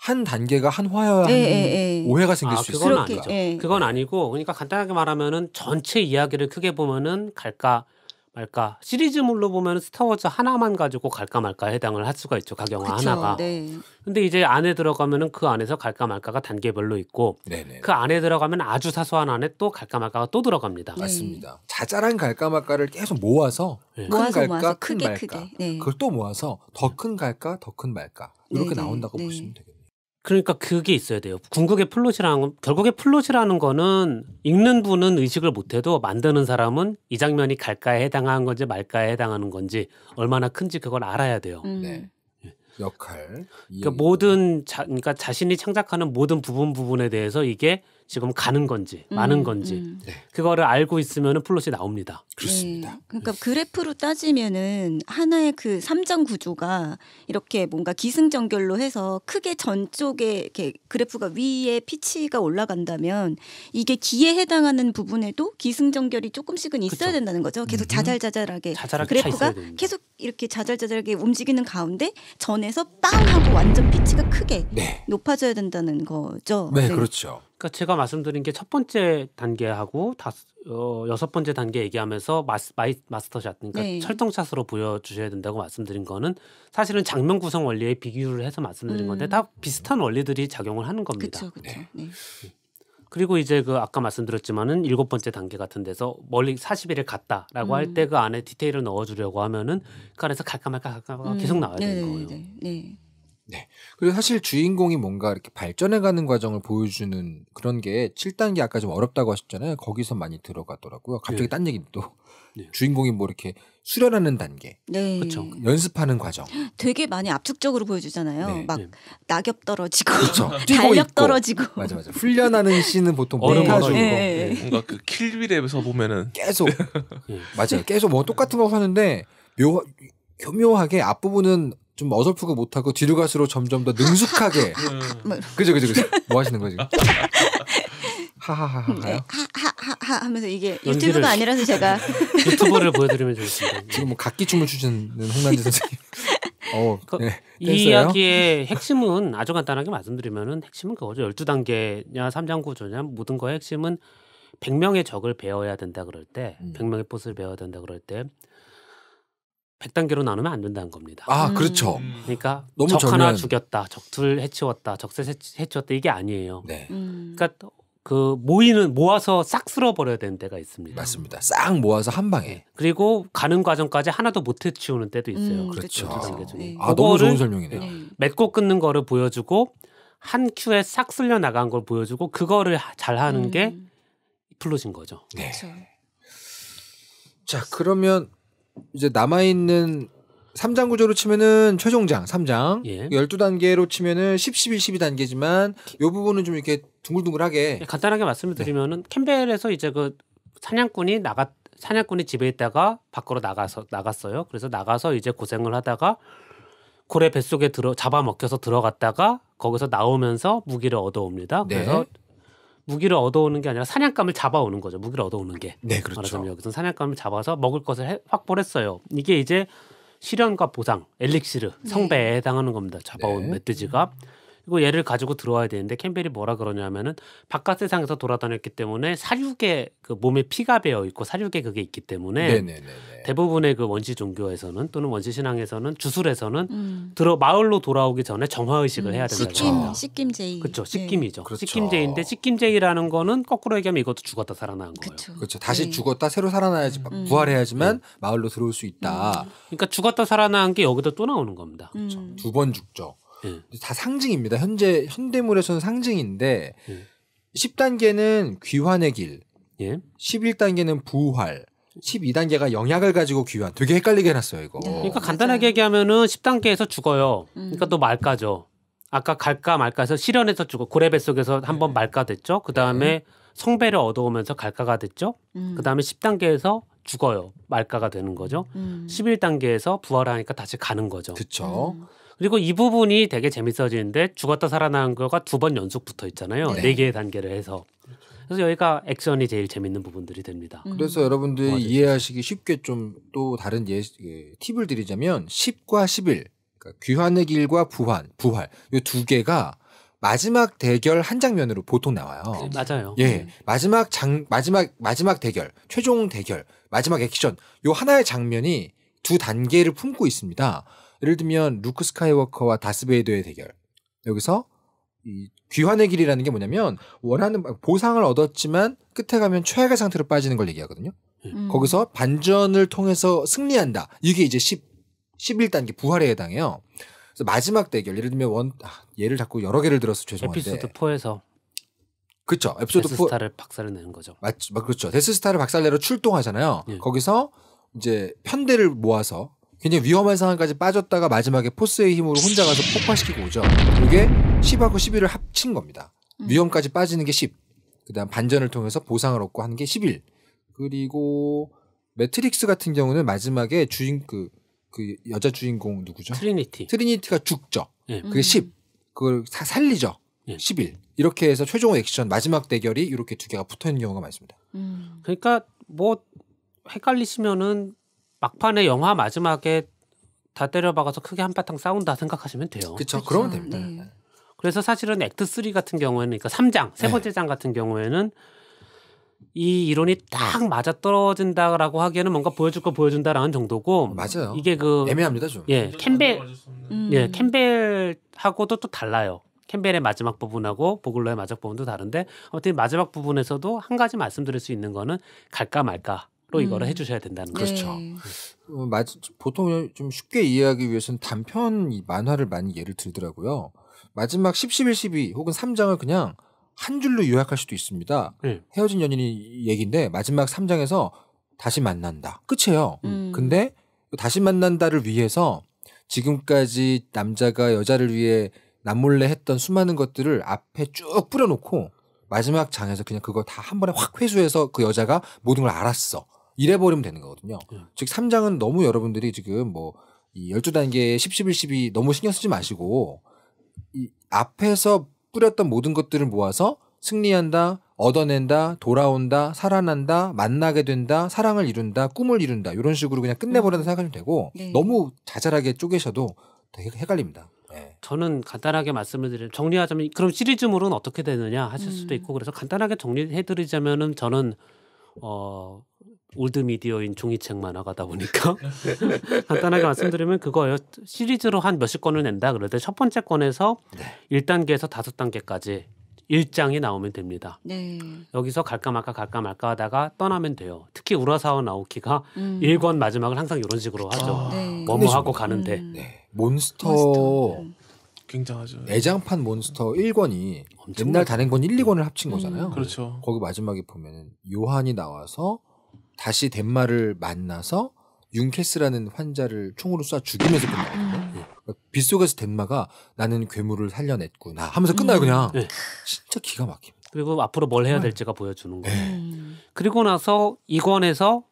A: 한 단계가 한 화야 예, 예, 예, 오해가 생길 아, 수 있어요. 그건 아니죠.
D: 예. 그건 아니고 그러니까 간단하게 말하면은 전체 이야기를 크게 보면은 갈까 말까 시리즈물로 보면 스타워즈 하나만 가지고 갈까 말까 해당을 할 수가 있죠 가격화 하나가 네. 근데 이제 안에 들어가면은 그 안에서 갈까 말까가 단계별로 있고 네네. 그 안에 들어가면 아주 사소한 안에 또 갈까 말까가 또 들어갑니다 네. 맞습니다 자잘한
A: 갈까 말까를 계속 모아서 네. 큰 모아서 갈까 모아서 큰 크게 말까 크게. 네. 그걸 또 모아서 더 큰 갈까 더 큰 말까 이렇게 네, 나온다고 보시면 되겠죠
D: 그러니까 그게 있어야 돼요. 궁극의 플롯이라는 결국에 플롯이라는 거는 읽는 분은 의식을 못해도 만드는 사람은 이 장면이 갈까에 해당하는 건지 말까에 해당하는 건지 얼마나 큰지 그걸 알아야 돼요. 음. 네. 예. 역할. 그러니까 모든 자, 그러니까 자신이 창작하는 모든 부분 부분에 대해서 이게 지금 가는 건지 음, 많은 건지 음. 네. 그거를 알고 있으면 플롯이 나옵니다.
B: 그렇습니다. 네. 그러니까 그래프로 따지면은 하나의 그삼장 구조가 이렇게 뭔가 기승전결로 해서 크게 전쪽에 이렇게 그래프가 위에 피치가 올라간다면 이게 기에 해당하는 부분에도 기승전결이 조금씩은 있어야 그쵸? 된다는 거죠. 계속 음. 자잘자잘하게 그래프가 계속 이렇게 자잘자잘하게 움직이는 가운데 전에서 빵 하고 완전 피치가 크게 네. 높아져야 된다는 거죠. 네. 네. 그렇죠.
D: 그러니까 제가 말씀드린 게 첫 번째 단계하고 다, 어, 여섯 번째 단계 얘기하면서 마스, 마이, 마스터샷 그러니까 네. 철통샷으로 보여주셔야 된다고 말씀드린 거는 사실은 장면 구성 원리에 비교를 해서 말씀드린 음. 건데 다 비슷한 원리들이 작용을 하는 겁니다. 그쵸, 그쵸. 네. 네. 그리고 이제 그 아까 말씀드렸지만은 일곱 번째 단계 같은 데서 멀리 4 0일을 갔다라고 음. 할때 그 안에 디테일을 넣어주려고 하면은 그 안에서 갈까 말까 갈까 말까 음. 계속 나와야 되는 네, 네, 거예요. 네. 네.
A: 네. 그리고 사실 주인공이 뭔가 이렇게 발전해가는 과정을 보여주는 그런 게 7단계 아까 좀 어렵다고 하셨잖아요. 거기서 많이 들어가더라고요. 갑자기 네. 딴 얘기 또. 네. 주인공이 뭐 이렇게 수련하는 단계. 네. 그렇죠. 연습하는 과정. [GASPS] 되게
B: 많이 압축적으로 보여주잖아요. 네. 막 예. 낙엽 떨어지고 그렇죠. [LAUGHS] 달력 떨어지고. 맞아 맞아.
A: 훈련하는 씬은 보통 얼음 떨어지고. 네. 뭔가
E: 그 킬빌에서 보면은 계속 [LAUGHS] 맞아요. 계속
A: 뭐 똑같은 거 하는데 묘 교묘하게 앞부분은 좀 어설프고 못하고 뒤로 갈수록 점점 더 능숙하게
F: [LAUGHS] 음. 뭐 그죠 그죠 그죠
A: [LAUGHS] 뭐 하시는 거지 [LAUGHS] 하하하하 네,
B: 하하하하 하면서 이게 유튜브가 아니라서 제가
A: 유튜브를 보여드리면 좋겠습니다 지금 뭐 각기 춤을 추시는 홍난지 선생님 어, 그, 네. 이 이야기의
D: 핵심은 아주 간단하게 말씀드리면은 핵심은 그거죠 열두 단계냐 삼장 구조냐 모든 거의 핵심은 백명의 적을 배워야 된다 그럴 때 백명의 음. 포스를 배워야 된다 그럴 때 100단계로 나누면 안 된다는 겁니다. 아, 그렇죠. 음. 그러니까 너무 적 저면... 하나 죽였다, 적 둘 해치웠다, 적셋 해치웠다 이게 아니에요. 네. 음. 그러니까 그 모이는 모아서 싹 쓸어버려야 되는 때가 있습니다. 맞습니다.
A: 싹 모아서
D: 한 방에. 네. 그리고 가는 과정까지 하나도 못 해치우는 때도 음, 있어요. 음, 그렇죠. 네. 아, 너무 좋은 설명이네요. 네. 네. 맺고 끊는 거를 보여주고 한 큐에 싹 쓸려 나간 걸 보여주고 그거를 잘하는 음. 게 플롯인 거죠.
A: 네. 그렇죠. 자 그러면 이제 남아 있는 3장 구조로 치면은 최종장 3장 예. 12단계로 치면은 10, 11, 12단계지만 요 부분은 좀 이렇게
D: 둥글둥글하게 예, 간단하게 말씀을 드리면은 네. 캠벨에서 이제 그 사냥꾼이 나갔 사냥꾼이 집에 있다가 밖으로 나가서 나갔어요. 그래서 나가서 이제 고생을 하다가 고래 뱃속에 들어 잡아먹혀서 들어갔다가 거기서 나오면서 무기를 얻어옵니다. 그래서 네. 무기를 얻어오는 게 아니라 사냥감을 잡아오는 거죠. 무기를 얻어오는 게. 네, 그렇죠. 말하자면 여기서 사냥감을 잡아서 먹을 것을 확보를 했어요. 이게 이제 시련과 보상, 엘릭시르, 네. 성배에 해당하는 겁니다. 잡아온 네. 멧돼지가. 음. 이거 얘를 가지고 들어와야 되는데 캠벨이 뭐라 그러냐면은 바깥 세상에서 돌아다녔기 때문에 사육에 그 몸에 피가 배어 있고 사육에 그게 있기 때문에 네네네네. 대부분의 그 원시 종교에서는 또는 원시 신앙에서는 주술에서는 음. 들어 마을로 돌아오기 전에 정화 의식을 음. 해야 된다고 합니
B: 식김, 제이
D: 네. 그렇죠. 식김이죠. 식김제인데 식김제이라는 거는 거꾸로 얘기하면 이것도 죽었다 살아난 거예요. 그렇 그렇죠. 다시 네. 죽었다 새로 살아나야지 음. 부활해야지만 음. 마을로 들어올 수 있다. 음. 그러니까 죽었다 살아난 게 여기도 또 나오는 겁니다.
A: 음. 그두번 그렇죠. 죽죠. 네. 다 상징입니다. 현재 현대물에서는 상징인데 네. 예. 10단계는 귀환의 길, 예. 11단계는 부활, 12단계가 영약을 가지고 귀환. 되게 헷갈리게 해놨어요 이거.
D: 네, 그러니까 간단하게 얘기하면은 10단계에서 죽어요. 음. 그러니까 또 말까죠. 아까 갈까 말까해서 실현해서 죽어 고래 배속에서 한번 네. 말까 됐죠. 그 다음에 네. 성배를 얻어오면서 갈까가 됐죠. 음. 그 다음에 10단계에서 죽어요. 말까가 되는 거죠. 음. 11단계에서 부활하니까 다시 가는 거죠. 그렇죠. 음. 그리고 이 부분이 되게 재밌어지는데 죽었다 살아난 거가 두 번 연속 붙어 있잖아요. 네. 네 개의 단계를 해서. 그래서 여기가 액션이 제일 재밌는 부분들이 됩니다.
A: 음. 그래서 여러분들이 맞아요. 이해하시기 쉽게 좀 또 다른 예, 예, 팁을 드리자면 10과 11, 그러니까 귀환의 길과 부환, 부활 이 두 개가 마지막 대결 한 장면으로 보통 나와요. 네, 맞아요. 예, 네. 마지막 장 마지막 마지막 대결, 최종 대결, 마지막 액션 요 하나의 장면이 두 단계를 품고 있습니다. 예를 들면 루크 스카이워커와 다스베이더의 대결. 여기서 이 귀환의 길이라는 게 뭐냐면 원하는 보상을 얻었지만 끝에 가면 최악의 상태로 빠지는 걸 얘기하거든요. 음. 음. 거기서 반전을 통해서 승리한다. 이게 이제 10, 11단계 부활에 해당해요. 그래서 마지막 대결 예를 들면 원 아, 예를 자꾸 여러 개를 들어서 죄송한데 에피소드 4에서 그렇죠. 에피소드 데스스타를 4...
D: 박살을 내는 거죠.
A: 맞죠. 그렇죠. 데스스타를 박살내러 출동하잖아요. 예. 거기서 이제 편대를 모아서 굉장히 위험한 상황까지 빠졌다가 마지막에 포스의 힘으로 혼자 가서 폭파시키고 오죠. 그게 10하고 11을 합친 겁니다. 음. 위험까지 빠지는 게 10. 그다음 반전을 통해서 보상을 얻고 하는 게 11. 그리고 매트릭스 같은 경우는 마지막에 주인 그그 그 여자 주인공 누구죠? 트리니티. 트리니티가 죽죠. 예. 그게 10. 음. 그걸 다 살리죠. 예. 11. 이렇게 해서 최종 액션 마지막 대결이 이렇게 두 개가 붙어 있는 경우가 많습니다.
D: 음. 그러니까 뭐 헷갈리시면은 막판에 영화 마지막에 다 때려박아서 크게 한바탕 싸운다 생각하시면 돼요. 그렇죠. 그러면 됩니다. 네. 그래서 사실은 액트 3 같은 경우에는 그러니까 3장, 세 네. 번째 네. 장 같은 경우에는 이 이론이 딱 맞아 떨어진다라고 하기에는 뭔가 보여줄 거 보여준다라는 정도고 맞아요. 이게 그 애매합니다 좀. 예, 캠벨 음. 예, 캠벨하고도 또 달라요. 캠벨의 마지막 부분하고 보글러의 마지막 부분도 다른데 아무튼 마지막 부분에서도 한 가지 말씀드릴 수 있는 거는 갈까 말까 로 이거를 음. 해주셔야 된다는 거죠. 그렇죠. 네.
A: 어, 마, 보통 좀 쉽게 이해하기 위해서는 단편 만화를 많이 예를 들더라고요. 마지막 10, 11, 12 혹은 3장을 그냥 한 줄로 요약할 수도 있습니다. 네. 헤어진 연인이 얘기인데 마지막 3장에서 다시 만난다. 끝이에요. 음. 근데 다시 만난다를 위해서 지금까지 남자가 여자를 위해 남몰래 했던 수많은 것들을 앞에 쭉 뿌려놓고 마지막 장에서 그냥 그거 다 한 번에 확 회수해서 그 여자가 모든 걸 알았어. 이래 버리면 되는 거거든요. 음. 즉 3장은 너무 여러분들이 지금 뭐이 12단계 10, 11, 12 너무 신경 쓰지 마시고 이 앞에서 뿌렸던 모든 것들을 모아서 승리한다, 얻어낸다, 돌아온다, 살아난다, 만나게 된다, 사랑을 이룬다, 꿈을 이룬다 이런 식으로 그냥 끝내버린다 음. 생각하면 되고 네. 너무 자잘하게 쪼개셔도 되게
D: 헷갈립니다. 예. 저는 간단하게 말씀을 드리면 정리하자면 그럼 시리즈물은 어떻게 되느냐 하실 수도 음. 있고 그래서 간단하게 정리해드리자면은 저는 어 올드미디어인 종이책 만화가다 보니까 [LAUGHS] 간단하게 말씀드리면 그거예요. 시리즈로 한 몇십 권을 낸다 그럴 때첫 번째 권에서 네. 1단계에서 5단계까지 1장이 나오면 됩니다. 네. 여기서 갈까 말까 갈까 말까 하다가 떠나면 돼요. 특히 우라사와 나오키가 음. 1권 마지막을 항상 이런 식으로 하죠. 아, 네. 뭐뭐하고 가는데. 음. 네. 몬스터,
A: 몬스터.
E: 굉장하죠. 내장판
A: 몬스터 1권이 옛날 다른 건 1, 2권을 합친 음. 거잖아요. 그렇죠. 거기 마지막에 보면 요한이 나와서 다시 덴마를 만나서 융캐스라는 환자를 총으로 쏴 죽이면서 끝나거든요. 음. 예. 그러니까 빗속에서 덴마가 나는 괴물을 살려냈구나 하면서 끝나요 음. 그냥. 네. 진짜 기가 막힙니다.
D: 그리고 앞으로 뭘 해야 음. 될지가 보여주는 거예요. 네. 그리고 나서 이권에서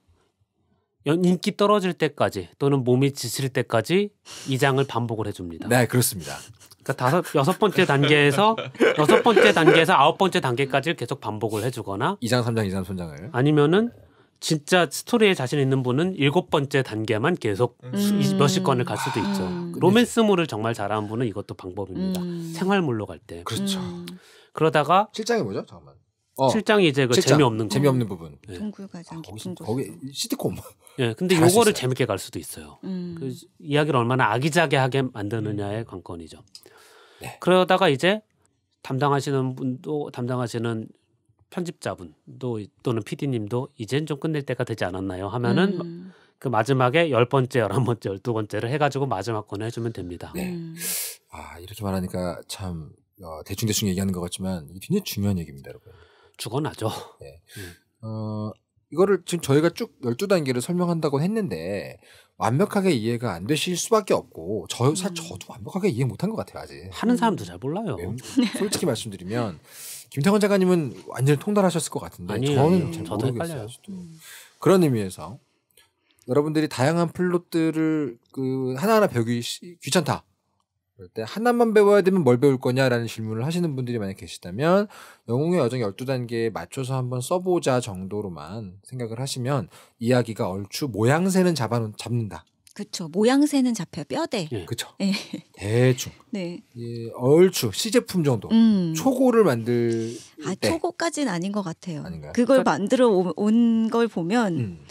D: 인기 떨어질 때까지 또는 몸이 지칠 때까지 이 장을 반복을 해줍니다.
A: 네, 그렇습니다.
D: 그러니까 다섯 여섯 번째 단계에서 여섯 번째 단계에서 아홉 번째 단계까지 계속 반복을 해주거나 이장 삼장 이장 3장을 아니면은 진짜 스토리에 자신 있는 분은 일곱 번째 단계만 계속 음. 몇십 건을 갈 수도 음. 있죠. 음. 로맨스물을 정말 잘하는 분은 이것도 방법입니다. 음. 생활물로 갈 때. 그렇죠. 음. 그러다가 실장이 뭐죠? 잠깐만. 어, 실장이 이제 그 실장. 재미없는 재미없는 부분. 예. 동굴가장 아, 거기, 거기 시트콤. 예, 네, 근데 요거를 재밌게 갈 수도 있어요. 음. 그 이야기를 얼마나 아기자기하게 만드느냐의 관건이죠. 네. 그러다가 이제 담당하시는 분도 담당하시는 편집자분도 또는 PD님도 이젠 좀 끝낼 때가 되지 않았나요? 하면은 음. 그 마지막에 열 번째, 열한 번째, 열두 번째를 해가지고 마지막 거는 해주면 됩니다. 네. 네.
A: 아 이렇게 말하니까 참 어, 대충 대충 얘기하는 것 같지만 이게 굉장히 중요한 얘기입니다, 여러분. 죽어나죠. 네. 음. 어 이거를 지금 저희가 쭉 열두 단계를 설명한다고 했는데 완벽하게 이해가 안 되실 수밖에 없고 저 사, 음. 저도 완벽하게 이해 못한 것 같아요 아직. 하는 사람도 음. 잘 몰라요. 솔직히 말씀드리면 김태권 작가님은 완전히 통달하셨을 것 같은데 아니, 저는 아니잘 저도 모르겠어요. 음. 그런 의미에서 여러분들이 다양한 플롯들을 그 하나하나 배우기 귀찮다. 그럴 때 하나만 배워야 되면 뭘 배울 거냐라는 질문을 하시는 분들이 만약 계시다면 영웅의 여정 12단계에 맞춰서 한번 써보자 정도로만 생각을 하시면 이야기가 얼추 모양새는 잡아 잡는다. 그렇죠. 모양새는 잡혀 뼈대. 예. 그렇죠. 예. 대충. [LAUGHS] 네. 예, 얼추 시제품 정도. 음. 초고를 만들 아,
B: 때. 초고까지는 아닌 것 같아요. 아닌가요? 그걸 만들어 온 걸 보면 음.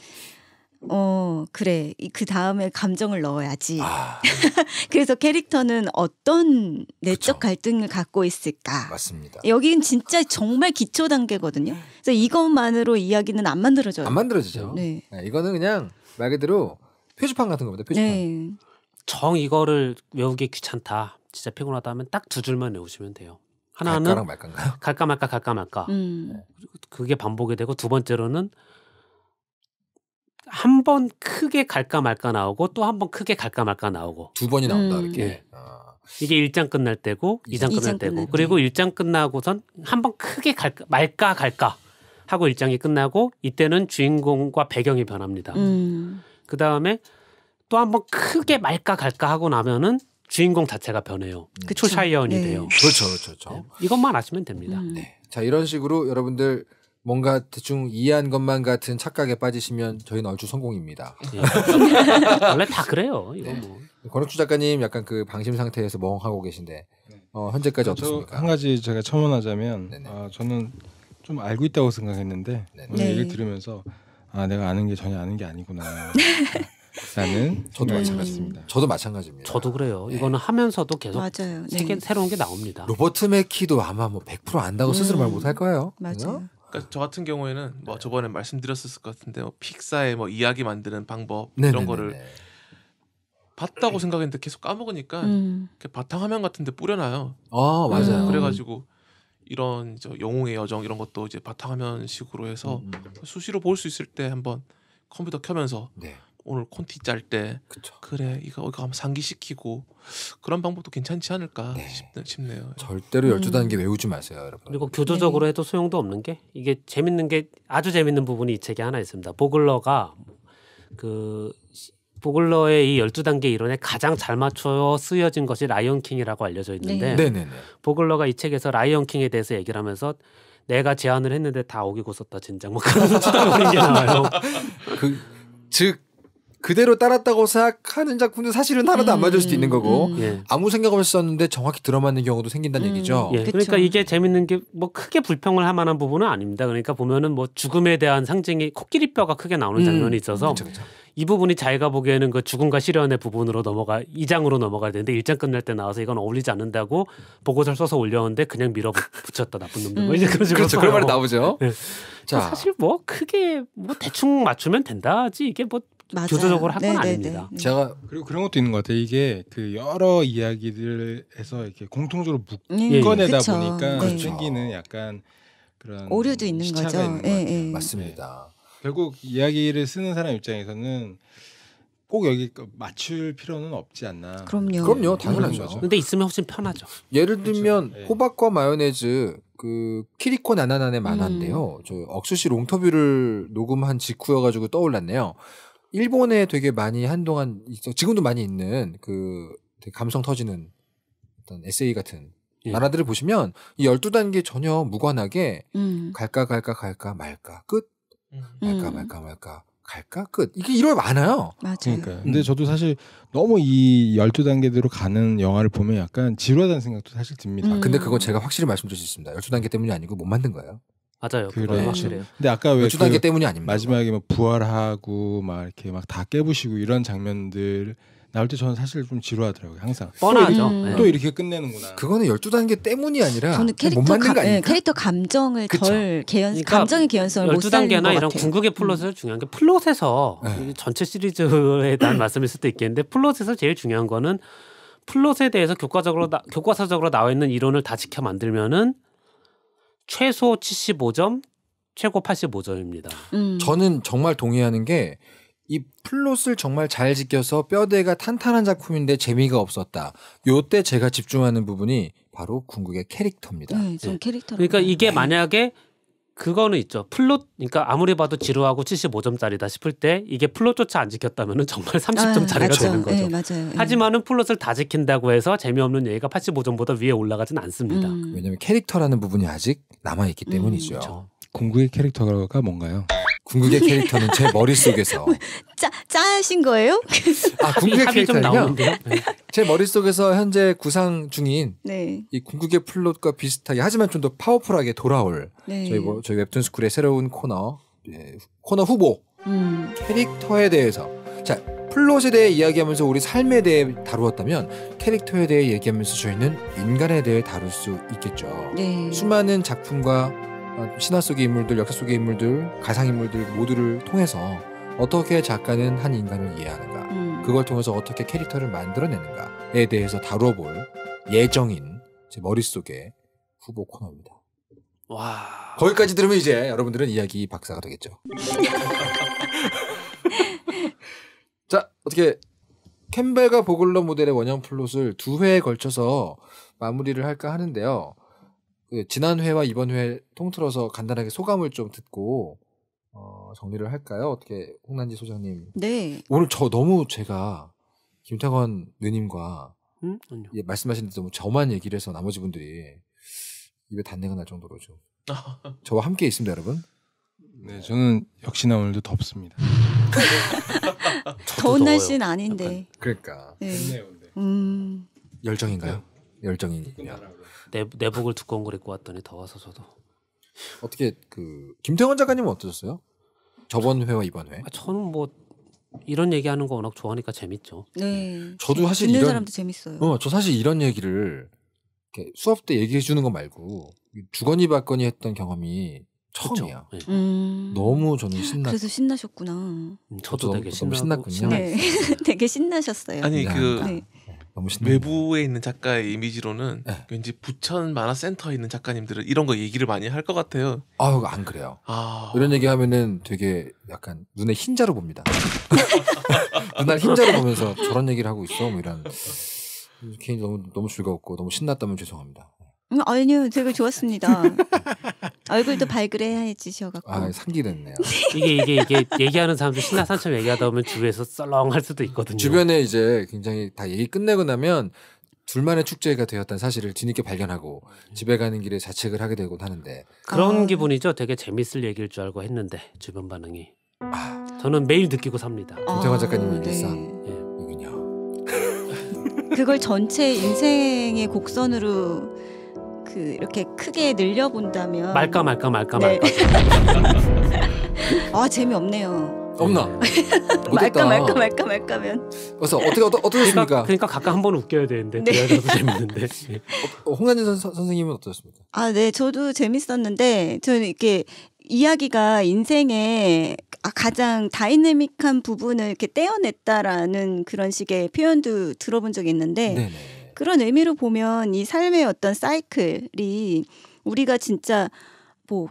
B: 어 그래 그 다음에 감정을 넣어야지. 아. [LAUGHS] 그래서 캐릭터는 어떤 내적 그쵸. 갈등을 갖고 있을까? 맞습니다. 여기는 진짜 정말 기초 단계거든요. 그래서 이것만으로 이야기는 안 만들어져요. 안 만들어지죠. 네.
A: 네 이거는
D: 그냥 말 그대로
A: 표지판 같은 겁니다. 표지판. 네.
D: 정 이거를 외우기 귀찮다. 진짜 피곤하다 하면 딱 두 줄만 외우시면 돼요. 하나는 [LAUGHS] 갈까말까 갈까 말까 갈까 말까. 음. 그게 반복이 되고 두 번째로는 한 번 크게 갈까 말까 나오고 또 한 번 크게 갈까 말까 나오고 두 번이 나온다 음. 이렇게. 네. 아. 이게 일장 끝날 때고 2장 끝날 때고 끝날 그리고 1장 끝나고선 한 번 크게 갈까 말까 갈까 하고 1장이 끝나고 이때는 주인공과 배경이 변합니다. 음. 그 다음에 또 한번 크게 말까 갈까 하고 나면은 주인공 자체가 변해요. 그 초샤이언이 네. 돼요. 그렇죠, 그렇죠. 그렇죠. 네. 이것만 아시면 됩니다. 음. 네. 자 이런
A: 식으로 여러분들 뭔가 대충 이해한 것만 같은 착각에 빠지시면 저희는 얼추 성공입니다. 예. [LAUGHS] 원래 다 그래요. 이거 네. 뭐. 권혁주 작가님 약간 그 방심 상태에서 멍하고 계신데 네. 어, 현재까지 어떻습니까? 한 가지 제가 첨언하자면 아, 저는
C: 좀 알고 있다고 생각했는데 네네. 오늘 얘기 네. 들으면서 아 내가 아는 게 전혀 아는 게 아니구나.
A: 라는 [LAUGHS] 저도 마찬가지입니다. 저도 마찬가지입니다. 저도 그래요. 네. 이거는 하면서도 계속 맞아요. 네. 세계, 네. 새로운 게 나옵니다. 로버트 맥키도 아마 뭐 100% 안다고 스스로 음. 말 못 할
E: 거예요. 맞아요. 그러니까 저 같은 경우에는 뭐 네. 저번에 말씀드렸을 것 같은데 뭐 픽사의 뭐 이야기 만드는 방법 이런 네네네네. 거를 봤다고 생각했는데 계속 까먹으니까 음. 바탕 화면 같은데 뿌려놔요. 아 맞아요. 음. 그래가지고 이런 저 영웅의 여정 이런 것도 이제 바탕화면식으로 해서 음. 음, 음. 수시로 볼 수 있을 때 한번 컴퓨터 켜면서 네. 오늘 콘티 짤 때 그래 이거 이거 한번 상기시키고 그런 방법도 괜찮지 않을까 네. 싶, 네요 절대로 열두 음. 단계 음. 외우지 마세요, 여러분. 그리고 교조적으로 네. 해도
D: 소용도 없는 게 이게 재밌는 게 아주 재밌는 부분이 이 책에 하나 있습니다. 보글러가 그 보글러의 이 열두 단계 이론에 가장 잘 맞춰 쓰여진 것이 라이온킹이라고 알려져 있는데 네. 보글러가 이 책에서 라이온킹에 대해서 얘기를 하면서 내가 제안을 했는데 다 어기고 썼다 진작 뭐 그런 수다버린 게 나와요. [LAUGHS] 그,
A: 즉 그대로 따랐다고 생각하는 작품도 사실은 하나도 음, 안 맞을 수도 있는 음, 거고 음, 음. 예. 아무 생각 없이 썼는데 정확히 들어맞는
D: 경우도 생긴다는 음, 얘기죠. 예. 그러니까 이게 재밌는 게 뭐 크게 불평을 할 만한 부분은 아닙니다. 그러니까 보면은 뭐 죽음에 대한 상징이 코끼리뼈가 크게 나오는 음. 장면이 있어서 그쵸, 그쵸. 이 부분이 자기가 보기에는 그 죽음과 실현의 부분으로 넘어가 이장으로 넘어가야 되는데 일장 끝날 때 나와서 이건 어울리지 않는다고 보고서를 써서 올렸는데 그냥 밀어붙였다 나쁜 놈들. 뭐 이제 음. 그런 식으로 그렇죠. 그런 말이 나오죠. 네. 뭐 자. 사실 뭐 크게 뭐 대충 맞추면 된다지 이게 뭐 맞아요. 교조적으로 할건 네, 네, 아닙니다.
C: 네. 제가 음. 그리고 그런 것도 있는 것 같아요. 이게 그 여러 이야기들에서 이렇게 공통적으로 음, 예, 예. 묶어내다 예. 보니까 그렇죠. 생기는 약간 그런 오류도 있는 거죠. 있는 예, 예. 맞습니다. 결국 이야기를 쓰는 사람 입장에서는 꼭 여기 그 맞출 필요는 없지 않나. 그럼요. 그럼요, 당연하죠. 그렇죠. 근데
D: 있으면 훨씬 편하죠.
A: 예를 그렇죠. 들면 그렇죠. 호박과 마요네즈 그 키리코 나나나네 만화인데요. 음. 저 억수 씨 롱터뷰를 녹음한 직후여가지고 떠올랐네요. 일본에 되게 많이 한동안 있어 지금도 많이 있는 그 감성 터지는 어떤 에세이 같은 예. 만화들을 보시면 이 열두 단계 전혀 무관하게 음. 갈까 갈까 갈까 말까 끝 갈까 음. 음. 말까 말까 갈까 끝 이게 이런 많아요. 맞아요. 그러니까 음.
C: 근데 저도 사실 너무 이 열두 단계대로 가는 영화를 보면 약간 지루하다는 생각도 사실 듭니다. 음. 근데 그건 제가 확실히 말씀드릴 수 있습니다. 열두 단계 때문이 아니고 못 만든 거예요.
D: 맞아요. 그래. 확실해요. 음. 근데 아까 왜 열두 그 단계 그 때문이
C: 아닙니다. 마지막에 막 뭐 부활하고 막 이렇게 막 다 깨부시고 이런 장면들 나올 때 저는 사실 좀 지루하더라고요 항상 뻔하죠 음. 네. 또 이렇게 끝내는구나 그거는 열두 단계 때문이 아니라 저는 캐릭터, 가, 네, 캐릭터
B: 감정을 그쵸. 덜 개연 그러니까 감정의 개연성을 못 살린 것 같아요 이런
D: 궁극의 플롯에 음. 중요한 게 플롯에서 네. 전체 시리즈에 대한 [CLEARS THROAT] 말씀일 수도 있겠는데 플롯에서 제일 중요한 거는 플롯에 대해서 교과적으로 나, 교과서적으로 나와 있는 이론을 다 지켜 만들면은 최소 75점 최고 85점입니다.
A: 음. 저는 정말 동의하는 게이 플롯을 정말 잘 지켜서 뼈대가 탄탄한 작품인데 재미가 없었다. 요때 제가 집중하는 부분이 바로 궁극의 캐릭터입니다.
D: 네, 전 예. 캐릭터. 그러니까 이게 만약에 그거는 있죠. 플롯 그러니까 아무리 봐도 지루하고 75점짜리다 싶을 때 이게 플롯조차 안지켰다면 정말 30점짜리가 아, 되는 거죠. 네, 맞아요. 예. 하지만은 플롯을 다 지킨다고 해서 재미없는 얘기가 85점보다 위에 올라가진 않습니다.
A: 음. 왜냐면 캐릭터라는 부분이 아직 남아 있기 음. 때문이죠. 음, 그렇죠. 궁극의 캐릭터가 뭔가요?
D: 궁극의 캐릭터는 제 머릿속에서 뭐,
A: 짜, 짜신 거예요? 아, 아 궁극의 캐릭터는요? 네. 제 머릿속에서 현재 구상 중인 네. 이 궁극의 플롯과 비슷하게 하지만 좀 더 파워풀하게 돌아올 네. 저희, 뭐, 저희 웹툰 스쿨의 새로운 코너 예, 코너 후보 음. 캐릭터에 대해서 자 플롯에 대해 이야기하면서 우리 삶에 대해 다루었다면 캐릭터에 대해 얘기하면서 저희는 인간에 대해 다룰 수 있겠죠. 네. 수많은 작품과 아, 신화 속의 인물들, 역사 속의 인물들, 가상 인물들 모두를 통해서 어떻게 작가는 한 인간을 이해하는가, 음. 그걸 통해서 어떻게 캐릭터를 만들어내는가에 대해서 다뤄볼 예정인 제 머릿속의 후보 코너입니다. 와. 거기까지 들으면 이제 여러분들은 이야기 박사가 되겠죠.
F: [LAUGHS]
A: 자, 어떻게 캠벨과 보글러 모델의 원형 플롯을 두 회에 걸쳐서 마무리를 할까 하는데요. 그 지난 회와 이번 회 통틀어서 간단하게 소감을 좀 듣고 어, 정리를 할까요? 어떻게 홍난지 소장님? 네. 오늘 저 너무 제가 김태건 누님과 음? 예, 말씀하신 대로 저만 얘기를 해서 나머지 분들이 입에 단내가 날 정도로 좀 [LAUGHS] 저와 함께 있습니다, 여러분. 네, 저는 역시나 오늘도 덥습니다.
D: 더운 날씨는 아닌데. 그러니까. 네. 음. 열정인가요? 열정이며 내 내복을 두꺼운 걸 입고 왔더니 더워서 저도
A: 어떻게 그 김태원 작가님은 어떠셨어요? 저번 회와 이번 회? 아, 저는 뭐 이런 얘기하는 거 워낙 좋아하니까 재밌죠.
B: 네. 네. 저도 사실 듣는 이런, 사람도 재밌어요. 어, 저
A: 사실 이런 얘기를 수업 때 얘기해 주는 거 말고 주거니 받거니 했던 경험이 처음이야. 네. 음... 너무 저는 신나. 그래서
B: 신나셨구나. 음, 저도, 저도 되게
A: 신나
D: 신났군요.
E: 네.
B: [LAUGHS] 되게 신나셨어요. 아니 그 네.
E: 너무 외부에 있는 작가의 이미지로는 네. 왠지 부천 만화센터에 있는 작가님들은 이런 거 얘기를 많이 할 것 같아요.
A: 아유 안 그래요. 아... 이런 얘기 하면은 되게 약간 눈에 흰자로 봅니다. [LAUGHS] 눈날 흰자로 보면서 저런 얘기를 하고 있어 뭐 이런. 개인 너무 너무 즐거웠고 너무 신났다면 죄송합니다.
B: 음, 아니요, 되게 좋았습니다. [LAUGHS] 얼굴도 발그레해지셔갖고. 아,
D: 상기됐네요. 네. [LAUGHS] 이게 이게 이게 얘기하는 사람들 신나산처럼 얘기하다 보면 주위에서 썰렁할 수도 있거든요. 주변에 이제 굉장히 다 얘기 끝내고 나면 둘만의 축제가 되었다는 사실을 뒤늦게
A: 발견하고 음. 집에 가는 길에 자책을 하게
D: 되곤 하는데 그런 아... 기분이죠. 되게 재밌을 얘기일 줄 알고 했는데 주변 반응이 아... 저는 매일 느끼고 삽니다. 아, 김태환 아... 작가님 일기상 네. 예.
B: 그걸 전체 인생의 곡선으로 그 이렇게 크게 늘려본다면 말까
D: 말까 말까 네. 말까.
B: [LAUGHS] 아 재미없네요.
D: 없나?
A: [LAUGHS] 말까
B: 못다 말까 말까 말까면
D: 그래서 어떻게 어떠, 어떠셨습니까? 그러니까 각각 그러니까 한번 웃겨야 되는데 네. 대화도
A: 재밌는데. 예. [LAUGHS] 어, 홍현진 선, 생님은 어떠셨습니까?
B: 아네 저도 재밌었는데 저는 이렇게 이야기가 인생에 아, 가장 다이내믹한 부분을 이렇게 떼어냈다라는 그런 식의 표현도 들어본 적이 있는데 네. 그런 의미로 보면 이 삶의 어떤 사이클이 우리가 진짜 뭐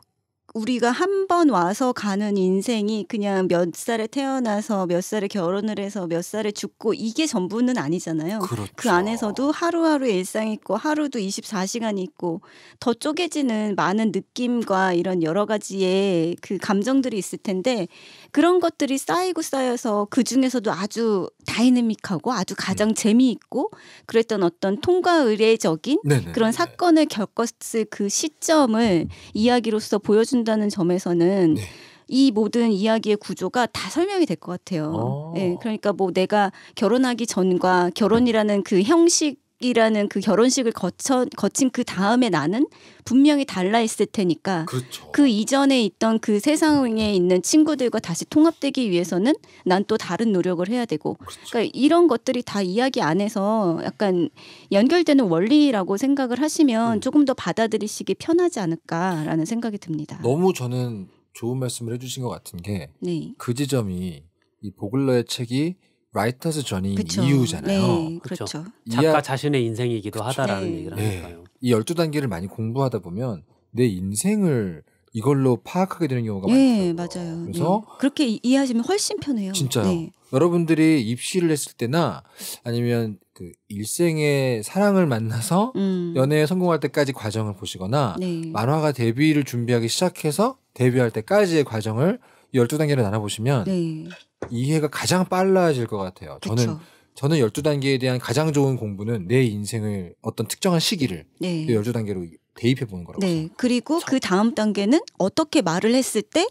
B: 우리가 한 번 와서 가는 인생이 그냥 몇 살에 태어나서 몇 살에 결혼을 해서 몇 살에 죽고 이게 전부는 아니잖아요. 그 그렇죠. 그 안에서도 하루하루 일상 있고 하루도 24시간 있고 더 쪼개지는 많은 느낌과 이런 여러 가지의 그 감정들이 있을 텐데 그런 것들이 쌓이고 쌓여서 그 중에서도 아주 다이내믹하고 아주 가장 음. 재미있고 그랬던 어떤 통과 의례적인 네네. 그런 네. 사건을 겪었을 그 시점을 이야기로서 보여준다는 점에서는 네. 이 모든 이야기의 구조가 다 설명이 될 것 같아요. 아. 예, 그러니까 뭐 내가 결혼하기 전과 결혼이라는 그 형식 결혼식이라는 그 결혼식을 거쳐 거친 그 다음에 나는 분명히 달라 있을 테니까 그렇죠. 그 이전에 있던 그 세상에 있는 친구들과 다시 통합되기 위해서는 난 또 다른 노력을 해야 되고 그렇죠. 그러니까 이런 것들이 다 이야기 안에서 약간 연결되는 원리라고 생각을 하시면 음. 조금 더 받아들이시기 편하지 않을까라는 생각이 듭니다.
A: 너무 저는 좋은 말씀을 해주신 것 같은 게그 네. 그 지점이 이 보글러의 책이 라이터스 전이 이유잖아요. 네, 그렇죠.
D: 작가 자신의 인생이기도 그쵸. 하다라는 네. 얘기를 네.
A: 하니까요. 이 열두 단계를 많이 공부하다 보면 내 인생을 이걸로 파악하게 되는 경우가 예,
B: 네, 많죠. 맞아요. 그래서 네. 그렇게 이, 해하시면 훨씬 편해요. 진짜요. 네.
A: 여러분들이 입시를 했을 때나 아니면 그 일생의 사랑을 만나서 음. 연애에 성공할 때까지 과정을 보시거나 네. 만화가 데뷔를 준비하기 시작해서 데뷔할 때까지의 과정을 열두 단계를 나눠보시면 네. 이해가 가장 빨라질 것 같아요. 그쵸. 저는 저는 열두 단계에 대한 가장 좋은 공부는 내 인생을 어떤 특정한 시기를 열두 네. 단계로 대입해 보는 거라고.
B: 네. 그리고 참. 그 다음 단계는 어떻게 말을 했을 때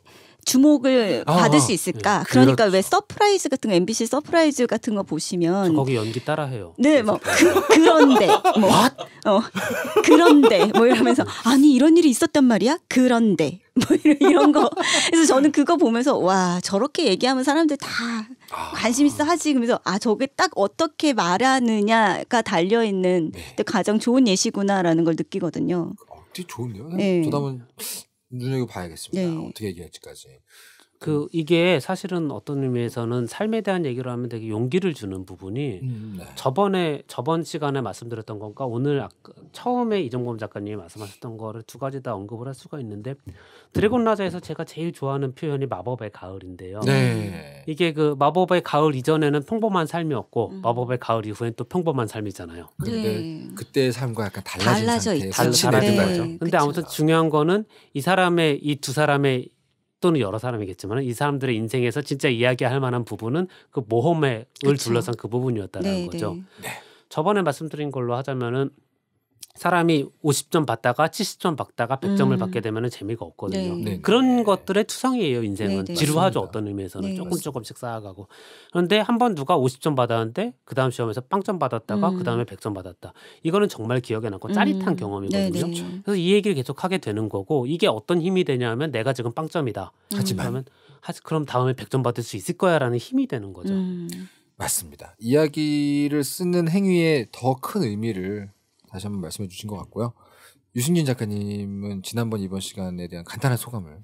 B: 주목을 아, 받을 아. 수 있을까? 네. 그러니까 그렇죠. 왜 서프라이즈 같은 거 MBC 서프라이즈 같은 거 보시면
D: 거기 연기 따라해요.
B: 네, 뭐 그, 그 런데 뭐 어, 그런데 뭐 이러면서 아니 이런 일이 있었단 말이야? 그런데 뭐 이런 이런 거. 그래서 저는 그거 보면서 와 저렇게 얘기하면 사람들 다 아. 관심 있어 하지. 그러면서 아 저게 딱 어떻게 말하느냐가 달려 있는 네. 가장 좋은 예시구나라는 걸 느끼거든요. 어,
D: 되 좋은데요? 네. 저도 한 눈여겨봐야겠습니다. 네. 어떻게 얘기할지까지. 그 음. 이게 사실은 어떤 의미에서는 삶에 대한 얘기를 하면 되게 용기를 주는 부분이 음, 네. 저번에 저번 시간에 말씀드렸던 건가 오늘 아까 처음에 이정범 작가님이 말씀하셨던 거를 두 가지 다 언급을 할 수가 있는데 드래곤 라자에서 제가 제일 좋아하는 표현이 마법의 가을인데요. 네. 이게 그 마법의 가을 이전에는 평범한 삶이었고 음. 마법의 가을 이후엔 또 평범한 삶이잖아요. 근데 네. 그때의 삶과 약간 달라진 달라져 상태에 달라진 네. 거죠. 근데 그쵸. 아무튼 중요한 거는 이 사람의 이 두 사람의 또는 여러 사람이겠지만 이 사람들의 인생에서 진짜 이야기할 만한 부분은 그 모험을 그쵸? 둘러싼 그 부분이었다는 네, 거죠. 네. 네. 저번에 말씀드린 걸로 하자면은 사람이 50점 받다가 70점 받다가 100점을 음. 받게 되면 재미가 없거든요. 네. 네. 그런 네. 것들의 투성이에요, 인생은. 네, 네. 지루하죠, 어떤 의미에서는. 조금 조금씩 쌓아가고. 그런데 한 번 누가 50점 받았는데, 그 다음 시험에서 빵점 받았다가, 음. 그 다음에 100점 받았다. 이거는 정말 기억에 남고 짜릿한 음. 경험이거든요. 그래서 이 얘기를 계속 하게 되는 거고, 이게 어떤 힘이 되냐면, 내가 지금 빵점이다. 하지만. 그러면, 그럼 다음에 100점 받을 수 있을 거야 라는 힘이 되는 거죠. 음. 맞습니다. 이야기를 쓰는 행위에 더 큰 의미를
A: 다시 한번 말씀해 주신 것 같고요. 유승진 작가님은 지난번 이번 시간에 대한 간단한
E: 소감을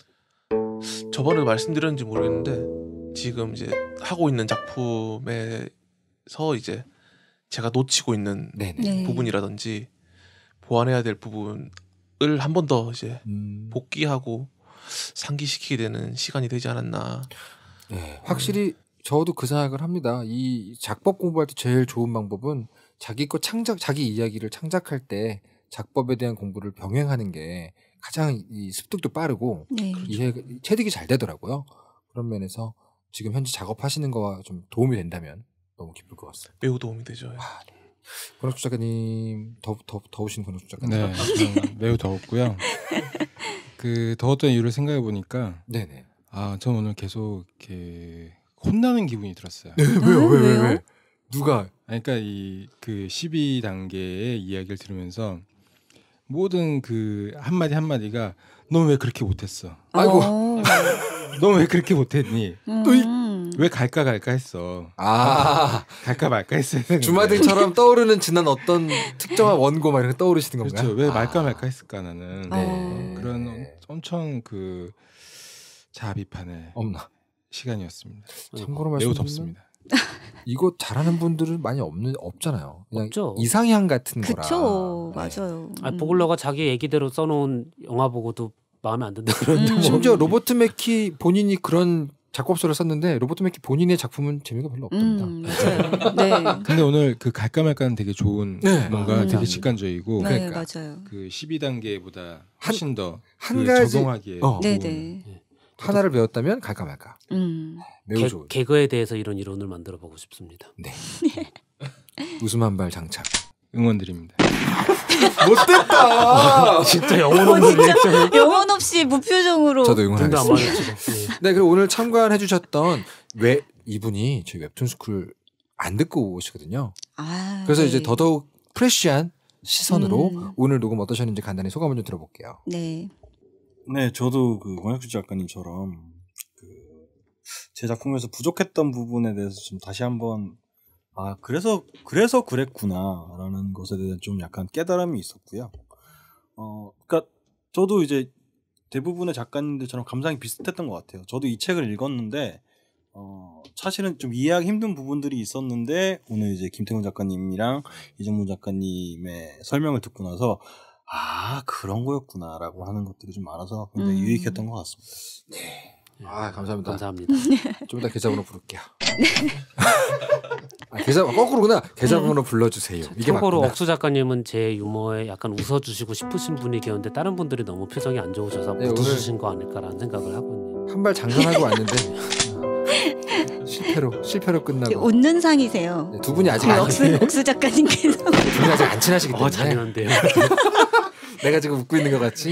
E: 저번에 말씀드렸는지 모르겠는데 지금 이제 하고 있는 작품에서 이제 제가 놓치고 있는 네네. 네. 부분이라든지 보완해야 될 부분을 한 번 더 이제 음. 복귀하고 상기시키게 되는 시간이 되지 않았나. 네, 확실히 음. 저도 그
A: 생각을 합니다. 이 작법 공부할 때 제일 좋은 방법은 자기 거 창작 자기 이야기를 창작할 때 작법에 대한 공부를 병행하는 게 가장 이 습득도 빠르고 네. 이해 체득이 잘 되더라고요. 그런 면에서 지금 현재 작업하시는 거와 좀 도움이 된다면 너무 기쁠 것 같습니다. 매우 도움이 되죠. 아, 네. 권혁수 작가님 더, 더 더우신 권혁수 작가님 네, 매우 더웠고요. 그 더웠던
C: 이유를 생각해 보니까 네네. 아저 는 오늘 계속 이렇게 혼나는 기분이 들었어요. 네, 왜요? 아, 왜요? 왜요? 누가? 그러니까 이그 12단계의 이야기를 들으면서 모든 그 한마디 한마디가 넌왜 그렇게 못했어? 아이고. 어.
F: [LAUGHS]
C: 넌왜 그렇게 못했니?
F: 음.
C: 왜 갈까 갈까 했어. 아, 갈까 말까 했어요 주마등처럼 [LAUGHS] 떠오르는 지난 어떤 특정한 원고
A: 막 이런 게 떠오르시는 건가요? 그렇죠. 왜 아. 말까
C: 말까 했을까 나는 네. 그런 엄청
A: 그 자비판의 엄나 시간이었습니다. 참고로 말씀 매우 덥습니다. [LAUGHS] 이거 잘하는 분들은 많이 없는 없잖아요. 없죠. 이상향 같은 그쵸,
B: 거라. 네. 맞아요. 네. 아, 음. 보글러가
D: 자기 얘기대로 써놓은 영화 보고도 마음에 안 든다
A: 그런데 음. 심지어 로버트 맥키 본인이 그런 작곡서를 썼는데 로버트 맥키 본인의 작품은 재미가 별로 음, 없답니다.
C: 음, 네. [LAUGHS]
A: 근데 오늘 그 갈까 말까는 되게 좋은 네. 뭔가 음. 되게
C: 직관적이고 네, 그러니까 맞아요. 그 12단계보다 훨씬 더한 그 가지 적용하기에 어.
A: 네네. 하나를 배웠다면 갈까 말까.
F: 음.
C: 매우
D: 개, 좋은. 개그에 대해서 이런 이론을 만들어 보고 싶습니다. 네.
A: [LAUGHS] 웃음 한 발 장착. 응원드립니다.
C: [LAUGHS] 못됐다.
A: 아, 진짜 영혼 없는 영혼
B: 없이 무표정으로. 저도 응원하겠습니다.
A: [LAUGHS] 네, 그리고 오늘 참관해주셨던 왜 이분이 저희 웹툰 스쿨 안 듣고 오시거든요. 아, 그래서 네. 이제 더더욱 프레쉬한 시선으로 음. 오늘 녹음 어떠셨는지 간단히 소감을 좀 들어볼게요. 네. 네, 저도 그권혁수 작가님처럼 그 제 작품에서 부족했던 부분에
C: 대해서 좀 다시 한번 아 그래서 그래서 그랬구나라는 것에 대한 좀 약간 깨달음이 있었고요. 어, 그러니까 저도 이제 대부분의 작가님들처럼 감상이 비슷했던 것 같아요. 저도 이 책을 읽었는데 어, 사실은 좀 이해하기 힘든 부분들이 있었는데 오늘 이제 김태훈 작가님이랑 이정문 작가님의 설명을 듣고 나서 아 그런 거였구나라고 하는 것들이 좀 많아서 굉장히 음. 유익했던
D: 것 같습니다. 네. 예, 아 감사합니다. 감사합니다. [LAUGHS] 좀 이따 계좌번호 부를게요. 아, 계좌 거꾸로구나. 계좌번호 네. 불러주세요. 이게 참고로 억수 작가님은 제 유머에 약간 웃어주시고 싶으신 분이겠는데 다른 분들이 너무 표정이 안 좋으셔서 네, 웃으신 거 아닐까라는 생각을 하고 있네요.
A: 한발 장난하고 왔는데. [LAUGHS] 실패로 실패로 끝나고
B: 웃는 상이세요. 네,
A: 두 분이 아직 그 안 옥수,
B: 옥수 작가님께서 [LAUGHS] 두
A: 분이 아직 안 친하시기 어, 때문에 어, 잔인한데요. [LAUGHS] 내가 지금 웃고 있는 것 같지?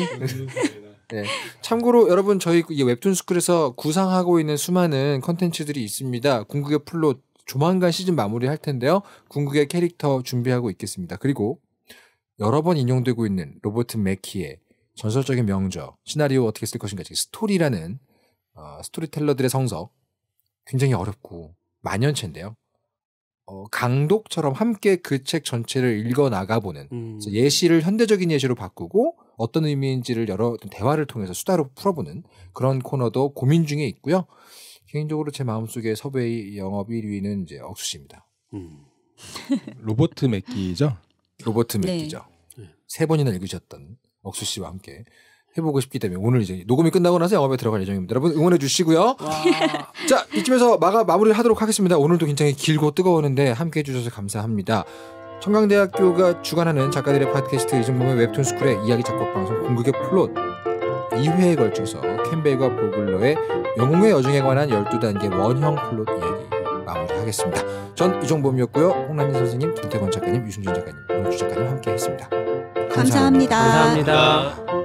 A: [LAUGHS] 네. 참고로 여러분 저희 그 이 웹툰 스쿨에서 구상하고 있는 수많은 컨텐츠들이 있습니다. 궁극의 플롯 조만간 시즌 마무리할 텐데요. 궁극의 캐릭터 준비하고 있겠습니다. 그리고 여러 번 인용되고 있는 로버트 맥키의 전설적인 명저 시나리오 어떻게 쓸 것인가 즉 스토리라는 어, 스토리텔러들의 성서 굉장히 어렵고 만연체인데요. 어, 강독처럼 함께 그 책 전체를 읽어 나가보는 음. 예시를 현대적인 예시로 바꾸고 어떤 의미인지를 여러 대화를 통해서 수다로 풀어보는 그런 코너도 고민 중에 있고요. 개인적으로 제 마음속에 섭외의 영업 1위는 이제 억수 씨입니다. 음. 로버트 맥기죠? 로버트 맥기죠. 네. 네. 세 번이나 읽으셨던 억수 씨와 함께 해보고 싶기 때문에 오늘 이제 녹음이 끝나고 나서 영업에 들어갈 예정입니다. 여러분 응원해 주시고요. [LAUGHS] 자 이쯤에서 마가 마무리를 하도록 하겠습니다. 오늘도 굉장히 길고 뜨거웠는데 함께해 주셔서 감사합니다. 청강대학교가 주관하는 작가들의 팟캐스트 이승범의 웹툰 스쿨의 이야기 작곡 방송 공극의 플롯 2회에 걸쳐서 캠벨과 보글러의 영웅의 여중에 관한 12단계 원형 플롯 이야기 마무리하겠습니다. 전 이종범이었고요. 홍남인 선생님, 김태권 작가님, 유승준 작가님, 오주 작가님 함께했습니다. 감사합니다. 감사합니다. 감사합니다.